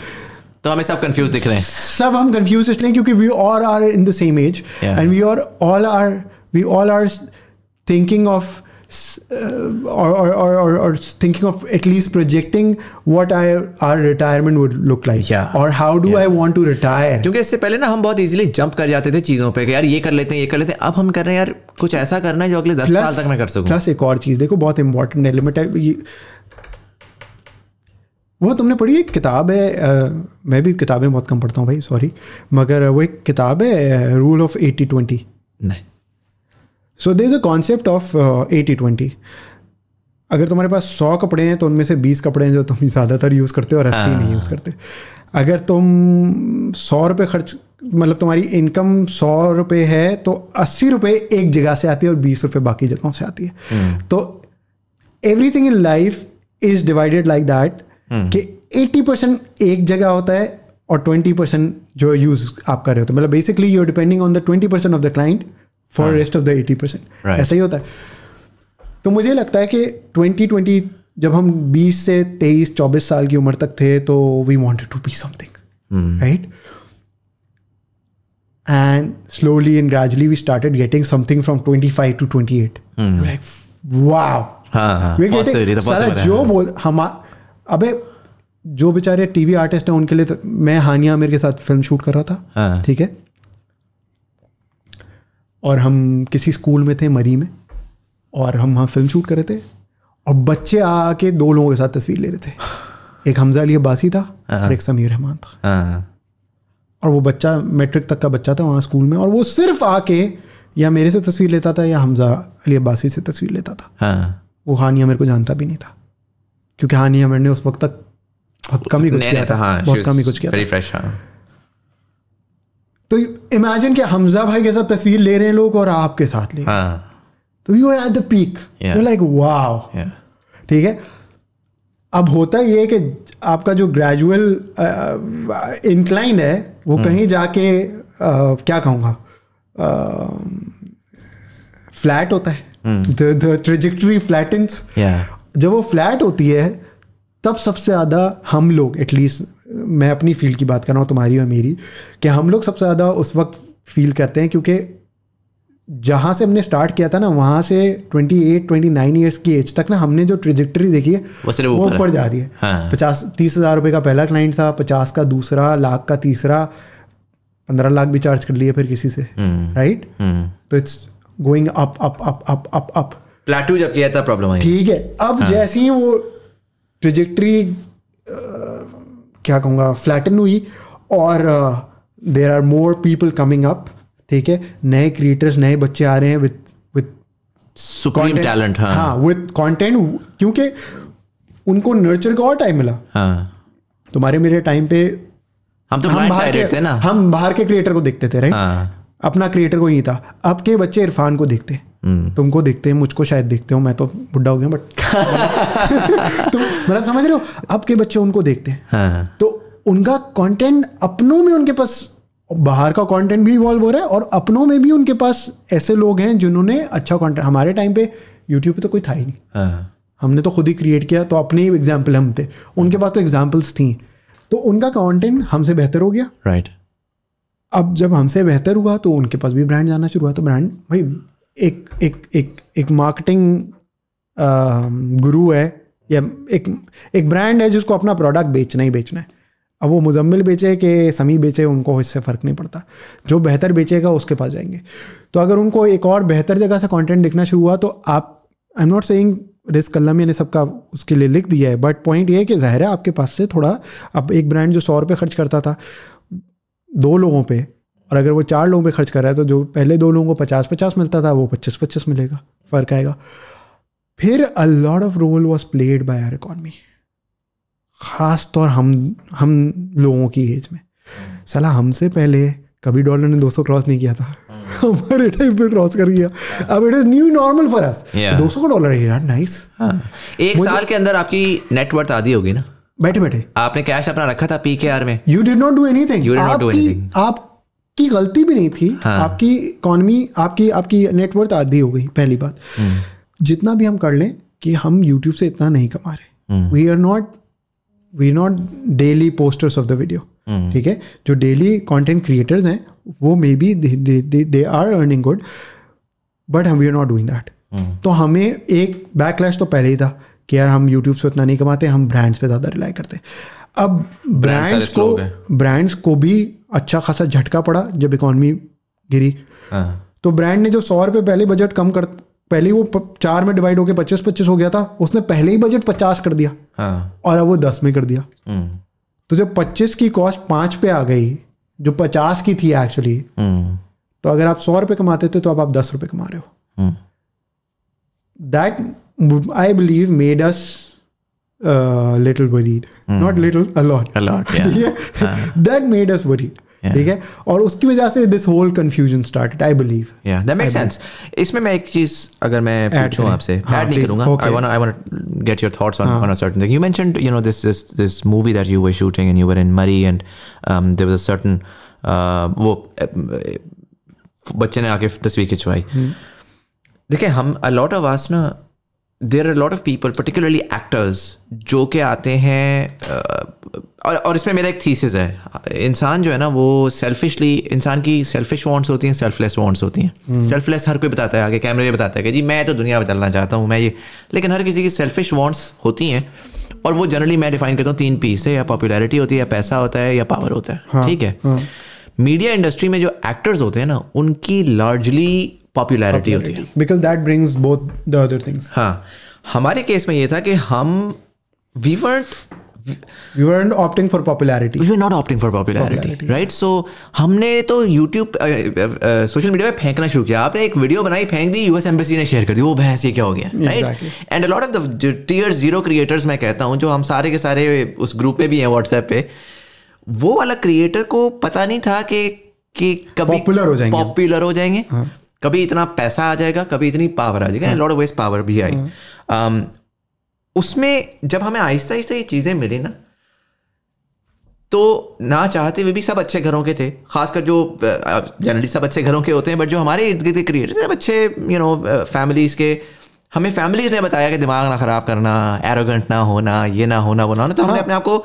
तो हमें सब कंफ्यूज दिख रहे हैं सब हम कंफ्यूज इसलिए क्योंकि we all are in the same age and we are all are we all are thinking of Uh, or, or, or, or, thinking of at least projecting what I, our retirement would look like yeah. or how do yeah. I want to retire क्योंकि इससे पहले ना हम बहुत इजीली जंप कर जाते थे चीज़ों पे कि यार ये कर लेते हैं ये कर लेते हैं अब हम कर रहे हैं यार कुछ ऐसा करना है जो अगले दस साल तक मैं कर सकूं प्लस एक और चीज़ देखो बहुत इंपॉर्टेंट एलिमेंट है ये वो तुमने पढ़ी एक किताब है आ, मैं भी किताबें बहुत कम पढ़ता हूँ भाई सॉरी मगर वो एक किताब है रूल ऑफ एटी ट्वेंटी नहीं so they is a concept of eighty twenty अगर तुम्हारे पास सौ कपड़े हैं तो उनमें से बीस कपड़े हैं जो तुम ज़्यादातर यूज़ करते हो और अस्सी नहीं यूज़ हाँ। करते अगर तुम सौ रुपये खर्च मतलब तुम्हारी इनकम सौ रुपये है तो अस्सी रुपये एक जगह से आती है और बीस रुपये बाकी जगहों से आती है हम्म। तो everything in life is divided like that कि एटी परसेंट एक जगह होता है और ट्वेंटी परसेंट जो यूज़ आप कर रहे होते मतलब basically you are depending on the twenty percent of the client for rest of the eighty percent ऐसा ही होता है तो मुझे लगता है कि ट्वेंटी ट्वेंटी जब हम बीस से तेईस चौबीस साल की उम्र तक थे तो we wanted to be something right and slowly and gradually we started getting something from twenty five to twenty eight like wow जो बोल हम अबे जो बेचारे टीवी आर्टिस्ट हैं उनके लिए तो मैं हानिया मेरे के साथ फिल्म शूट कर रहा था हाँ। ठीक है और हम किसी स्कूल में थे मरी में और हम वहाँ फिल्म शूट कर रहे थे और बच्चे आके दो लोगों के साथ तस्वीर ले रहे थे एक हमजा अली अब्बासी था हाँ। और एक समीर रहमान था हाँ। और वो बच्चा मैट्रिक तक का बच्चा था वहाँ स्कूल में और वो सिर्फ आके या मेरे से तस्वीर लेता था या हमजा अली अब्बासी से तस्वीर लेता था हाँ। वो हानिया मेरे को जानता भी नहीं था क्योंकि हानिया मैंने उस वक्त तक बहुत कम ही कुछ किया तो था बहुत कम ही कुछ किया था तो इमेजिन के हमजा भाई के साथ तस्वीर ले रहे हैं लोग और आपके साथ ले हाँ। तो you are at the peak you like wow ठीक है अब होता ये कि आपका जो ग्रेजुअल इंक्लाइन है वो हम्म। कहीं जाके आ, क्या कहूँगा फ्लैट होता है द ट्रेजिक्ट्री फ्लैटेंस जब वो फ्लैट होती है तब सबसे ज़्यादा हम लोग एटलीस्ट मैं अपनी फील्ड की बात कर रहा हूँ तुम्हारी और मेरी कि हम लोग सबसे ज़्यादा उस वक्त फील करते हैं क्योंकि जहाँ से हमने स्टार्ट किया था ना वहाँ से 28, 29 इयर्स की एज तक ना हमने जो ट्रिजेक्टरी देखी है वो ऊपर जा रही है हाँ। पचास तीस हज़ार रुपये का पहला क्लाइंट था पचास का दूसरा लाख का तीसरा पंद्रह लाख भी चार्ज कर लिए फिर किसी से राइट हम्म। हम्म। तो it's going up up up up up up plateau जब किया था प्रॉब्लम ठीक है अब हाँ। जैसे ही वो ट्रिजेक्टरी क्या कहूँगा फ्लैटन हुई और there are more people coming up ठीक है नए क्रिएटर्स नए बच्चे आ रहे हैं विद विद सुप्रीम टैलेंट हाँ विद हाँ, कंटेंट क्योंकि उनको नर्चर का और टाइम मिला हाँ तुम्हारे मेरे टाइम पे हम तो हम बाहर के ना हम बाहर के क्रिएटर को देखते थे राइट हाँ. अपना क्रिएटर को नहीं था अब के बच्चे इरफान को देखते तुमको देखते हैं मुझको शायद देखते हो मैं तो बुढ़ा हो गया बट तुम तो मतलब समझ रहे हो अब के बच्चे उनको देखते हैं हाँ।, हाँ। तो उनका कंटेंट अपनों में उनके पास बाहर का कंटेंट भी इवॉल्व हो रहा है और अपनों में भी उनके पास ऐसे लोग हैं जिन्होंने अच्छा कंटेंट हमारे टाइम पे यूट्यूब पे तो कोई था ही नहीं हाँ।, हाँ। हमने तो खुद ही क्रिएट किया तो अपने ही एग्जाम्पल हम थे उनके पास तो एग्जाम्पल्स थी तो उनका कॉन्टेंट हमसे बेहतर हो गया राइट अब जब हमसे बेहतर हुआ तो उनके पास भी ब्रांड जाना शुरू हुआ तो ब्रांड भाई एक एक एक एक मार्केटिंग गुरु um, है या एक एक ब्रांड है जिसको अपना प्रोडक्ट बेचना ही बेचना है अब वो मुजम्मिल बेचे कि समी बेचे उनको इससे फ़र्क नहीं पड़ता जो बेहतर बेचेगा उसके पास जाएंगे तो अगर उनको एक और बेहतर जगह से कंटेंट दिखना शुरू हुआ तो आप I am not saying risk कल्लमी ने सबका उसके लिए लिख दिया है बट पॉइंट ये है कि ज़ाहिर है आपके पास से थोड़ा अब एक ब्रांड जो सौ रुपये खर्च करता था दो लोगों पर और अगर वो चार लोगों पे खर्च कर रहा है तो जो पहले दो लोगों को पचास पचास मिलता था वो पच्चीस पच्चीस मिलेगा फ़र्क आएगा फिर a lot of role was played by our economy ख़ास तौर हम हम लोगों की एज में सलाह हमसे पहले कभी डॉलर ने 200 क्रॉस नहीं किया था hmm. हमारे टाइम पे क्रॉस कर गया अब it is new normal for us 200 का डॉलर है यार नाइस हाँ। एक साल के अंदर आपकी नेटवर्थ आधी होगी ना बैठे बैठे आपने कैश अपना रखा था पीकेआर में you did not do anything you did not do anything आप की गलती भी नहीं थी हाँ। आपकी इकोनॉमी आपकी आपकी नेटवर्थ आधी हो गई पहली बात हम्म। जितना भी हम कर लें कि हम यूट्यूब से इतना नहीं कमा रहे we are not we not daily posters of the video ठीक है जो डेली कंटेंट क्रिएटर्स हैं वो maybe they are earning good but हम we are not doing that तो हमें एक बैकलैश तो पहले ही था कि यार हम यूट्यूब से उतना नहीं कमाते हम ब्रांड्स पे ज़्यादा रिलाई करते हैं अब ब्रांड्स को ब्रांड्स को भी अच्छा खासा झटका पड़ा जब इकोनॉमी गिरी हाँ। तो ब्रांड ने जो सौ रुपये पहले बजट कम कर पहले वो चार में डिवाइड होकर पच्चीस पच्चीस हो गया था उसने पहले ही बजट पचास कर दिया हाँ। और अब वो दस में कर दिया हम्म। तो जब पच्चीस की कॉस्ट पांच पे आ गई जो पचास की थी एक्चुअली हम्म। तो अगर आप सौ रुपये कमाते थे तो अब आप दस रुपये कमा रहे हो that I believe made us uh, worried not Mm. A lot a lot ठीक है दैट मेड अस वरीड ठीक है और उसकी वजह से this whole confusion started I believe या दैट मेक्स सेंस इसमें मैं एक चीज अगर मैं पूछूं आपसे ऐड हाँ, नहीं करूंगा I want I want get your thoughts on on a certain thing you mentioned you know this this this movie that you were shooting and you were in Murree and there was a certain वो बच्चे ने आके तस्वीर खिंचवाई हम्म। देखिए हम अ लॉट ऑफ आस ना there are lot of people particularly actors जो के आते हैं और और इसमें मेरा एक थीसिस है इंसान जो है ना वो सेल्फिशली इंसान की सेल्फिश वांट्स होती हैं सेल्फलेस वांट्स होती हैं सेल्फलेस hmm. हर कोई बताता है आगे कैमरे में बताता है कि जी मैं तो दुनिया बदलना चाहता हूँ मैं ये लेकिन हर किसी की सेल्फिश वांट्स होती हैं और वो जनरली मैं डिफाइन करता हूँ तीन पीस है या पॉपुलैरिटी होती है या पैसा होता है या पावर होता है हाँ, ठीक हाँ, है मीडिया इंडस्ट्री में जो एक्टर्स होते हैं ना उनकी लार्जली पॉपुलैरिटी होती है because that brings both the other things हाँ हमारे केस में ये था कि हम we weren't we weren't opting for popularity we were not opting for popularity, popularity right so हमने तो यूट्यूब सोशल मीडिया पे फेंकना शुरू किया आपने एक वीडियो बनाई फेंक दी यूएस एम्बेसी ने शेयर कर दी वो बहस ये क्या हो गया right and a lot of the tier zero creators मैं कहता हूँ जो हम सारे के सारे उस ग्रुप पे भी हैं व्हाट्सएप पे वो वाला क्रिएटर को पता नहीं था कि कि कभी पॉपुलर हो जाएंगे पॉपुलर हो जाएंगे हाँ. कभी इतना पैसा आ जाएगा कभी इतनी पावर आ जाएगी लॉर्ड वेस्ट पावर भी आई हम्म। um, उसमें जब हमें आहिस्ता आहिस्ता ये चीज़ें मिली ना तो ना चाहते हुए भी सब अच्छे घरों के थे खासकर जो जनरली सब अच्छे घरों के होते हैं बट जो हमारे इर्द गिर्द क्रिएटर्स सब अच्छे यू नो फैमिलीज़ के हमें फैमिलीज़ ने बताया कि दिमाग ना ख़राब करना एरोगेंट ना होना ये ना होना वो ना होना तो हमने हाँ। अपने आप को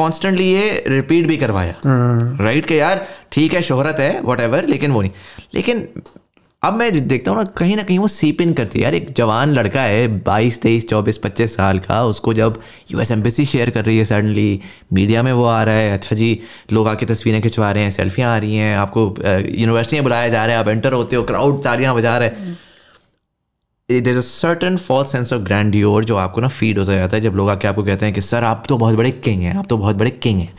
कॉन्स्टेंटली ये रिपीट भी करवाया राइट हाँ। के कि यार ठीक है शोहरत है वट लेकिन वो नहीं लेकिन अब मैं देखता हूँ ना कहीं ना कहीं वो सीप इन करती है यार एक जवान लड़का है बाईस तेईस चौबीस पच्चीस साल का उसको जब यू एस एम्बेसी शेयर कर रही है सडनली मीडिया में वो आ रहा है अच्छा जी लोग आके तस्वीरें खिंचवा रहे हैं सेल्फियाँ आ रही हैं आपको यूनिवर्सिटियाँ बुलाया जा रहे हैं आप एंटर होते हो क्राउड तालियाँ बजा रहे हैं there a certain false sense of grand जो आपको ना फीड होता जाता है जब लोग आके आपको कहते हैं कि सर आप तो बहुत बड़े किंग हैं आप तो बहुत बड़े किंग हैं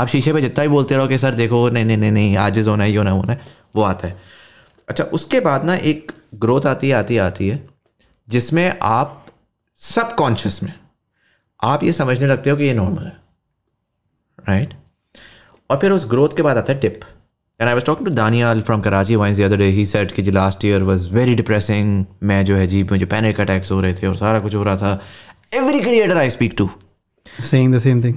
आप शीशे पे जितना भी बोलते रहो कि सर देखो नहीं नहीं नहीं नहीं आजिज़ होना है ये होना है होना है वो आता है अच्छा उसके बाद ना एक ग्रोथ आती आती आती है जिसमें आप सब कॉन्शियस में आप ये समझने लगते हो कि ये नॉर्मल है राइट और फिर उस ग्रोथ के बाद आता है tip and I was talking to Danial from Karachi wise other day he said कि जी last year was very depressing मैं जो है जी मुझे पैनिक अटैक्स हो रहे थे और सारा कुछ हो रहा था every creator I speak to saying the same thing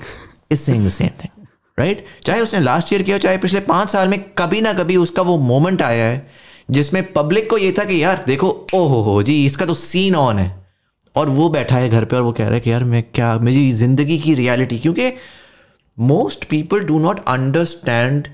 is saying the same thing right चाहे उसने लास्ट ईयर किया चाहे पिछले पाँच साल में कभी ना कभी उसका वो मोमेंट आया है जिसमें पब्लिक को ये था कि यार देखो ओहो हो जी इसका तो सीन ऑन है और वो बैठा है घर पे और वो कह रहा है कि यार मैं क्या मेरी ज़िंदगी की रियलिटी क्योंकि most people do not understand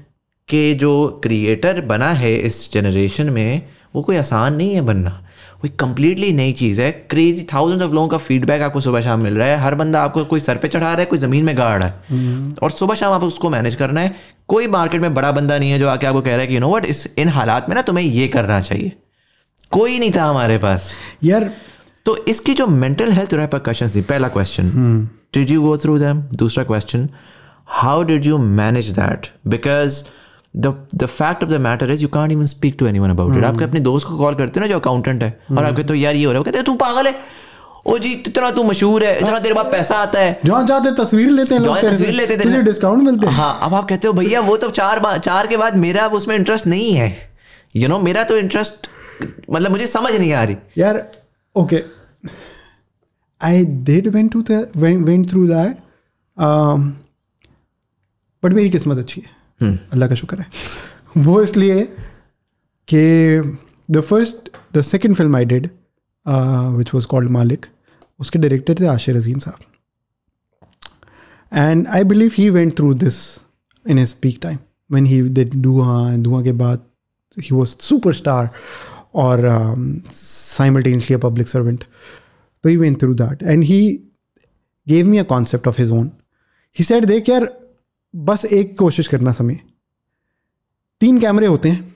के जो क्रिएटर बना है इस जनरेशन में वो कोई आसान नहीं है बनना कोई कंप्लीटली नई चीज़ है क्रेजी थाउजेंड ऑफ लोगों का फीडबैक आपको सुबह शाम मिल रहा है हर बंदा आपको कोई सर पे चढ़ा रहा है कोई ज़मीन में गाड़ रहा है हम्म। और सुबह शाम आप उसको मैनेज करना है कोई मार्केट में बड़ा बंदा नहीं है जो आके आपको कह रहा है कि यू नो वट इस इन हालात में ना तुम्हें ये करना चाहिए कोई नहीं था हमारे पास यार तो इसकी जो मेंटल हेल्थ क्वेश्चन थी पहला question did you go through them दूसरा question how did you manage that because the fact of the matter is you can't even speak to anyone about it आपके अपने दोस्त को कॉल करते हो ना जो अकाउंटेंट है और hmm. आपके तो यार ये हो रहा है कहते तू पागल है ओ जी इतना तू मशहूर है इतना हाँ। तेरे पास पैसा आता है जहाँ जाते तस्वीर लेते हैं लोग तस्वीर लेते थे डिस्काउंट मिलते हैं हाँ अब आप कहते हो भैया वो तो चार चार के बाद मेरा उसमें इंटरेस्ट नहीं है यू नो मेरा तो इंटरेस्ट मतलब मुझे समझ नहीं आ रही यार okay I did went to went through that but मेरी किस्मत अच्छी है हम्म। अल्लाह का शुक्र है वो इसलिए कि the first the second film I did which was called Malik उसके डायरेक्टर थे आशिर अजीम साहब and I believe he went through this in his peak time when he Dhuan Dhuan के बाद ही वॉज सुपर स्टार और साइमल्टेनियसली अ पब्लिक सर्वेंट तो he went through that and he gave me a concept of his own he said देख यार बस एक कोशिश करना समय तीन कैमरे होते हैं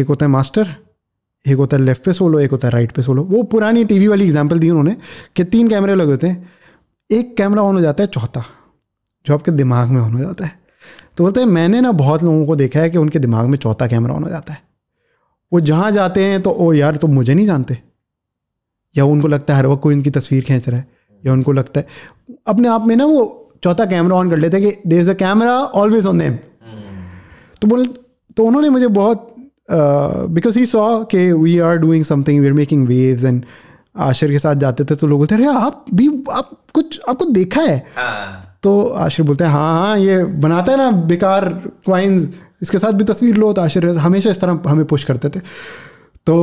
एक होता है मास्टर एक होता है लेफ्ट पे सोलो एक होता है राइट पे सोलो वो पुरानी टीवी वाली एग्जांपल दी उन्होंने कि तीन कैमरे लगे होते हैं एक कैमरा ऑन हो जाता है चौथा जो आपके दिमाग में ऑन हो जाता है तो बोलते हैं मैंने ना बहुत लोगों को देखा है कि उनके दिमाग में चौथा कैमरा ऑन हो जाता है वो जहाँ जाते हैं तो ओ यार तो मुझे नहीं जानते या उनको लगता है हर वक्त कोई उनकी तस्वीर खींच रहा है या उनको लगता है अपने आप में ना वो चौथा कैमरा ऑन कर लेते कि there is a camera always on them तो बोल तो उन्होंने मुझे बहुत बिकॉज ही सॉ के we are doing something we are making waves and Ashir के साथ जाते थे तो लोग बोलते अरे आप भी आप कुछ आपको देखा है हाँ। तो आशिर बोलते हैं हाँ हाँ ये बनाता है ना बेकार क्वाइंस इसके साथ भी तस्वीर लो तो आशिर हमेशा इस तरह हमें पुश करते थे तो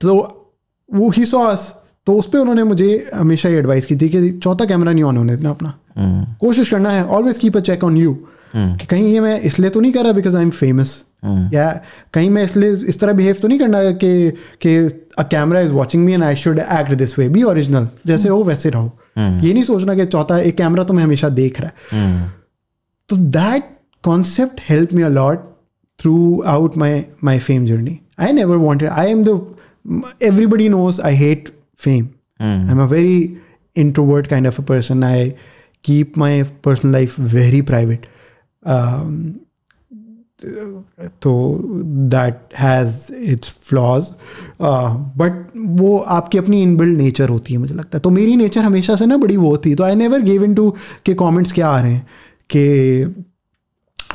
तो वो ही सॉस तो उस पर उन्होंने मुझे हमेशा ये एडवाइस की थी कि चौथा कैमरा नहीं ऑन होने देना अपना कोशिश करना है always keep a check on you कि कहीं ये मैं इसलिए तो नहीं कर रहा बिकॉज आई एम फेमस या कहीं मैं इसलिए इस तरह बिहेव तो नहीं करना कि कि a camera is watching me and I should act this way be original जैसे हो वैसे रहो ये नहीं सोचना कि चौथा एक कैमरा तो मैं हमेशा देख रहा है तो that concept help me a lot throughout my my fame journey I never wanted I am the everybody knows I hate fame. Mm. I'm a very introvert kind of a person. I keep my personal life very private. Um, तो that has its flaws but वो आपकी अपनी इनबिल्ड नेचर होती है मुझे लगता है तो मेरी नेचर हमेशा से ना बड़ी वो थी तो I never give in to के कॉमेंट्स क्या आ रहे हैं कि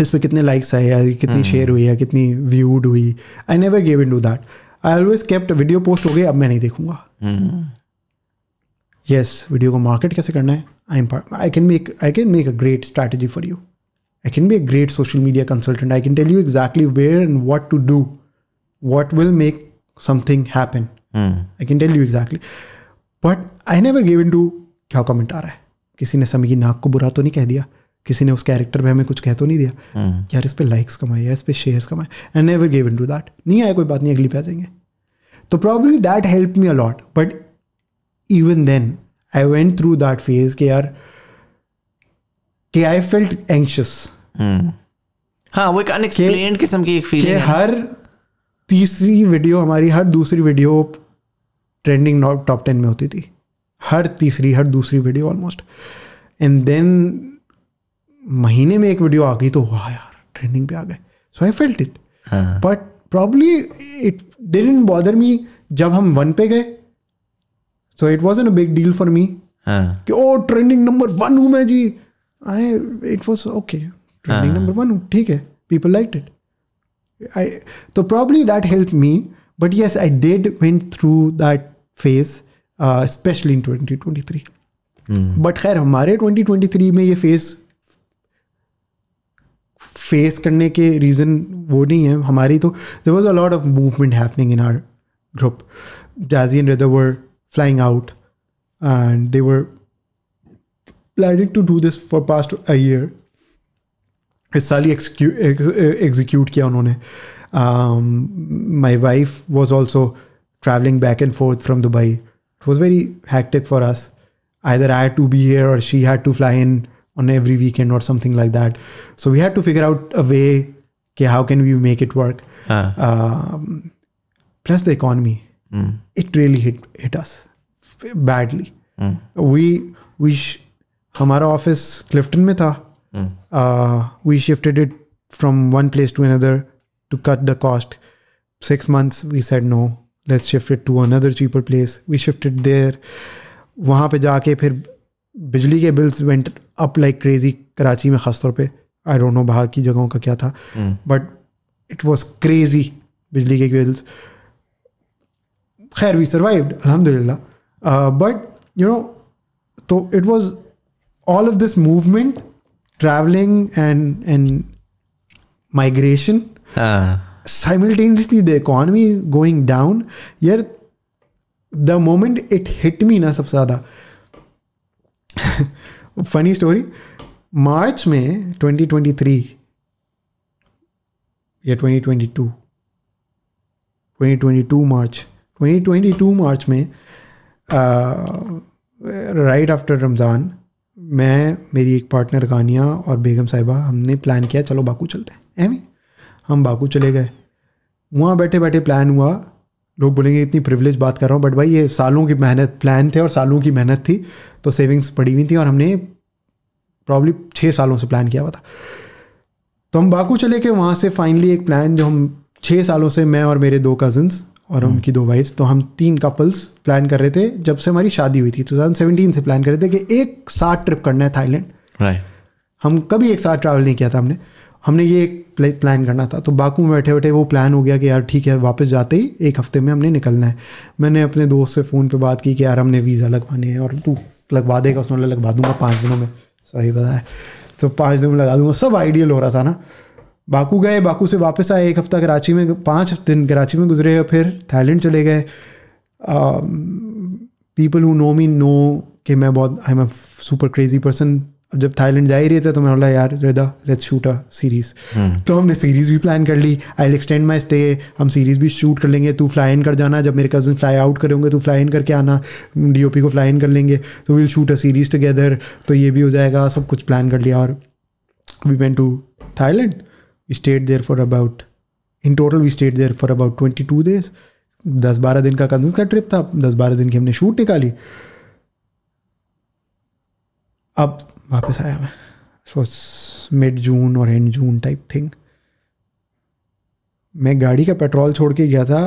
इस पर कितने लाइक्स आए या कितनी शेयर hmm. हुई या कितनी व्यूड हुई I never give in to that I always kept video post हो गई अब मैं नहीं देखूंगा यस mm-hmm. yes, वीडियो को मार्केट कैसे करना है I am I can make I can make a great strategy for you I can be a great social media consultant I can tell you exactly where and what to do what will make something happen I can tell you exactly but I never give in to क्या कमेंट आ रहा है किसी ने समी की नाक को बुरा तो नहीं कह दिया किसी ने उस कैरेक्टर पे हमें कुछ कह तो नहीं दिया हम्म। यार इस पर लाइक्स कमाए या इस पर शेयर्स कमाए and never give in to that नहीं आया कोई बात नहीं अगली पे आ जाएंगे तो probably that help me a lot but even then I went through that phase के यार के आई फेल्ट एंशियस हाँ वो एक अनएक्सप्लेन्ड किस्म की एक फीलिंग हर तीसरी वीडियो हमारी हर दूसरी वीडियो ट्रेंडिंग टॉप टेन में होती थी हर तीसरी हर दूसरी वीडियो ऑलमोस्ट एंड देन महीने में एक वीडियो आ गई तो वाह यार ट्रेंडिंग पे आ गए so I felt it but probably it didn't bother me जब हम वन पे गए so it was an a big deal for me कि ओ ट्रेंडिंग नंबर वन हूँ मैं जी I it was okay trending number one हूँ ठीक है पीपल लाइक इट आई तो probably that help me but yes I did went through that phase specially in twenty twenty three but खैर हमारे ट्वेंटी ट्वेंटी थ्री में ये फेज फेस करने के रीज़न वो नहीं है हमारी तो there was a lot of movement happening in our group जैजी and rather were flying out and they were planning to do this for past a year इस साल ही एग्जीक्यूट किया उन्होंने my wife was also travelling back and forth from Dubai it was very hectic for us either I had to be here और she had to fly in on every weekend or something like that. So we had to figure out a way. Okay, how can we make it work? Um, plus the economy, hmm. it really hit hit us badly. Hmm. We we, sh- our office Clifton mein hmm. tha. Uh, we shifted it from one place to another to cut the cost. Six months, we said no. Let's shift it to another cheaper place. We shifted there. वहाँ पे जाके फिर बिजली के bills went up like crazy Karachi में ख़ासतौर पे आई डोंट नो बाहर की जगहों का क्या था बट इट वॉज क्रेजी बिजली के बिल्स खैर वी सर्वाइव्ड अल्हम्दुलिल्लाह बट यू नो तो it was all of this movement travelling and and migration simultaneously the economy going down यार the moment it hit me ना सबसे ज़्यादा फनी स्टोरी मार्च में 2023 या 2022 2022 मार्च 2022 मार्च में राइट आफ्टर रमज़ान मैं मेरी एक पार्टनर कानिया और बेगम साहिबा हमने प्लान किया चलो बाकू चलते हैं हम बाकू चले गए वहाँ बैठे बैठे प्लान हुआ लोग बोलेंगे इतनी प्रिविलेज बात कर रहा हूँ बट भाई ये सालों की मेहनत प्लान थे और सालों की मेहनत थी तो सेविंग्स पड़ी हुई थी और हमने प्रॉब्ली छः सालों से प्लान किया हुआ था तो हम बाकू चले के वहाँ से फाइनली एक प्लान जो हम छः सालों से मैं और मेरे दो कज़न्स और हम्म। उनकी दो वाइफ्स तो हम तीन कपल्स प्लान कर रहे थे जब से हमारी शादी हुई थी टू थाउजेंड से प्लान कर रहे थे कि एक साथ ट्रिप करना है थाईलैंड right. हम कभी एक साथ ट्रैवल नहीं किया था हमने हमने ये एक प्लान करना था तो बाकू में बैठे बैठे वो प्लान हो गया कि यार ठीक है वापस जाते ही एक हफ्ते में हमने निकलना है मैंने अपने दोस्त से फ़ोन पे बात की कि यार हमने वीज़ा लगवाने हैं और तू लगवा देगा उसने बोला लगवा दूंगा पाँच दिनों में सॉरी पता है तो पाँच दिन में लगा दूंगा सब आइडियल हो रहा था ना बाकू गए बाकू से वापस आए एक हफ़्ता कराची में पाँच दिन कराची में गुजरे फिर थाईलैंड चले गए people who know me know कि मैं बहुत I am a super crazy person अब जब थाईलैंड जा ही रहे थे तो मैंने बोला यार Reda let's shoot a series तो हमने सीरीज भी प्लान कर ली आई एक्सटेंड माई स्टे हम सीरीज भी शूट कर लेंगे तू फ्लाई इन कर जाना जब मेरे कजन फ्लाई आउट करेंगे तू फ्लाई इन करके आना डीओपी को फ्लाई इन कर लेंगे तो will shoot a series together तो ये भी हो जाएगा सब कुछ प्लान कर लिया और we went to Thailand we stayed there for about in total we stayed there for about twenty two days दस बारह दिन का कजन का ट्रिप था दस बारह दिन की हमने शूट निकाली अब वापस आया मैं वॉज मिड जून और एंड जून टाइप थिंग मैं गाड़ी का पेट्रोल छोड़ के गया था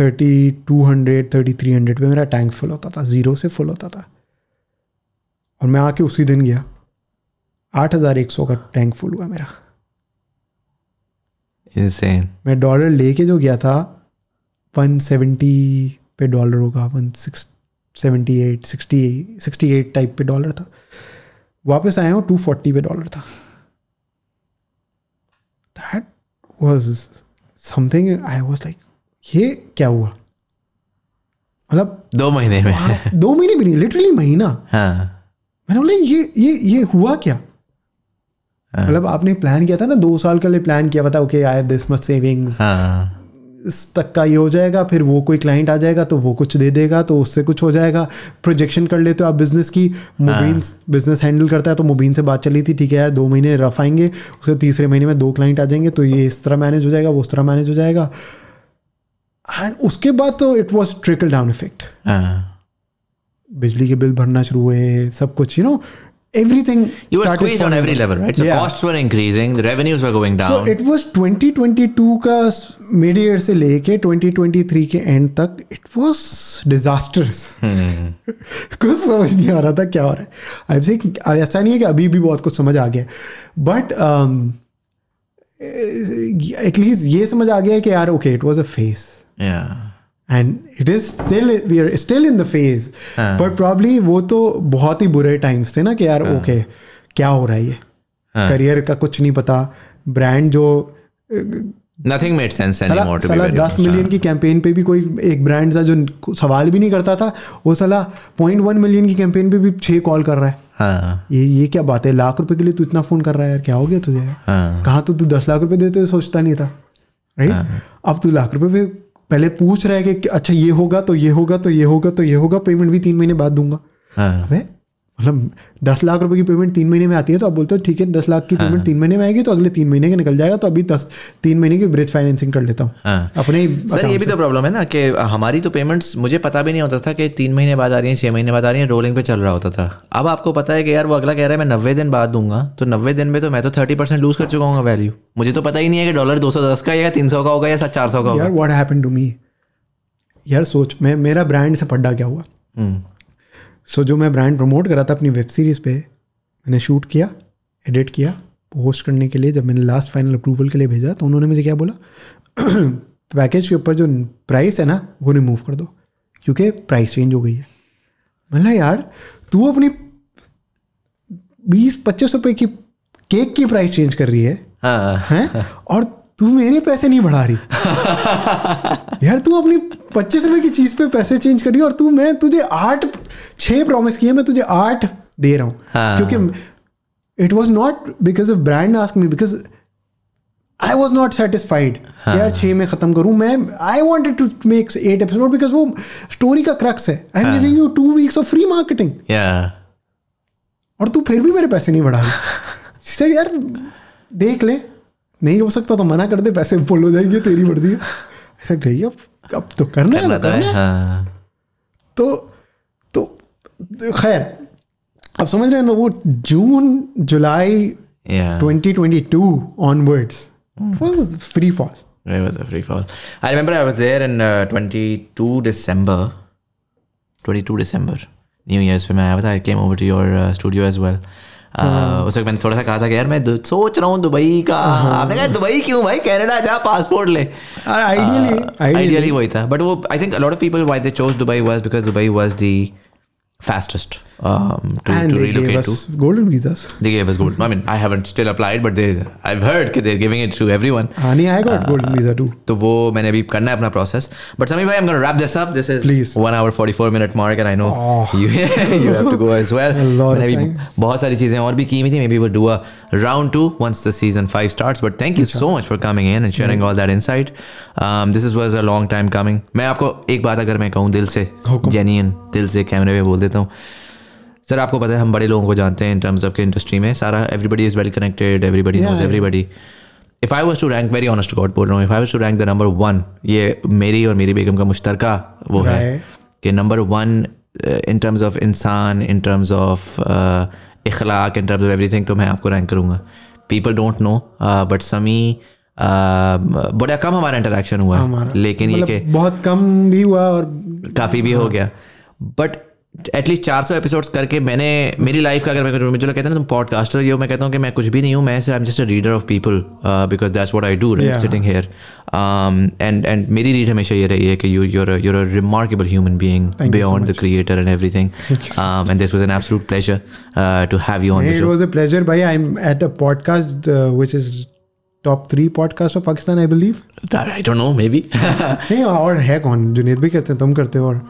thirty two hundred thirty three hundred पर मेरा टैंक फुल होता था ज़ीरो से फुल होता था और मैं आके उसी दिन गया आठ हज़ार एक सौ का टैंक फुल हुआ मेरा इंसेन मैं डॉलर लेके जो गया था वन सेवेंटी पे डॉलर होगा one six seventy eight sixty sixty eight type पे डॉलर था वापस आया हूँ टू फोर्टी पे डॉलर था that was something I was like ये क्या हुआ मतलब दो महीने में हाँ, दो महीने भी नहीं लिटरली महीना हाँ. मैंने बोला ये ये ये हुआ क्या हाँ. मतलब आपने प्लान किया था ना दो साल के लिए प्लान किया था okay I have this much savings इस तक का ये हो जाएगा फिर वो कोई क्लाइंट आ जाएगा तो वो कुछ दे देगा तो उससे कुछ हो जाएगा प्रोजेक्शन कर लेते हो आप बिजनेस की मुबीन बिजनेस हैंडल करता है तो मुबीन से बात चली थी ठीक है दो महीने रफ आएंगे उसके तीसरे महीने में दो क्लाइंट आ जाएंगे तो ये इस तरह मैनेज हो जाएगा वो उस तरह मैनेज हो जाएगा एंड उसके बाद तो it was trickle down effect बिजली के बिल भरना शुरू हुए सब कुछ you know everything you were squeezed on every level right so yeah. costs were increasing the revenues were going down so it was 2022 ka mid year se leke 2023 ke end tak it was disastrous kuch कुछ समझ नहीं आ raha था क्या हो रहा है आई saying ऐसा नहीं है कि अभी भी बहुत कुछ समझ आ गया बट एटलीस्ट ये समझ आ गया ki yaar okay it was a phase yeah and it is still we are still in the phase but probably वो तो बहुत ही बुरे टाइम्स थे ना कि यार ओके हाँ। uh. okay, क्या हो रहा है ये करियर हाँ। का कुछ नहीं पता ब्रांड जो नथिंग मेड सेंस साला दस मिलियन हाँ। की कैंपेन पे भी कोई एक ब्रांड था जो सवाल भी नहीं करता था वो सला पॉइंट वन मिलियन की कैंपेन पे भी छः कॉल कर रहा है हाँ। ये ये क्या बात है लाख रुपए के लिए तू इतना फोन कर रहा है यार क्या हो गया तुझे हाँ। कहाँ तो तू दस लाख रुपए देते सोचता नहीं था राइट हाँ। अब तू लाख रुपए पे पहले पूछ रहा है कि अच्छा ये होगा तो ये होगा तो ये होगा तो ये होगा पेमेंट भी तीन महीने बाद दूंगा हाँ। मतलब दस लाख रुपए की पेमेंट तीन महीने में आती है तो आप बोलते हो ठीक है दस लाख की पेमेंट हाँ। तीन महीने में आएगी तो अगले तीन महीने के निकल जाएगा तो अभी दस तीन महीने की ब्रिज फाइनेंसिंग कर लेता हूँ हाँ। अपने सर ये भी तो प्रॉब्लम है ना कि हमारी तो पेमेंट्स मुझे पता भी नहीं होता था कि तीन महीने बाद आ रही है छः महीने बाद आ रही है रोलिंग पे चल रहा होता था अब आपको पता है कि यार वो अगला कह रहा है मैं नब्बे दिन बाद दूंगा तो नब्बे दिन में तो मैं तो थर्टी परसेंट लूज कर चुका हूँ वैल्यू मुझे तो पता ही नहीं है कि डॉलर दो सौ दस का या तीन सौ का होगा या चार सौ का होगा यार व्हाट हैपन टू मी यार सोच मैं मेरा ब्रांड से पड्डा क्या हुआ हम्म। सो so, जो मैं ब्रांड प्रमोट करा था अपनी वेब सीरीज़ पे मैंने शूट किया एडिट किया पोस्ट करने के लिए जब मैंने लास्ट फाइनल अप्रूवल के लिए भेजा तो उन्होंने मुझे क्या बोला पैकेज के ऊपर जो प्राइस है ना वो रिमूव कर दो क्योंकि प्राइस चेंज हो गई है मतलब यार तू अपनी बीस पच्चीस रुपये की केक की प्राइस चेंज कर रही है हाँ, हैं और तू मेरे पैसे नहीं बढ़ा रही यार तू अपनी पच्चीस रुपए की चीज पे पैसे चेंज कर रही और तू मैं तुझे आठ छह प्रॉमिस किए मैं तुझे आठ दे रहा हूं हाँ, हाँ। क्योंकि it was not because of brand ask me because I was not satisfied यार हाँ। छः में ख़त्म करूँ मैं I wanted to make eight episode because वो स्टोरी का क्रक्स है I am giving you two weeks of free marketing और तू फिर भी मेरे पैसे नहीं बढ़ा सर यार देख ले नहीं हो सकता तो मना कर दे पैसे फुल हो जाएंगे तेरी मर्जी ऐसा ठीक अब अब तो करना, तो करना, है, करना है, हाँ। तो तो खैर अब समझ रहे हैं ना वो जून जुलाई yeah. 2022 onwards free fall I remember new years पे आया था I came over to your studio as well उसे मैंने थोड़ा सा कहा था कि यार मैं सोच रहा हूँ दुबई का हाँ। आपने कहा दुबई क्यों भाई कैनेडा जा पासपोर्ट ले आइडियली हाँ, आइडियली वही था बट वो I think lot of people why they chose Dubai was because Dubai was the fastest um, to, and to they relocate gave us to. golden visas. They gave us gold. I mean, I haven't still applied, but they I've heard that they're giving it to everyone. Honey, ah, I got uh, golden visa too. So, वो मैंने अभी करना है अपना process. But Sami bhai, I'm going to wrap this up. This is Please. one hour 44 minute mark, and I know oh. you you have to go as well. A lot of time. बहुत सारी चीजें और भी थी. Maybe we'll do a round two once the season five starts. But thank you so much for coming in and sharing all that insight. Um, this is was a long time coming. मैं आपको एक बात अगर मैं कहूँ दिल से जेन्यन दिल से कैमरे में बोल देता हूँ सर आपको पता है हम बड़े लोगों को जानते हैं इन टर्म्स ऑफ के इंडस्ट्री में सारा everybody is well connected everybody knows everybody if I was to rank very honest god बोल रहा हूँ if I was to rank the number one ये मेरी और मेरी बेगम का मुश्तर वो है कि number one in terms of इंसान इन टर्म्स ऑफ इखलाक इन टर्म्स ऑफ एवरीथिंग तो मैं आपको रैंक करूँगा पीपल डोंट नो बट समी uh, बड़ा कम हमारा इंटरेक्शन हुआ है लेकिन ये मतलब कि बहुत कम भी हुआ और काफ़ी भी हो हाँ। गया बट एटलीस्ट चार सौ एपिसोड्स करके मैंने मेरी लाइफ का अगर मैं मुझे लोग कहते हैं ना तुम पॉडकास्टर हो मैं कहता हूँ कि मैं कुछ भी नहीं हूँ मैं I am just a reader of people because that's what I do sitting here and and मेरी रीड हमेशा ये रही है कि you your your a remarkable human being beyond the creator and everything and this was an absolute pleasure to have you on the it was a pleasure भाई I am at a podcast which is top three podcast of Pakistan I believe I don't know maybe नहीं और है कौन जुनेद भी करते हैं तुम करते हो और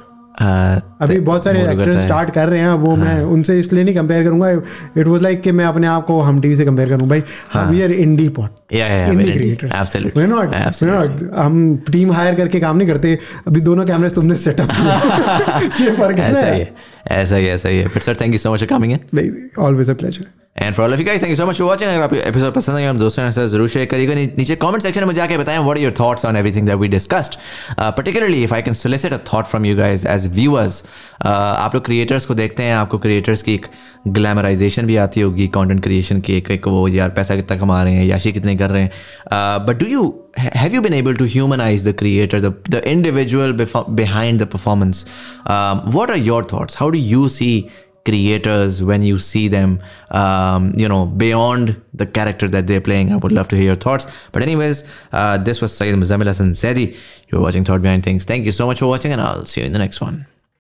Uh, अभी तो बहुत सारे एक्टर्स स्टार्ट कर रहे हैं वो हाँ। मैं उनसे इसलिए नहीं कंपेयर करूंगा इट वाज लाइक कि मैं अपने आप को हम टीवी से कंपेयर करूं भाई we are indie pot indie creators not not हम टीम हायर करके काम नहीं करते अभी दोनों कैमरे तुमने सेटअप किया फर्क है ऐसा ही ऐसा ही है sir thank you so much for coming in always a pleasure and for all of you guys thank you so much for watching अगर आपको एपिसोड पसंद आया हम दोस्तों के साथ जरूर शेयर करिएगा नीचे कमेंट सेक्शन में जाके बताएं what are your thoughts on everything that we discussed particularly if I can solicit a thought from you guys as viewers आप लोग क्रिएटर्स को देखते हैं आपको क्रिएटर्स की एक ग्लैमराइजेशन भी आती होगी कंटेंट क्रिएशन की एक एक वो यार पैसा कितना कमा रहे हैं याशी कितने कर रहे हैं but do you have you been able to humanize the creator, the, the individual befo- behind the performance? Um, what are your thoughts? How do you see creators when you see them um, you know beyond the character that they're playing i would love to hear your thoughts but anyways uh, this was Sayyid Muzammil and Zedi you're watching Thought Behind Things thank you so much for watching and I'll see you in the next one